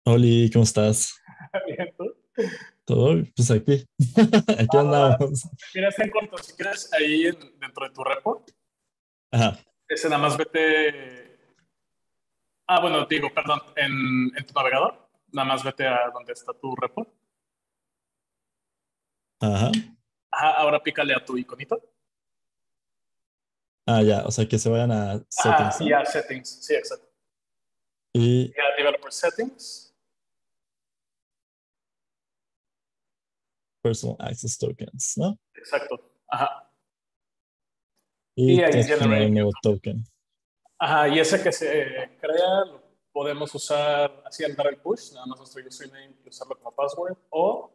Hola, ¿cómo estás? Bien, ¿tú? Todo, pues aquí, aquí ah, andamos. Ah, si quieres corto, si quieres ahí dentro de tu report, Ajá. ese nada más vete. Ah, bueno, digo, perdón, en, en tu navegador, nada más vete a donde está tu report. Ajá. Ajá, ahora pícale a tu iconito. Ah, ya, o sea que se vayan a ah, settings. Ah, a settings, sí, exacto. Y, y a developer settings. personal access tokens, ¿no? Exacto. Ajá. Y, y ahí genera un nuevo token. Ajá, y ese que se crea lo podemos usar así al dar el push, nada más nuestro username y usarlo como password. O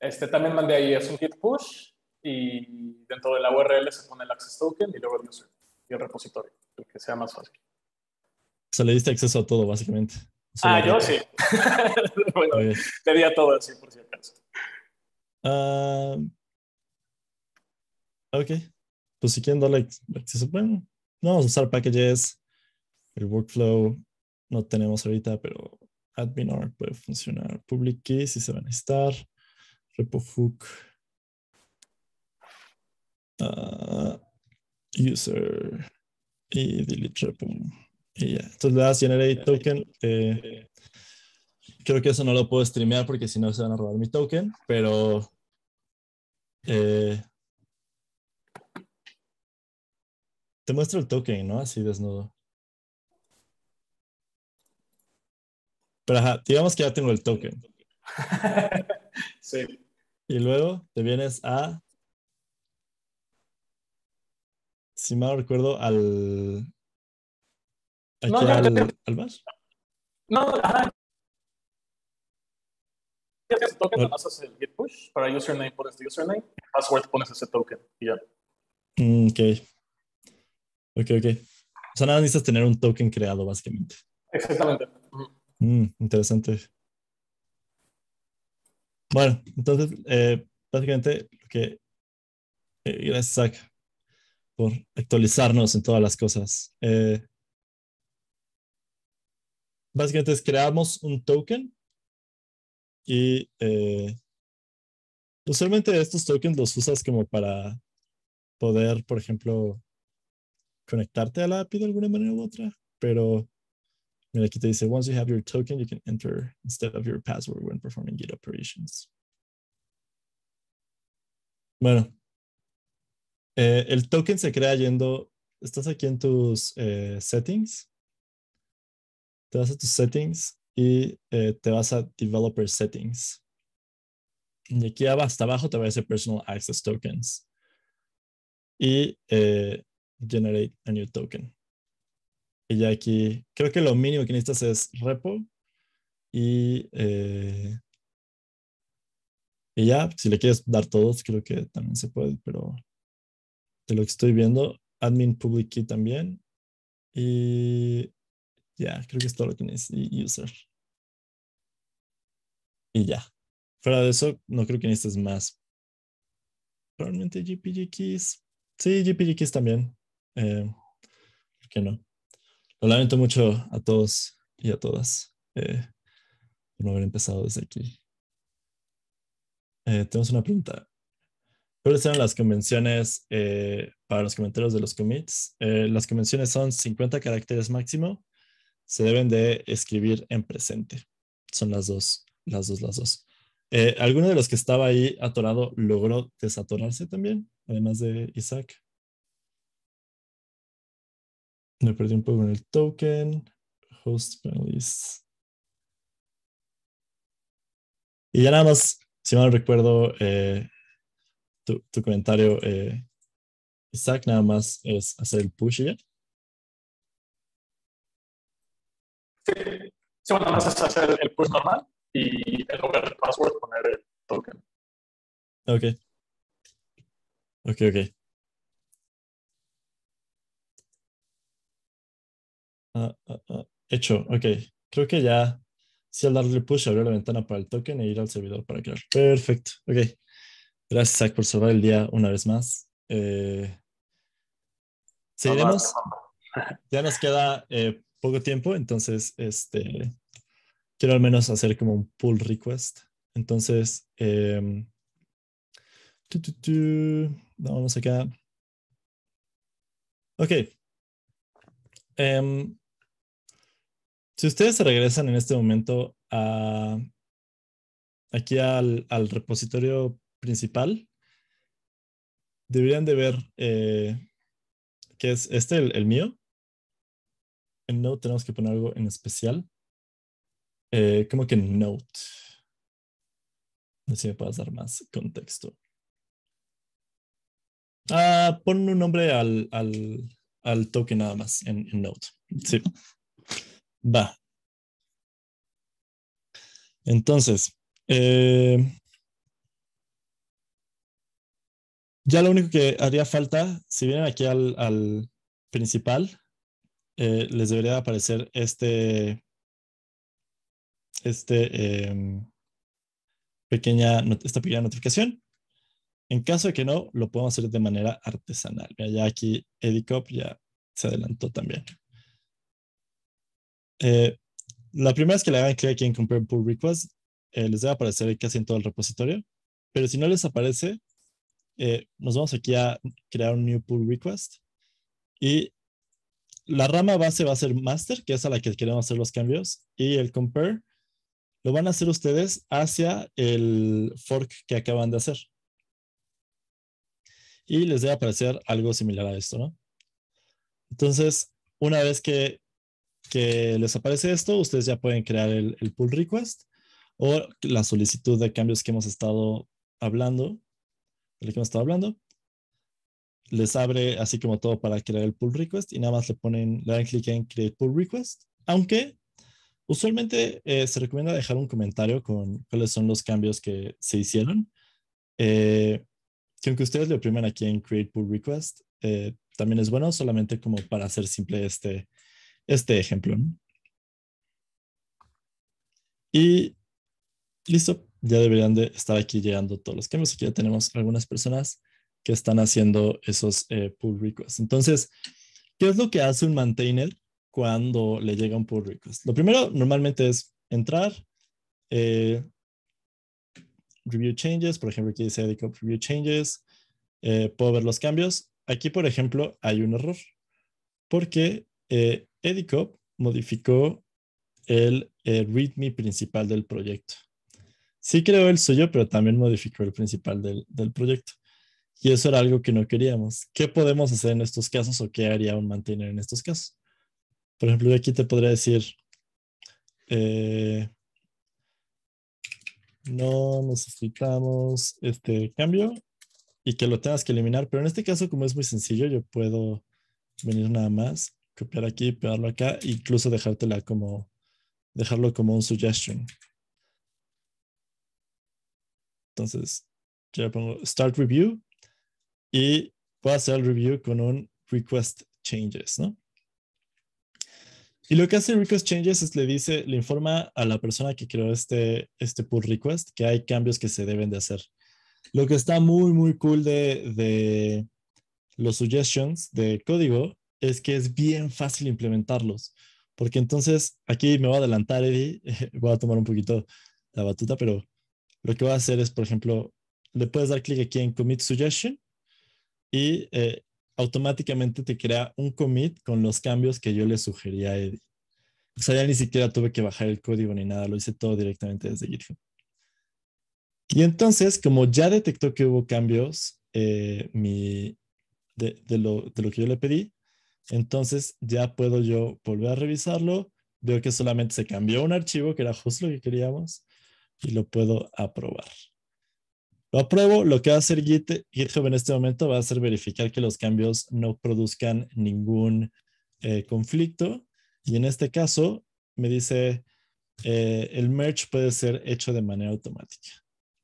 este, también mandé ahí, es un git push y dentro de la URL se pone el access token y luego el user y el repositorio, el que sea más fácil. O sea, le diste acceso a todo, básicamente. ah, yo sí. bueno, le di a todo, así por si acaso. Uh, ok, pues si quieren darle acceso, bueno, no vamos a usar packages, el workflow no tenemos ahorita, pero admin puede funcionar, public key si se van a estar, repo hook, ah, user y delete repo. Y ya. Entonces le das generate token. Eh, creo que eso no lo puedo streamear porque si no se van a robar mi token, pero eh, te muestro el token, ¿no? Así desnudo. Pero ajá, digamos que ya tengo el token. sí. Y luego te vienes a, si mal recuerdo, al... al, No, ajá, token, el git push. Para username pones tu username, password pones ese token y ya. Mm, ok. Ok, ok. O sea, nada necesitas tener un token creado, básicamente. Exactamente. Mm, interesante. Bueno, entonces, eh, básicamente, lo que. Eh, gracias, Zach, por actualizarnos en todas las cosas. Eh, básicamente, es creamos un token y eh, usualmente estos tokens los usas como para poder, por ejemplo, conectarte a la API de alguna manera u otra. Pero mira, aquí te dice, once you have your token, you can enter instead of your password when performing Git operations. Bueno, eh, el token se crea yendo, estás aquí en tus eh, settings, te vas a tus settings y eh, te vas a Developer Settings. Y aquí hasta abajo te va a decir Personal Access Tokens y eh, Generate a New Token. Y ya aquí creo que lo mínimo que necesitas es repo y, eh, y ya, si le quieres dar todos, creo que también se puede, pero de lo que estoy viendo, admin public key también y ya, creo que es todo lo que necesitas. User. Y ya. Fuera de eso, no creo que necesites más. Probablemente GPG keys. Sí, GPG keys también. Eh, ¿Por qué no? Lo lamento mucho a todos y a todas eh, por no haber empezado desde aquí. Eh, tenemos una pregunta. ¿Cuáles eran las convenciones para los comentarios de los commits? las convenciones son 50 caracteres máximo se deben de escribir en presente. Son las dos, las dos, las dos. Eh, ¿Alguno de los que estaba ahí atorado logró desatorarse también, además de Isaac? Me perdí un poco en el token. Host Y ya nada más, si mal recuerdo, eh, tu, tu, comentario, eh, Isaac, nada más es hacer el push y ya. Sí, sí bueno, más es hacer el push normal y el lugar del password poner el token. Ok. Ok, ok. Ah, ah, ah. Hecho, ok. Creo que ya, si al darle push abrió la ventana para el token e ir al servidor para crear. Perfecto, ok. Gracias, Zach, por salvar el día una vez más. Eh, seguiremos. Ya nos queda eh, poco tiempo, entonces este, quiero al menos hacer como un pull request. Entonces, vamos em, acá. Ok. Em, si ustedes se regresan en este momento a, aquí al, repositorio principal, deberían de ver eh, que es este, el mío en tenemos que poner algo en especial. Eh, como que Note. No sé si me puedes dar más contexto. Ah, pon un nombre al, al, al token nada más en, Note. Sí. Va. Entonces, eh, ya lo único que haría falta, si vienen aquí al principal, eh, les debería aparecer este, este em, pequeña, esta pequeña notificación. En caso de que no, lo podemos hacer de manera artesanal. ya aquí Edicop ya se adelantó también. Eh, la primera es que le hagan clic aquí en Compare Pull Request, eh, les debe aparecer casi en todo el repositorio. Pero si no les aparece, nos vamos aquí a crear un New Pull Request. Y la rama base va a ser master, que es a la que queremos hacer los cambios, y el compare lo van a hacer ustedes hacia el fork que acaban de hacer. Y les debe aparecer algo similar a esto, ¿no? Entonces, una vez que, les aparece esto, ustedes ya pueden crear el, pull request o la solicitud de cambios que hemos estado hablando, de que hemos estado hablando les abre así como todo para crear el pull request y nada más le ponen, le dan clic en create pull request, aunque usualmente eh, se recomienda dejar un comentario con cuáles son los cambios que se hicieron. Eh, que aunque ustedes le oprimen aquí en create pull request, eh, también es bueno solamente como para hacer simple este, este ejemplo. Y listo, ya deberían de estar aquí llegando todos los cambios. Aquí ya tenemos algunas personas que están haciendo esos eh, pull requests. Entonces, ¿qué es lo que hace un maintainer cuando le llega un pull request? Lo primero normalmente es entrar, eh, review changes, por ejemplo, aquí dice edit review changes, eh, puedo ver los cambios. Aquí, por ejemplo, hay un error porque eh, Edicop modificó el README principal del proyecto. Sí creó el suyo, pero también modificó el principal del, del proyecto. Y eso era algo que no queríamos. ¿Qué podemos hacer en estos casos o qué haría un mantener en estos casos? Por ejemplo, aquí te podría decir, eh, no necesitamos este cambio y que lo tengas que eliminar. Pero en este caso, como es muy sencillo, yo puedo venir nada más, copiar aquí, pegarlo acá, incluso dejártela como, dejarlo como un suggestion. Entonces, yo pongo start review y puedo hacer el review con un request changes, ¿no? Y lo que hace request changes es le dice, le informa a la persona que creó este, este pull request que hay cambios que se deben de hacer. Lo que está muy, muy cool de, de los suggestions de código es que es bien fácil implementarlos, porque entonces aquí me voy a adelantar, Eddie, voy a tomar un poquito la batuta, pero lo que voy a hacer es, por ejemplo, le puedes dar clic aquí en Commit Suggestion y eh, automáticamente te crea un commit con los cambios que yo le sugería a Eddie. O sea, ya ni siquiera tuve que bajar el código ni nada, lo hice todo directamente desde GitHub. Y entonces, como ya detectó que hubo cambios eh, mi, de, lo, de lo que yo le pedí, entonces ya puedo yo volver a revisarlo. Veo que solamente se cambió un archivo, que era justo lo que queríamos, y lo puedo aprobar. Lo apruebo. Lo que va a hacer Git, GitHub en este momento va a ser verificar que los cambios no produzcan ningún eh, conflicto. Y en este caso, me dice, eh, el merge puede ser hecho de manera automática.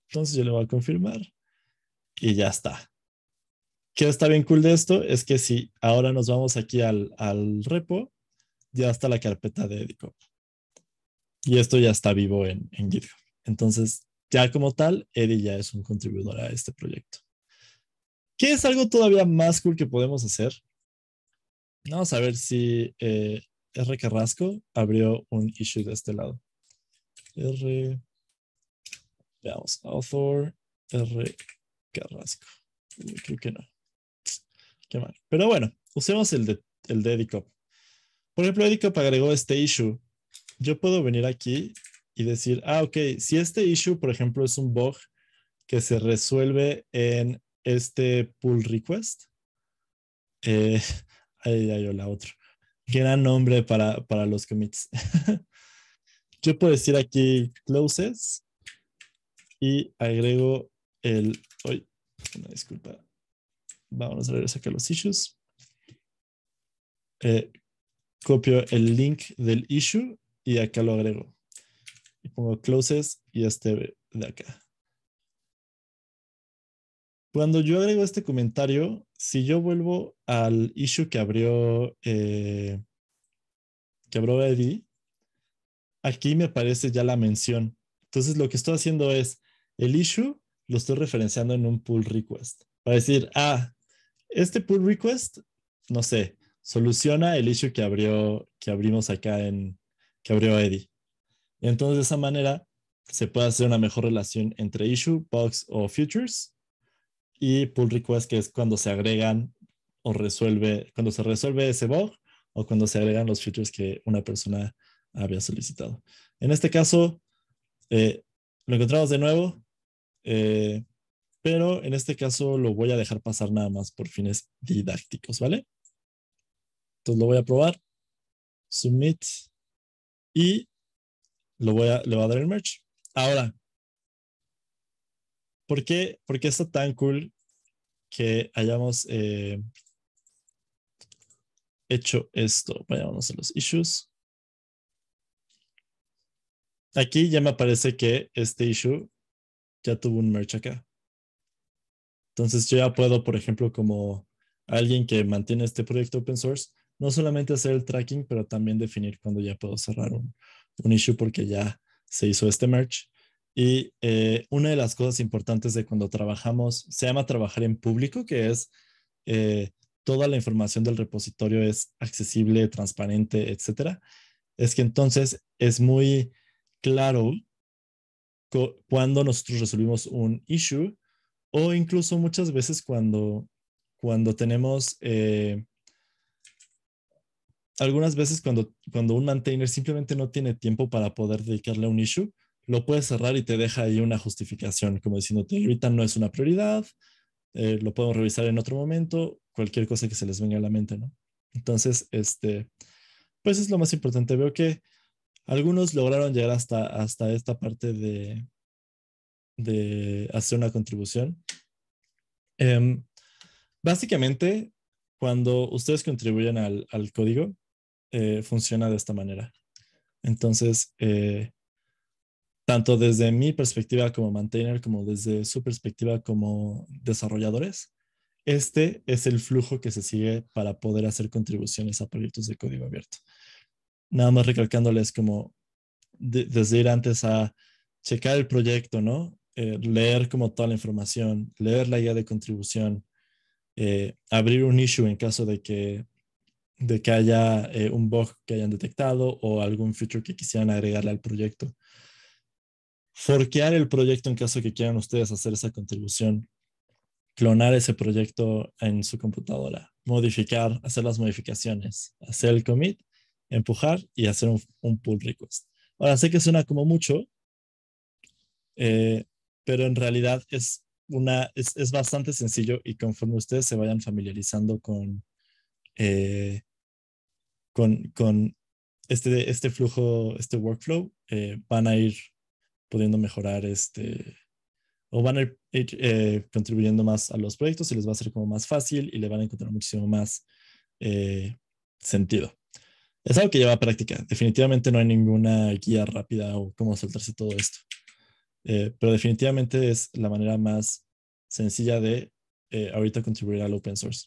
Entonces yo le voy a confirmar y ya está. ¿Qué está bien cool de esto? Es que si ahora nos vamos aquí al, repo, ya está la carpeta de Edicop. Y esto ya está vivo en, en GitHub. Entonces, ya como tal, Eddie ya es un contribuidor a este proyecto. ¿Qué es algo todavía más cool que podemos hacer? Vamos a ver si eh, R. Carrasco abrió un issue de este lado. R. Veamos, author R. Carrasco. Creo que no. Qué mal. Pero bueno, usemos el el de Edicop. Por ejemplo, Edicop agregó este issue. Yo puedo venir aquí y decir, ah, ok, si este issue, por ejemplo, es un bug que se resuelve en este pull request, eh, ahí hay la otra. Gran nombre para, los commits. Yo puedo decir aquí closes y agrego el. hoy una disculpa. Vamos a regresar a los issues. Eh, copio el link del issue y acá lo agrego y pongo closes y este de acá. Cuando yo agrego este comentario, si yo vuelvo al issue que abrió, eh, que abrió Eddie, aquí me aparece ya la mención. Entonces lo que estoy haciendo es el issue lo estoy referenciando en un pull request para decir, ah, este pull request, no sé, soluciona el issue que abrió, que abrimos acá en, que abrió Eddie entonces de esa manera se puede hacer una mejor relación entre issue, bugs o futures y pull request, que es cuando se agregan o resuelve, cuando se resuelve ese bug o cuando se agregan los futures que una persona había solicitado. En este caso, eh, lo encontramos de nuevo, eh, pero en este caso lo voy a dejar pasar nada más por fines didácticos, ¿vale? Entonces lo voy a probar, submit y lo voy a, le voy a dar el merch. Ahora, ¿por qué, por está tan cool que hayamos eh, hecho esto? Vayámonos a los issues. Aquí ya me aparece que este issue ya tuvo un merch acá. Entonces yo ya puedo, por ejemplo, como alguien que mantiene este proyecto open source, no solamente hacer el tracking, pero también definir cuándo ya puedo cerrar un, un issue porque ya se hizo este merch. Y eh, una de las cosas importantes de cuando trabajamos, se llama trabajar en público, que es eh, toda la información del repositorio es accesible, transparente, etc. Es que entonces es muy claro cuando nosotros resolvimos un issue o incluso muchas veces cuando, cuando tenemos eh, algunas veces cuando, cuando un maintainer simplemente no tiene tiempo para poder dedicarle a un issue, lo puede cerrar y te deja ahí una justificación, como diciéndote, ahorita no es una prioridad, eh, lo podemos revisar en otro momento, cualquier cosa que se les venga a la mente, ¿no? Entonces, este, pues es lo más importante. Veo que algunos lograron llegar hasta, hasta esta parte de, de hacer una contribución. Em, básicamente, cuando ustedes contribuyen al, al código, eh, funciona de esta manera. Entonces, eh, tanto desde mi perspectiva como maintainer, como desde su perspectiva como desarrolladores, este es el flujo que se sigue para poder hacer contribuciones a proyectos de código abierto. Nada más recalcándoles como desde ir antes a checar el proyecto, ¿no? Eh, leer como toda la información, leer la guía de contribución, abrir un issue en caso de que de que haya eh, un bug que hayan detectado o algún feature que quisieran agregarle al proyecto. Forquear el proyecto en caso que quieran ustedes hacer esa contribución. Clonar ese proyecto en su computadora. Modificar, hacer las modificaciones. Hacer el commit, empujar y hacer un, pull request. Ahora sé que suena como mucho, eh, pero en realidad es, una, bastante sencillo y conforme ustedes se vayan familiarizando con, eh, con, este, este flujo, este workflow, eh, van a ir pudiendo mejorar este, o van a ir eh, contribuyendo más a los proyectos y les va a ser como más fácil y le van a encontrar muchísimo más eh, sentido. Es algo que lleva práctica. Definitivamente no hay ninguna guía rápida o cómo soltarse todo esto. pero definitivamente es la manera más sencilla de ahorita contribuir al open source.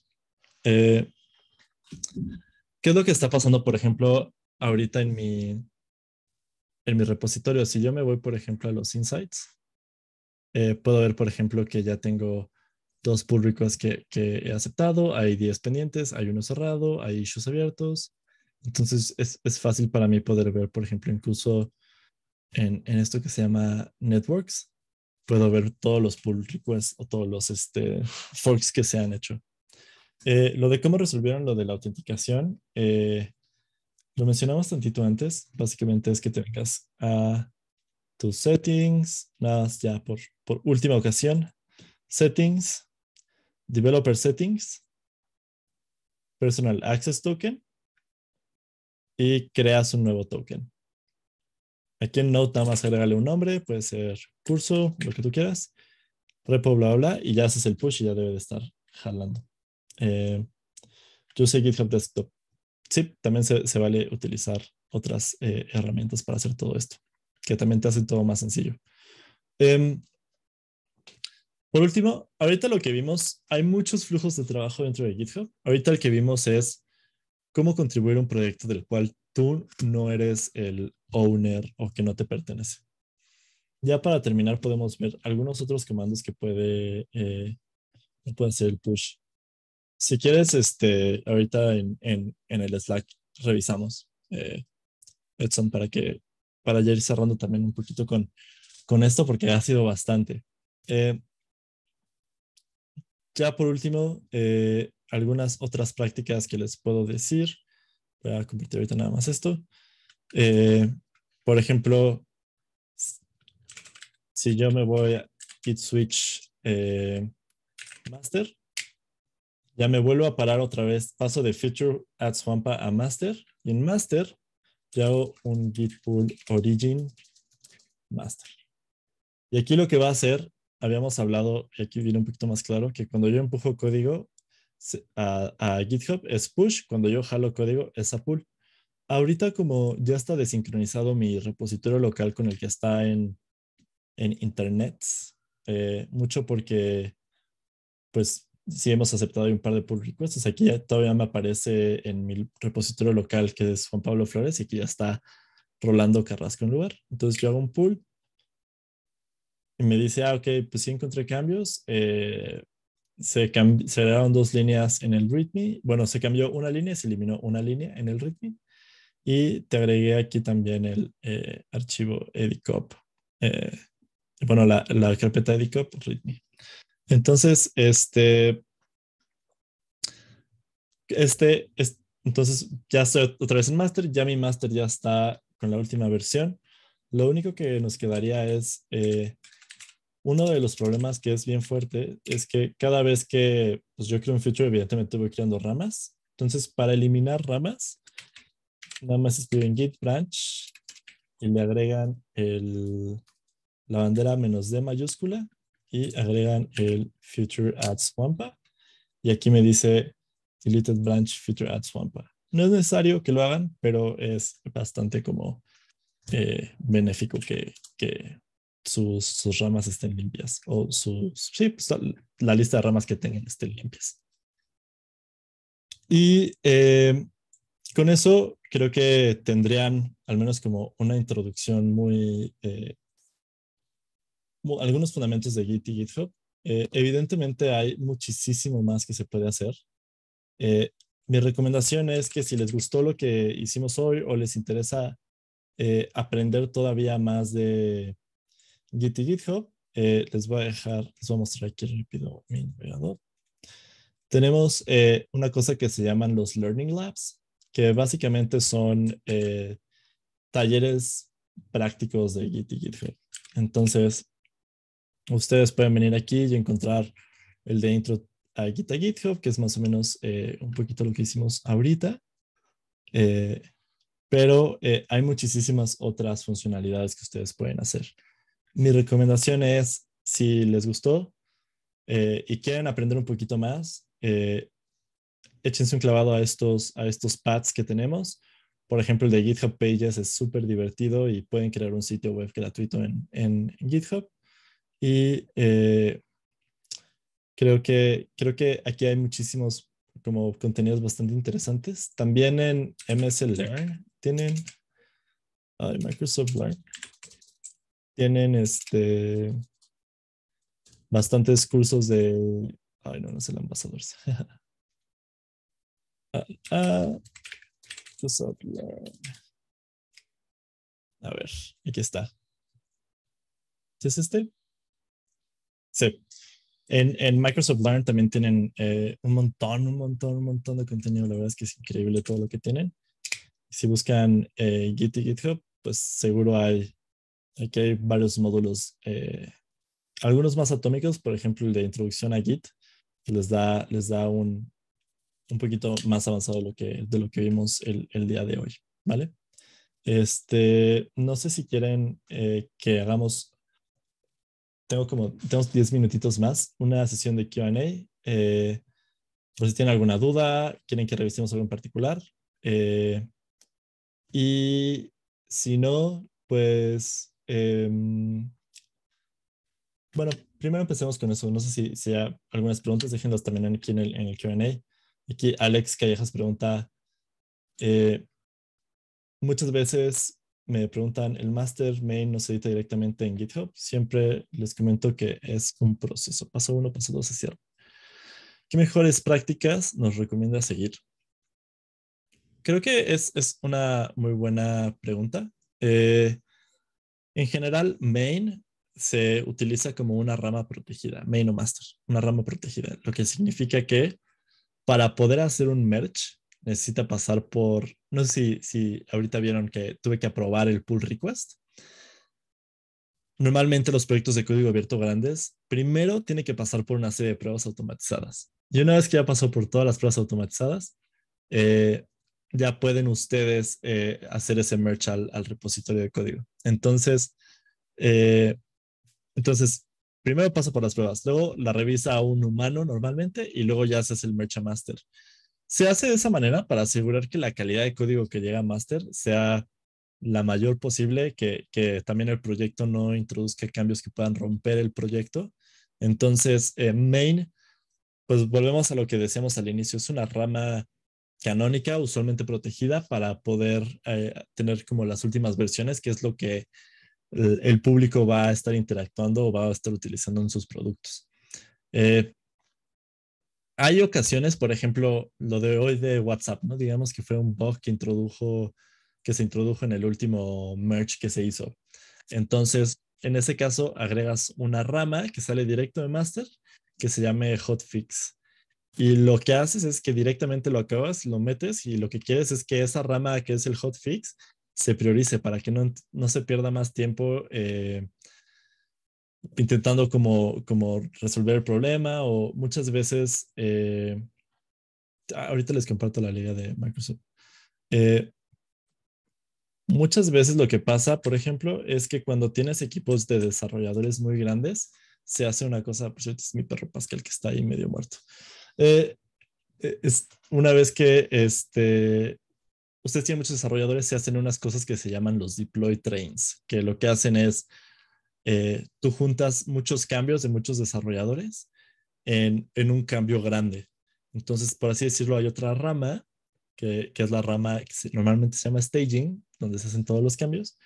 ¿Qué es lo que está pasando, por ejemplo, ahorita en mi, en mi repositorio? Si yo me voy, por ejemplo, a los insights, eh, puedo ver, por ejemplo, que ya tengo dos pull requests que, he aceptado, hay 10 pendientes, hay uno cerrado, hay issues abiertos. Entonces es, fácil para mí poder ver, por ejemplo, incluso en, esto que se llama networks, puedo ver todos los pull requests o todos los este, forks que se han hecho. Eh, lo de cómo resolvieron lo de la autenticación, eh, lo mencionamos tantito antes. Básicamente es que te a tus settings, nada más ya por, por última ocasión. Settings, Developer Settings, Personal Access Token y creas un nuevo token. Aquí en Note nada más agregarle un nombre, puede ser curso, lo que tú quieras, repo, bla, bla, y ya haces el push y ya debe de estar jalando. Eh, yo sé GitHub Desktop. Sí, también se, vale utilizar otras eh, herramientas para hacer todo esto, que también te hacen todo más sencillo. Em, por último, ahorita lo que vimos, hay muchos flujos de trabajo dentro de GitHub. Ahorita el que vimos es cómo contribuir a un proyecto del cual tú no eres el owner o que no te pertenece. Ya para terminar, podemos ver algunos otros comandos que puede, eh, puede ser el push si quieres, este, ahorita en, el Slack revisamos, eh, Edson, para que para ya ir cerrando también un poquito con, con esto, porque ha sido bastante. Eh, ya por último, eh, algunas otras prácticas que les puedo decir. Voy a compartir ahorita nada más esto. por ejemplo, si yo me voy a Git Switch Master, ya me vuelvo a parar otra vez. Paso de Feature at Swampa a Master. Y en Master, ya hago un git pull origin master. Y aquí lo que va a hacer, habíamos hablado, y aquí viene un poquito más claro, que cuando yo empujo código a, GitHub es push, cuando yo jalo código es a pull. Ahorita como ya está desincronizado mi repositorio local con el que está en, internet, eh, mucho porque pues si hemos aceptado un par de pull requests. Aquí todavía me aparece en mi repositorio local, que es Juan Pablo Flores, y aquí ya está Rolando Carrasco en lugar. Entonces yo hago un pull y me dice, ah, ok, pues sí encontré cambios. Eh, se, cambiaron dos líneas en el README. Bueno, se cambió una línea, se eliminó una línea en el README. Y te agregué aquí también el eh, archivo edicop. Eh, bueno, la, la carpeta edicop README. Entonces, este, este, entonces ya estoy otra vez en master, ya mi master ya está con la última versión. Lo único que nos quedaría es, eh, uno de los problemas que es bien fuerte es que cada vez que pues, yo creo un feature, evidentemente voy creando ramas. Entonces, para eliminar ramas, nada más escriben git branch y le agregan el, la bandera menos D mayúscula y agregan el future at Wampa. Y aquí me dice deleted branch future at Swampa. No es necesario que lo hagan, pero es bastante como eh, benéfico que, que sus, sus, ramas estén limpias o sus, sí, pues, la lista de ramas que tengan estén limpias. Y eh, con eso creo que tendrían al menos como una introducción muy eh, algunos fundamentos de Git y GitHub. Eh, evidentemente hay muchísimo más que se puede hacer. Eh, mi recomendación es que si les gustó lo que hicimos hoy o les interesa eh, aprender todavía más de Git y GitHub, les voy a dejar, les voy a mostrar aquí rápido mi navegador. Tenemos una cosa que se llaman los Learning Labs, que básicamente son talleres prácticos de Git y GitHub. Entonces, Ustedes pueden venir aquí y encontrar el de intro a GitHub, que es más o menos eh, un poquito lo que hicimos ahorita. Eh, pero eh, hay muchísimas otras funcionalidades que ustedes pueden hacer. Mi recomendación es, si les gustó y quieren aprender un poquito más, échense un clavado a estos, a estos pads que tenemos. Por ejemplo, el de GitHub Pages es súper divertido y pueden crear un sitio web gratuito en, en GitHub. Y eh, creo, que, creo que aquí hay muchísimos como contenidos bastante interesantes. También en MS Learn tienen uh, Microsoft Learn. Tienen este bastantes cursos de ay no, no es el ambasador. Ah, ah, A ver, aquí está. ¿Qué es este? Sí. En, en, Microsoft Learn también tienen eh, un montón, un montón, un montón de contenido. La verdad es que es increíble todo lo que tienen. Si buscan eh, Git y GitHub, pues seguro hay, aquí hay varios módulos, eh, algunos más atómicos, por ejemplo, el de introducción a Git, les da, les da un, un poquito más avanzado de lo que, de lo que vimos el, el día de hoy, ¿vale? Este, no sé si quieren que hagamos tengo como, tenemos 10 minutitos más, una sesión de QA. Eh, por si tienen alguna duda, quieren que revisemos algo en particular. Eh, y si no, pues, em, bueno, primero empecemos con eso. No sé si, sea hay algunas preguntas, déjenlas también aquí en el, en el QA. Aquí Alex Callejas pregunta, eh, muchas veces me preguntan, ¿el master main no se edita directamente en GitHub? Siempre les comento que es un proceso. Paso uno, paso dos, se cierra. ¿Qué mejores prácticas nos recomienda seguir? Creo que es, una muy buena pregunta. Eh, en general, main se utiliza como una rama protegida, main o master, una rama protegida, lo que significa que para poder hacer un merge necesita pasar por, no sé si, ahorita vieron que tuve que aprobar el pull request. Normalmente los proyectos de código abierto grandes, primero tiene que pasar por una serie de pruebas automatizadas. Y una vez que ya pasó por todas las pruebas automatizadas, eh, ya pueden ustedes eh, hacer ese merge al, repositorio de código. Entonces, eh, entonces, primero pasa por las pruebas, luego la revisa a un humano normalmente y luego ya haces el merge a master. Se hace de esa manera para asegurar que la calidad de código que llega a master sea la mayor posible, que, también el proyecto no introduzca cambios que puedan romper el proyecto. Entonces, eh, main, pues volvemos a lo que decíamos al inicio, es una rama canónica, usualmente protegida, para poder eh, tener como las últimas versiones, que es lo que el, público va a estar interactuando o va a estar utilizando en sus productos. Eh, hay ocasiones, por ejemplo, lo de hoy de WhatsApp, ¿no? Digamos que fue un bug que introdujo, que se introdujo en el último merge que se hizo. Entonces, en ese caso, agregas una rama que sale directo de master que se llame hotfix. Y lo que haces es que directamente lo acabas, lo metes y lo que quieres es que esa rama que es el hotfix se priorice para que no, se pierda más tiempo eh, intentando como, resolver el problema o muchas veces, eh, ahorita les comparto la liga de Microsoft. Eh, muchas veces lo que pasa, por ejemplo, es que cuando tienes equipos de desarrolladores muy grandes, se hace una cosa, por cierto, es mi perro Pascal que está ahí medio muerto. Eh, una vez que este, ustedes tienen muchos desarrolladores, se hacen unas cosas que se llaman los deploy trains, que lo que hacen es eh, tú juntas muchos cambios de muchos desarrolladores en, un cambio grande. Entonces, por así decirlo, hay otra rama, que, es la rama que normalmente se llama staging, donde se hacen todos los cambios,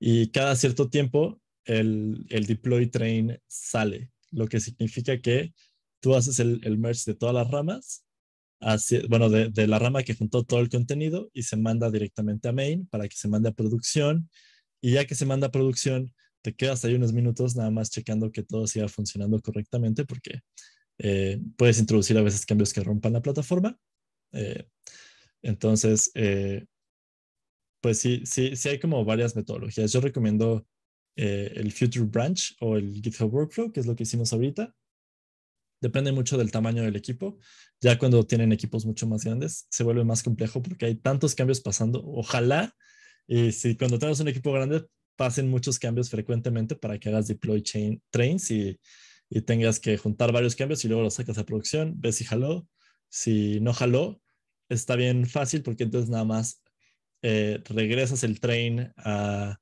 y cada cierto tiempo el, deploy train sale, lo que significa que tú haces el, merge de todas las ramas, bueno, de, de la rama que juntó todo el contenido y se manda directamente a main para que se mande a producción, y ya que se manda a producción, te quedas ahí unos minutos nada más checando que todo siga funcionando correctamente porque eh, puedes introducir a veces cambios que rompan la plataforma. Eh, entonces, eh, pues sí, sí, sí hay como varias metodologías. Yo recomiendo el Future Branch o el GitHub Workflow, que es lo que hicimos ahorita. Depende mucho del tamaño del equipo. Ya cuando tienen equipos mucho más grandes, se vuelve más complejo porque hay tantos cambios pasando. Ojalá y si cuando tenemos un equipo grande, pasen muchos cambios frecuentemente para que hagas deploy chain, trains y, y tengas que juntar varios cambios y luego los sacas a producción, ves si jaló, si no jaló, está bien fácil porque entonces nada más eh, regresas el train a,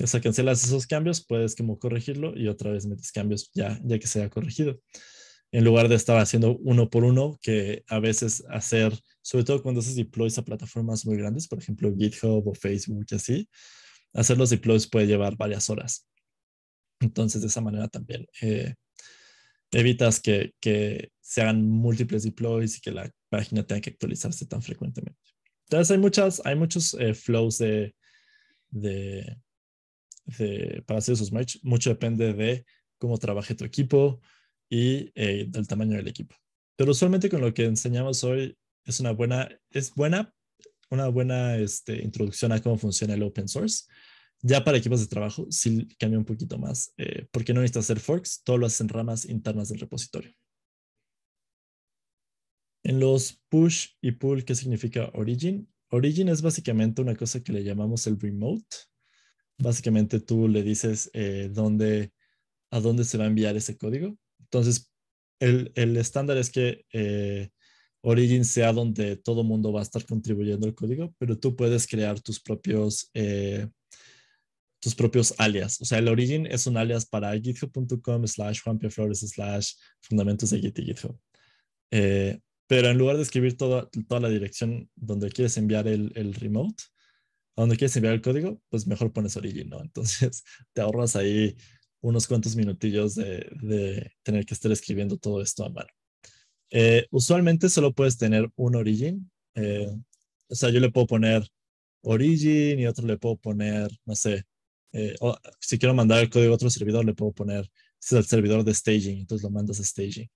o sea, cancelas esos cambios, puedes como corregirlo y otra vez metes cambios ya, ya que se haya corregido. En lugar de estar haciendo uno por uno, que a veces hacer, sobre todo cuando haces deploys a plataformas muy grandes, por ejemplo GitHub o Facebook y así, hacer los deploys puede llevar varias horas. Entonces, de esa manera también eh, evitas que, se hagan múltiples deploys y que la página tenga que actualizarse tan frecuentemente. Entonces, hay, muchas, hay muchos eh, flows para hacer esos merch. Mucho depende de cómo trabaje tu equipo y eh, del tamaño del equipo. Pero usualmente con lo que enseñamos hoy es una buena, es buena, una buena este, introducción a cómo funciona el open source. Ya para equipos de trabajo sí cambia un poquito más, eh, porque no necesitas hacer forks, todo lo haces ramas internas del repositorio. En los push y pull, ¿qué significa origin? Origin es básicamente una cosa que le llamamos el remote. Básicamente tú le dices eh, dónde, a dónde se va a enviar ese código. Entonces, el, estándar es que eh, Origin sea donde todo el mundo va a estar contribuyendo el código, pero tú puedes crear tus propios, eh, tus propios alias. O sea, el Origin es un alias para github.com slash juanpiaflores slash fundamentos de Git y GitHub. Eh, pero en lugar de escribir toda, toda la dirección donde quieres enviar el, remote, donde quieres enviar el código, pues mejor pones Origin, ¿no? Entonces te ahorras ahí unos cuantos minutillos de, de tener que estar escribiendo todo esto a mano. Eh, usualmente solo puedes tener un origin. Eh, o sea, yo le puedo poner origin y otro le puedo poner, no sé, eh, si quiero mandar el código a otro servidor, le puedo poner, este es el servidor de staging, entonces lo mandas a staging.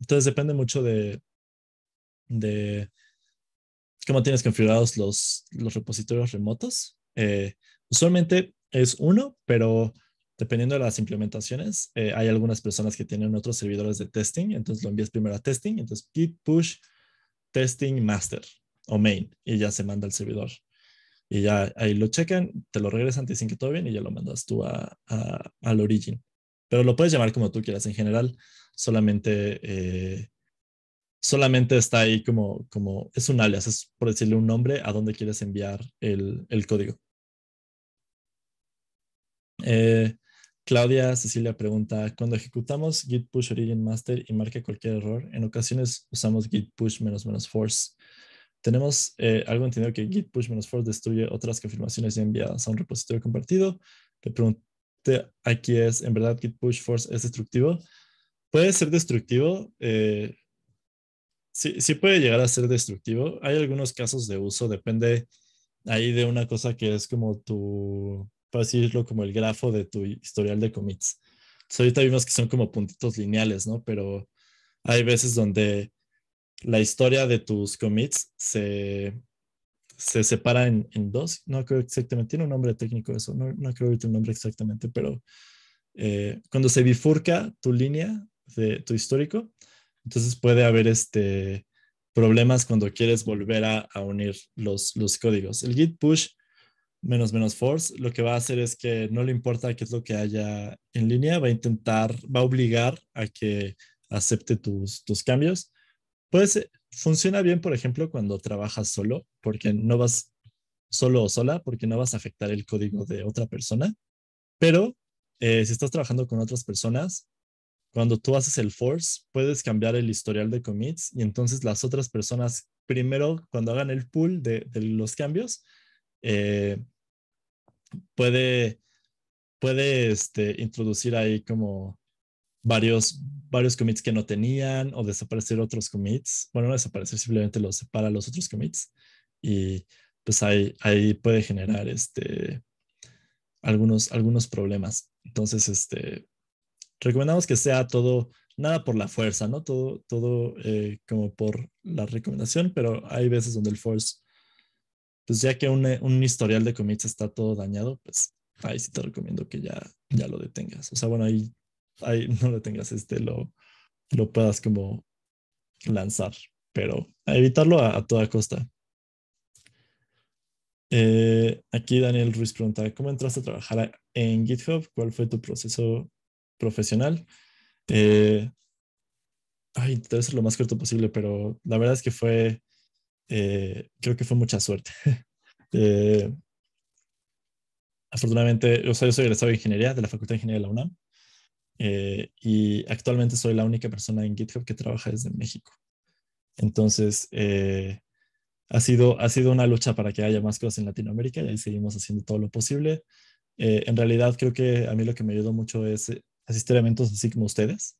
entonces depende mucho de, de cómo tienes configurados los, los repositorios remotos. usualmente es uno, pero dependiendo de las implementaciones, eh, hay algunas personas que tienen otros servidores de testing, entonces lo envías primero a testing, entonces git push testing master o main y ya se manda al servidor. Y ya ahí lo checan, te lo regresan, te dicen que todo bien y ya lo mandas tú a, al origin. Pero lo puedes llamar como tú quieras en general, solamente, eh, solamente está ahí como, como, es un alias, es por decirle un nombre a dónde quieres enviar el, el código. Eh, Claudia Cecilia pregunta, cuando ejecutamos git push origin master y marca cualquier error, en ocasiones usamos git push menos menos force. Tenemos eh, algo entendido que git push menos force destruye otras confirmaciones ya enviadas a un repositorio compartido. Le pregunté aquí es, ¿en verdad git push force es destructivo? Puede ser destructivo. Eh, sí puede llegar a ser destructivo. Hay algunos casos de uso, depende ahí de una cosa que es como tu por decirlo, como el grafo de tu historial de commits. ahorita vimos que son como puntitos lineales, ¿no? Pero hay veces donde la historia de tus commits se, se separa en, en dos. No creo exactamente, tiene un nombre técnico eso, no, creo ahorita el nombre exactamente, pero eh, cuando se bifurca tu línea de tu histórico, entonces puede haber este problemas cuando quieres volver a, a unir los, los códigos. El git push menos menos force, lo que va a hacer es que no le importa qué es lo que haya en línea, va a intentar, va a obligar a que acepte tus, tus cambios. Pues funciona bien, por ejemplo, cuando trabajas solo, porque no vas solo o sola, porque no vas a afectar el código de otra persona. Pero eh, si estás trabajando con otras personas, cuando tú haces el force, puedes cambiar el historial de commits y entonces las otras personas, primero, cuando hagan el pool de, los cambios, eh, puede, puede este, introducir ahí como varios, varios commits que no tenían o desaparecer otros commits. Bueno, no desaparecer, simplemente los separa los otros commits y pues ahí, puede generar este, algunos, algunos problemas. Entonces, este, recomendamos que sea todo, nada por la fuerza, ¿no? Todo, todo eh, como por la recomendación, pero hay veces donde el force pues ya que un, eh, historial de commits está todo dañado, pues ahí sí te recomiendo que ya, ya lo detengas. O sea, bueno, ahí, ahí no lo tengas, este, lo, lo puedas como lanzar, pero a evitarlo a, toda costa. Eh, aquí Daniel Ruiz pregunta, ¿cómo entraste a trabajar en GitHub? ¿Cuál fue tu proceso profesional? Eh, ay, debe ser lo más corto posible, pero la verdad es que fue eh, creo que fue mucha suerte. Eh, afortunadamente, yo soy egresado de ingeniería de la Facultad de Ingeniería de la UNAM eh, y actualmente soy la única persona en GitHub que trabaja desde México. Entonces, ha, sido, ha sido una lucha para que haya más cosas en Latinoamérica y seguimos haciendo todo lo posible. en realidad, creo que a mí lo que me ayudó mucho es asistir a eventos así como ustedes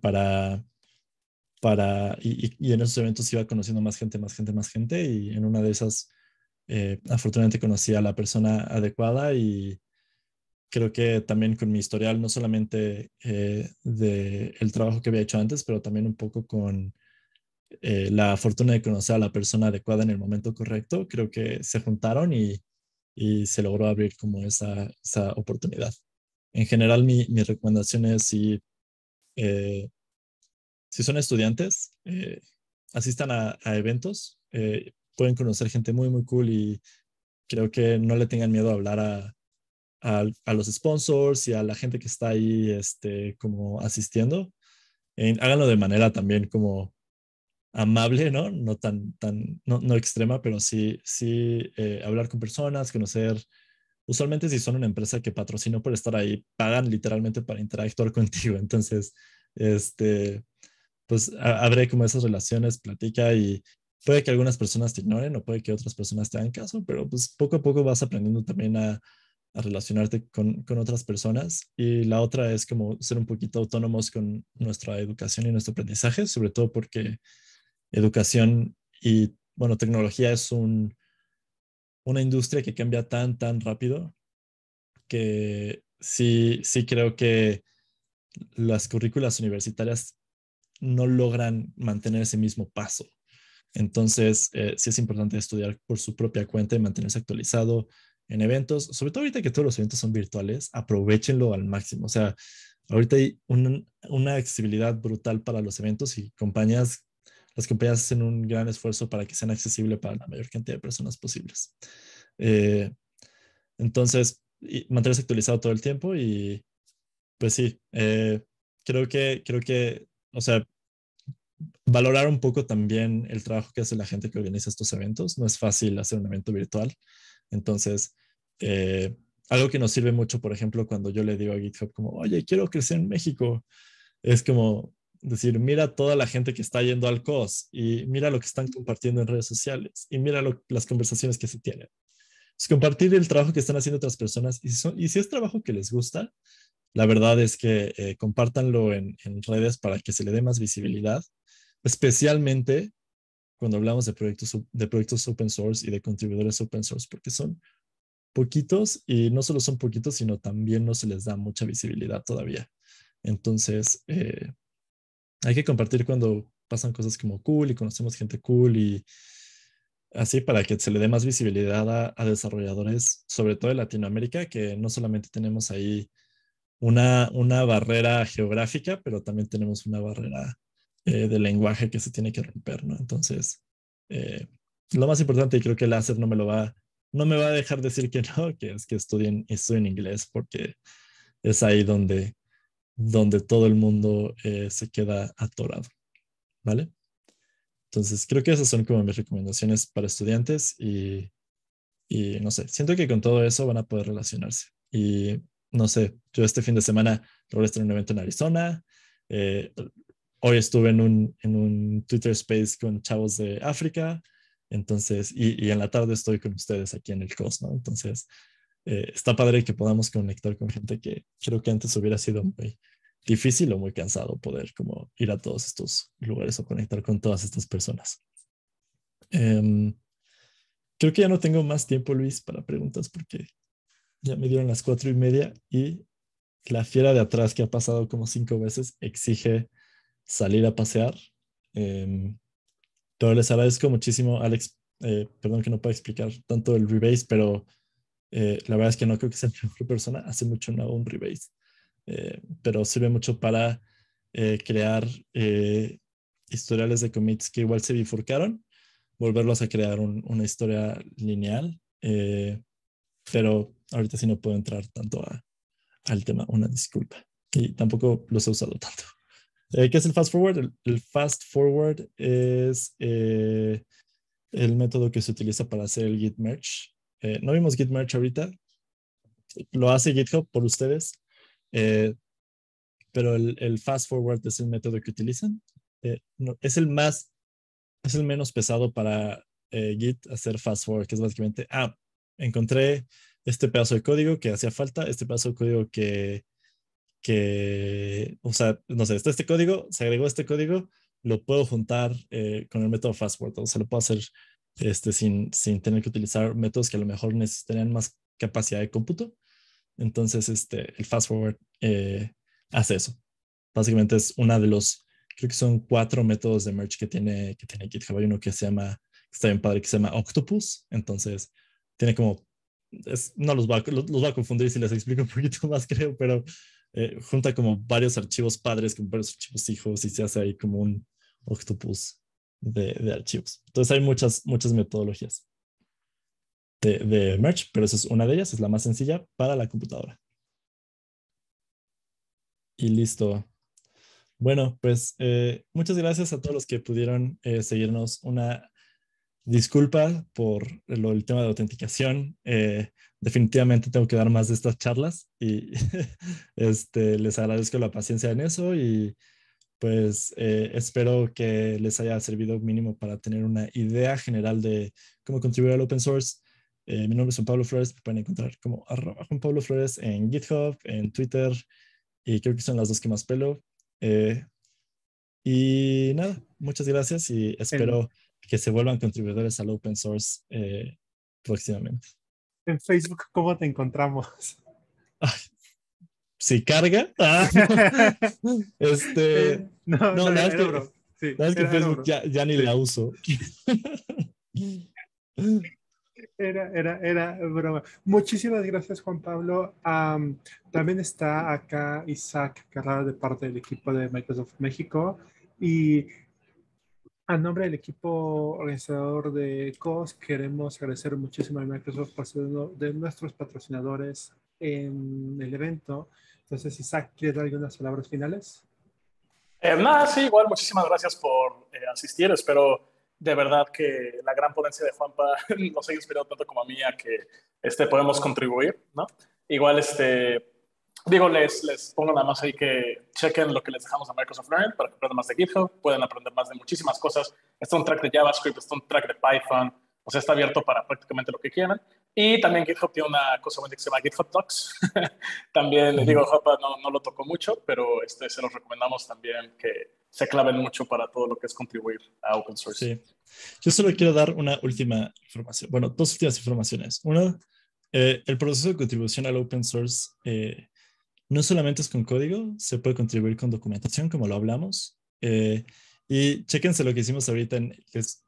para para, y, en esos eventos iba conociendo más gente, más gente, más gente, y en una de esas, eh, afortunadamente conocí a la persona adecuada y creo que también con mi historial, no solamente eh, del trabajo que había hecho antes, pero también un poco con eh, la fortuna de conocer a la persona adecuada en el momento correcto, creo que se juntaron y, se logró abrir como esa, oportunidad. En general, mi, recomendaciones recomendación es si son estudiantes, eh, asistan a, eventos, eh, pueden conocer gente muy, muy cool y creo que no le tengan miedo a hablar a, a, los sponsors y a la gente que está ahí este, como asistiendo. háganlo de manera también como amable, ¿no? No tan, tan, no, no extrema, pero sí, sí eh, hablar con personas, conocer usualmente si son una empresa que patrocinó por estar ahí, pagan literalmente para interactuar contigo. Entonces, este, pues abre como esas relaciones, platica y puede que algunas personas te ignoren o puede que otras personas te hagan caso, pero pues poco a poco vas aprendiendo también a, relacionarte con, otras personas y la otra es como ser un poquito autónomos con nuestra educación y nuestro aprendizaje, sobre todo porque educación y, bueno, tecnología es una industria que cambia tan, tan rápido que sí, sí creo que las currículas universitarias no logran mantener ese mismo paso. Entonces, eh, sí es importante estudiar por su propia cuenta y mantenerse actualizado en eventos, sobre todo ahorita que todos los eventos son virtuales, aprovechenlo al máximo. O sea, ahorita hay una accesibilidad brutal para los eventos y compañías, las compañías hacen un gran esfuerzo para que sean accesibles para la mayor cantidad de personas posibles. Eh, entonces, mantenerse actualizado todo el tiempo y pues sí, eh, creo, que, creo que o sea, valorar un poco también el trabajo que hace la gente que organiza estos eventos. No es fácil hacer un evento virtual. Entonces, eh, algo que nos sirve mucho, por ejemplo, cuando yo le digo a GitHub como, oye, quiero crecer en México, es como decir, mira toda la gente que está yendo al COS y mira lo que están compartiendo en redes sociales y mira las conversaciones que se tienen. Es compartir el trabajo que están haciendo otras personas y si es trabajo que les gusta, la verdad es que eh, compártanlo en, redes para que se le dé más visibilidad, especialmente cuando hablamos de proyectos, de proyectos open source y de contribuidores open source, porque son poquitos y no solo son poquitos, sino también no se les da mucha visibilidad todavía. Entonces, eh, hay que compartir cuando pasan cosas como cool y conocemos gente cool y así para que se le dé más visibilidad a, a desarrolladores, sobre todo en Latinoamérica, que no solamente tenemos ahí una, una barrera geográfica, pero también tenemos una barrera eh, de lenguaje que se tiene que romper, ¿no? Entonces, eh, lo más importante, y creo que el láser no me lo va, no me va a dejar decir que no, que es que estudien, estudien inglés, porque es ahí donde, donde todo el mundo eh, se queda atorado, ¿vale? Entonces, creo que esas son como mis recomendaciones para estudiantes y, y no sé, siento que con todo eso van a poder relacionarse. Y no sé, yo este fin de semana logré estar en un evento en Arizona. Eh, hoy estuve en un, en un Twitter Space con chavos de África. Entonces, y, y en la tarde estoy con ustedes aquí en el COS, Entonces, eh, está padre que podamos conectar con gente que creo que antes hubiera sido muy difícil o muy cansado poder como ir a todos estos lugares o conectar con todas estas personas. Em, creo que ya no tengo más tiempo, Luis, para preguntas porque ya me dieron las cuatro y media y la fiera de atrás que ha pasado como cinco veces exige salir a pasear. Eh, pero les agradezco muchísimo, Alex. Eh, perdón que no pueda explicar tanto el rebase, pero eh, la verdad es que no creo que sea la mejor persona. Hace mucho no hago un rebase, eh, pero sirve mucho para crear historiales de commits que igual se bifurcaron, volverlos a crear una historia lineal. Eh, pero ahorita sí no puedo entrar tanto al tema, una disculpa. Y tampoco los he usado tanto. Eh, ¿Qué es el fast forward? El, fast forward es eh, el método que se utiliza para hacer el git merge. Eh, no vimos git merge ahorita. Lo hace GitHub por ustedes. pero el, fast forward es el método que utilizan. es el más, es el menos pesado para Git hacer fast forward, que es básicamente, ah, encontré este pedazo de código que hacía falta, este pedazo de código que, que, o sea, no sé, está este código, se agregó este código, lo puedo juntar eh, con el método forward o sea, lo puedo hacer este, sin, sin tener que utilizar métodos que a lo mejor necesitarían más capacidad de cómputo. Entonces, este, el fast eh, hace eso. Básicamente es una de los, creo que son cuatro métodos de merge que tiene, que tiene GitHub. Hay uno que se llama, que está bien padre, que se llama Octopus. Entonces, tiene como, no los va, los, va a confundir si les explico un poquito más, creo, pero eh, junta como varios archivos padres con varios archivos hijos y se hace ahí como un octopus de, archivos. Entonces hay muchas, muchas metodologías de, merge, pero esa es una de ellas, es la más sencilla para la computadora. Y listo. Bueno, pues eh, muchas gracias a todos los que pudieron eh, seguirnos una disculpa por el tema de autenticación. Eh, definitivamente tengo que dar más de estas charlas y este, les agradezco la paciencia en eso y pues eh, espero que les haya servido mínimo para tener una idea general de cómo contribuir al open source. Eh, mi nombre es Juan Pablo Flores, pueden encontrar como arroba Juan Pablo Flores en GitHub, en Twitter y creo que son las dos que más pelo. y nada, muchas gracias y espero que se vuelvan contribuidores al open source eh, próximamente. En Facebook, ¿cómo te encontramos? si carga. Ah, no. Este, eh, no, no, es que, Facebook ya, ni la uso. Era, era, era broma. Muchísimas gracias, Juan Pablo. también está acá Isaac Carrara de parte del equipo de Microsoft México. Y a nombre del equipo organizador de COS, queremos agradecer muchísimo a Microsoft por ser uno de nuestros patrocinadores en el evento. Entonces, Isaac, ¿quieres dar algunas palabras finales? Eh, nada, sí, igual, muchísimas gracias por eh, asistir. Espero de verdad que la gran potencia de Juanpa nos haya inspirado tanto como a mí a que este, podemos contribuir, ¿no? Igual, este, digo, les, les pongo nada más ahí que chequen lo que les dejamos a Microsoft Learn para que aprendan más de GitHub, pueden aprender más de muchísimas cosas. Está un track de JavaScript, está un track de Python, o sea, está abierto para prácticamente lo que quieran. Y también GitHub tiene una cosa buena que se llama GitHub Talks. también les digo, no, no, lo tocó mucho, pero este, se los recomendamos también que se claven mucho para todo lo que es contribuir a open source. Sí. Yo solo quiero dar una última información, bueno, dos últimas informaciones. Una, eh, el proceso de contribución al open source eh, no solamente es con código, se puede contribuir con documentación, como lo hablamos. Eh, y chéquense lo que hicimos ahorita. les,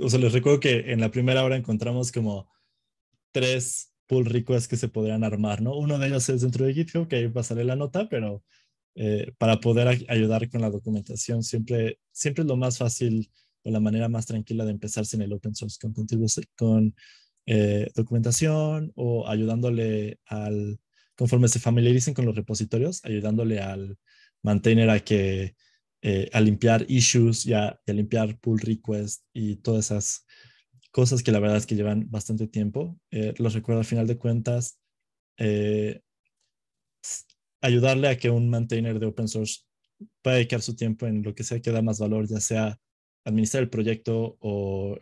o sea, les recuerdo que en la primera hora encontramos como tres pull requests que se podrían armar, ¿no? Uno de ellos es dentro de GitHub, que ahí pasaré la nota, pero eh, para poder ayudar con la documentación siempre, siempre es lo más fácil o la manera más tranquila de empezar en el open source, con, con eh, documentación o ayudándole al conforme se familiaricen con los repositorios, ayudándole al maintainer a que eh, limpiar issues y a, limpiar pull requests y todas esas cosas que la verdad es que llevan bastante tiempo. Eh, los recuerdo al final de cuentas, eh, ayudarle a que un maintainer de open source pueda dedicar su tiempo en lo que sea que da más valor, ya sea administrar el proyecto o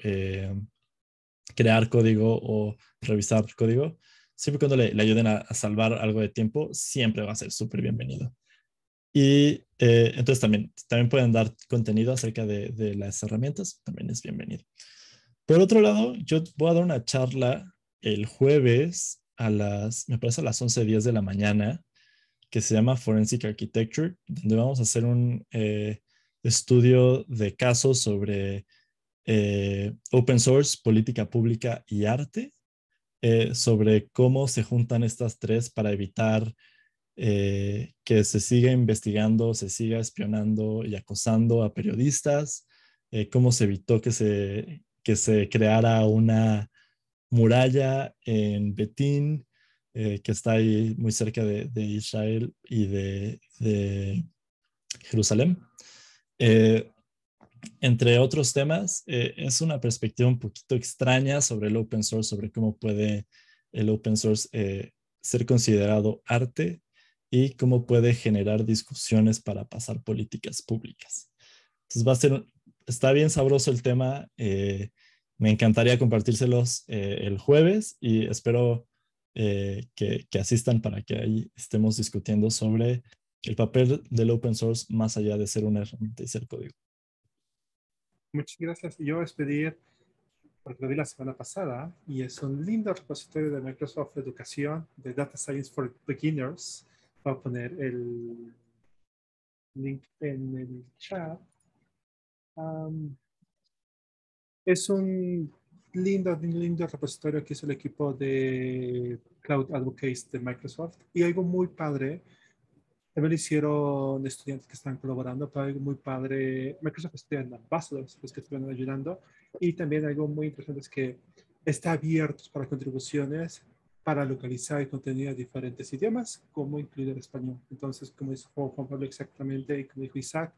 crear código o revisar código siempre cuando le, ayuden a, salvar algo de tiempo, siempre va a ser súper bienvenido. Y eh, entonces también, también pueden dar contenido acerca de, las herramientas, también es bienvenido. Por otro lado, yo voy a dar una charla el jueves a las, me parece a las 11.10 de la mañana, que se llama Forensic Architecture, donde vamos a hacer un eh, estudio de casos sobre eh, open source, política pública y arte eh, sobre cómo se juntan estas tres para evitar eh, que se siga investigando, se siga espionando y acosando a periodistas, eh, cómo se evitó que se, que se creara una muralla en Betín, que está ahí muy cerca de, Israel y de, Jerusalén entre otros temas, eh, es una perspectiva un poquito extraña sobre el open source, sobre cómo puede el open source eh, ser considerado arte y cómo puede generar discusiones para pasar políticas públicas. Entonces va a ser, está bien sabroso el tema. Eh, me encantaría compartírselos el jueves y espero que, que asistan para que ahí estemos discutiendo sobre el papel del open source más allá de ser una herramienta y ser código. Muchas gracias. Yo voy a despedir porque lo vi la semana pasada, y es un lindo repositorio de Microsoft Educación de Data Science for Beginners. Voy a poner el link en el chat. es un lindo, lindo repositorio que hizo el equipo de Cloud Advocates de Microsoft y algo muy padre también lo hicieron estudiantes que están colaborando para algo muy padre. Microsoft base de los que estuvieron ayudando. Y también algo muy interesante es que está abierto para contribuciones para localizar el contenido de diferentes idiomas, como incluir el español. Entonces, como dijo Juan Pablo exactamente y como dijo Isaac,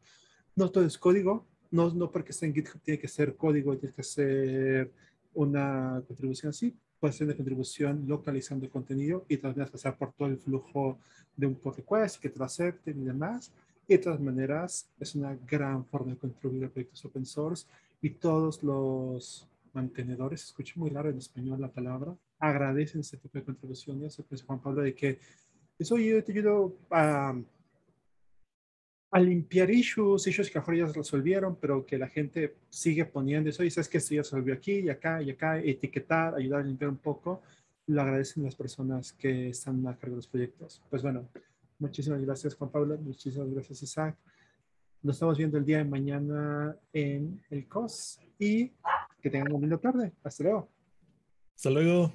no todo es código, no, no porque esté en GitHub tiene que ser código, tiene que ser una contribución así, posición de contribución localizando el contenido y también pasar por todo el flujo de un pull request que te acepten y demás. Y de todas maneras, es una gran forma de contribuir a proyectos open source y todos los mantenedores, escuché muy largo en español la palabra, agradecen ese tipo de contribuciones. El Juan Pablo de que, eso yo te ayudo a a limpiar issues, issues que a ya se resolvieron, pero que la gente sigue poniendo eso, y es que esto ya se resolvió aquí y acá y acá, etiquetar, ayudar a limpiar un poco, lo agradecen las personas que están a cargo de los proyectos. Pues bueno, muchísimas gracias Juan Pablo, muchísimas gracias Isaac. Nos estamos viendo el día de mañana en el COS y que tengan una linda tarde. Hasta luego. Hasta luego.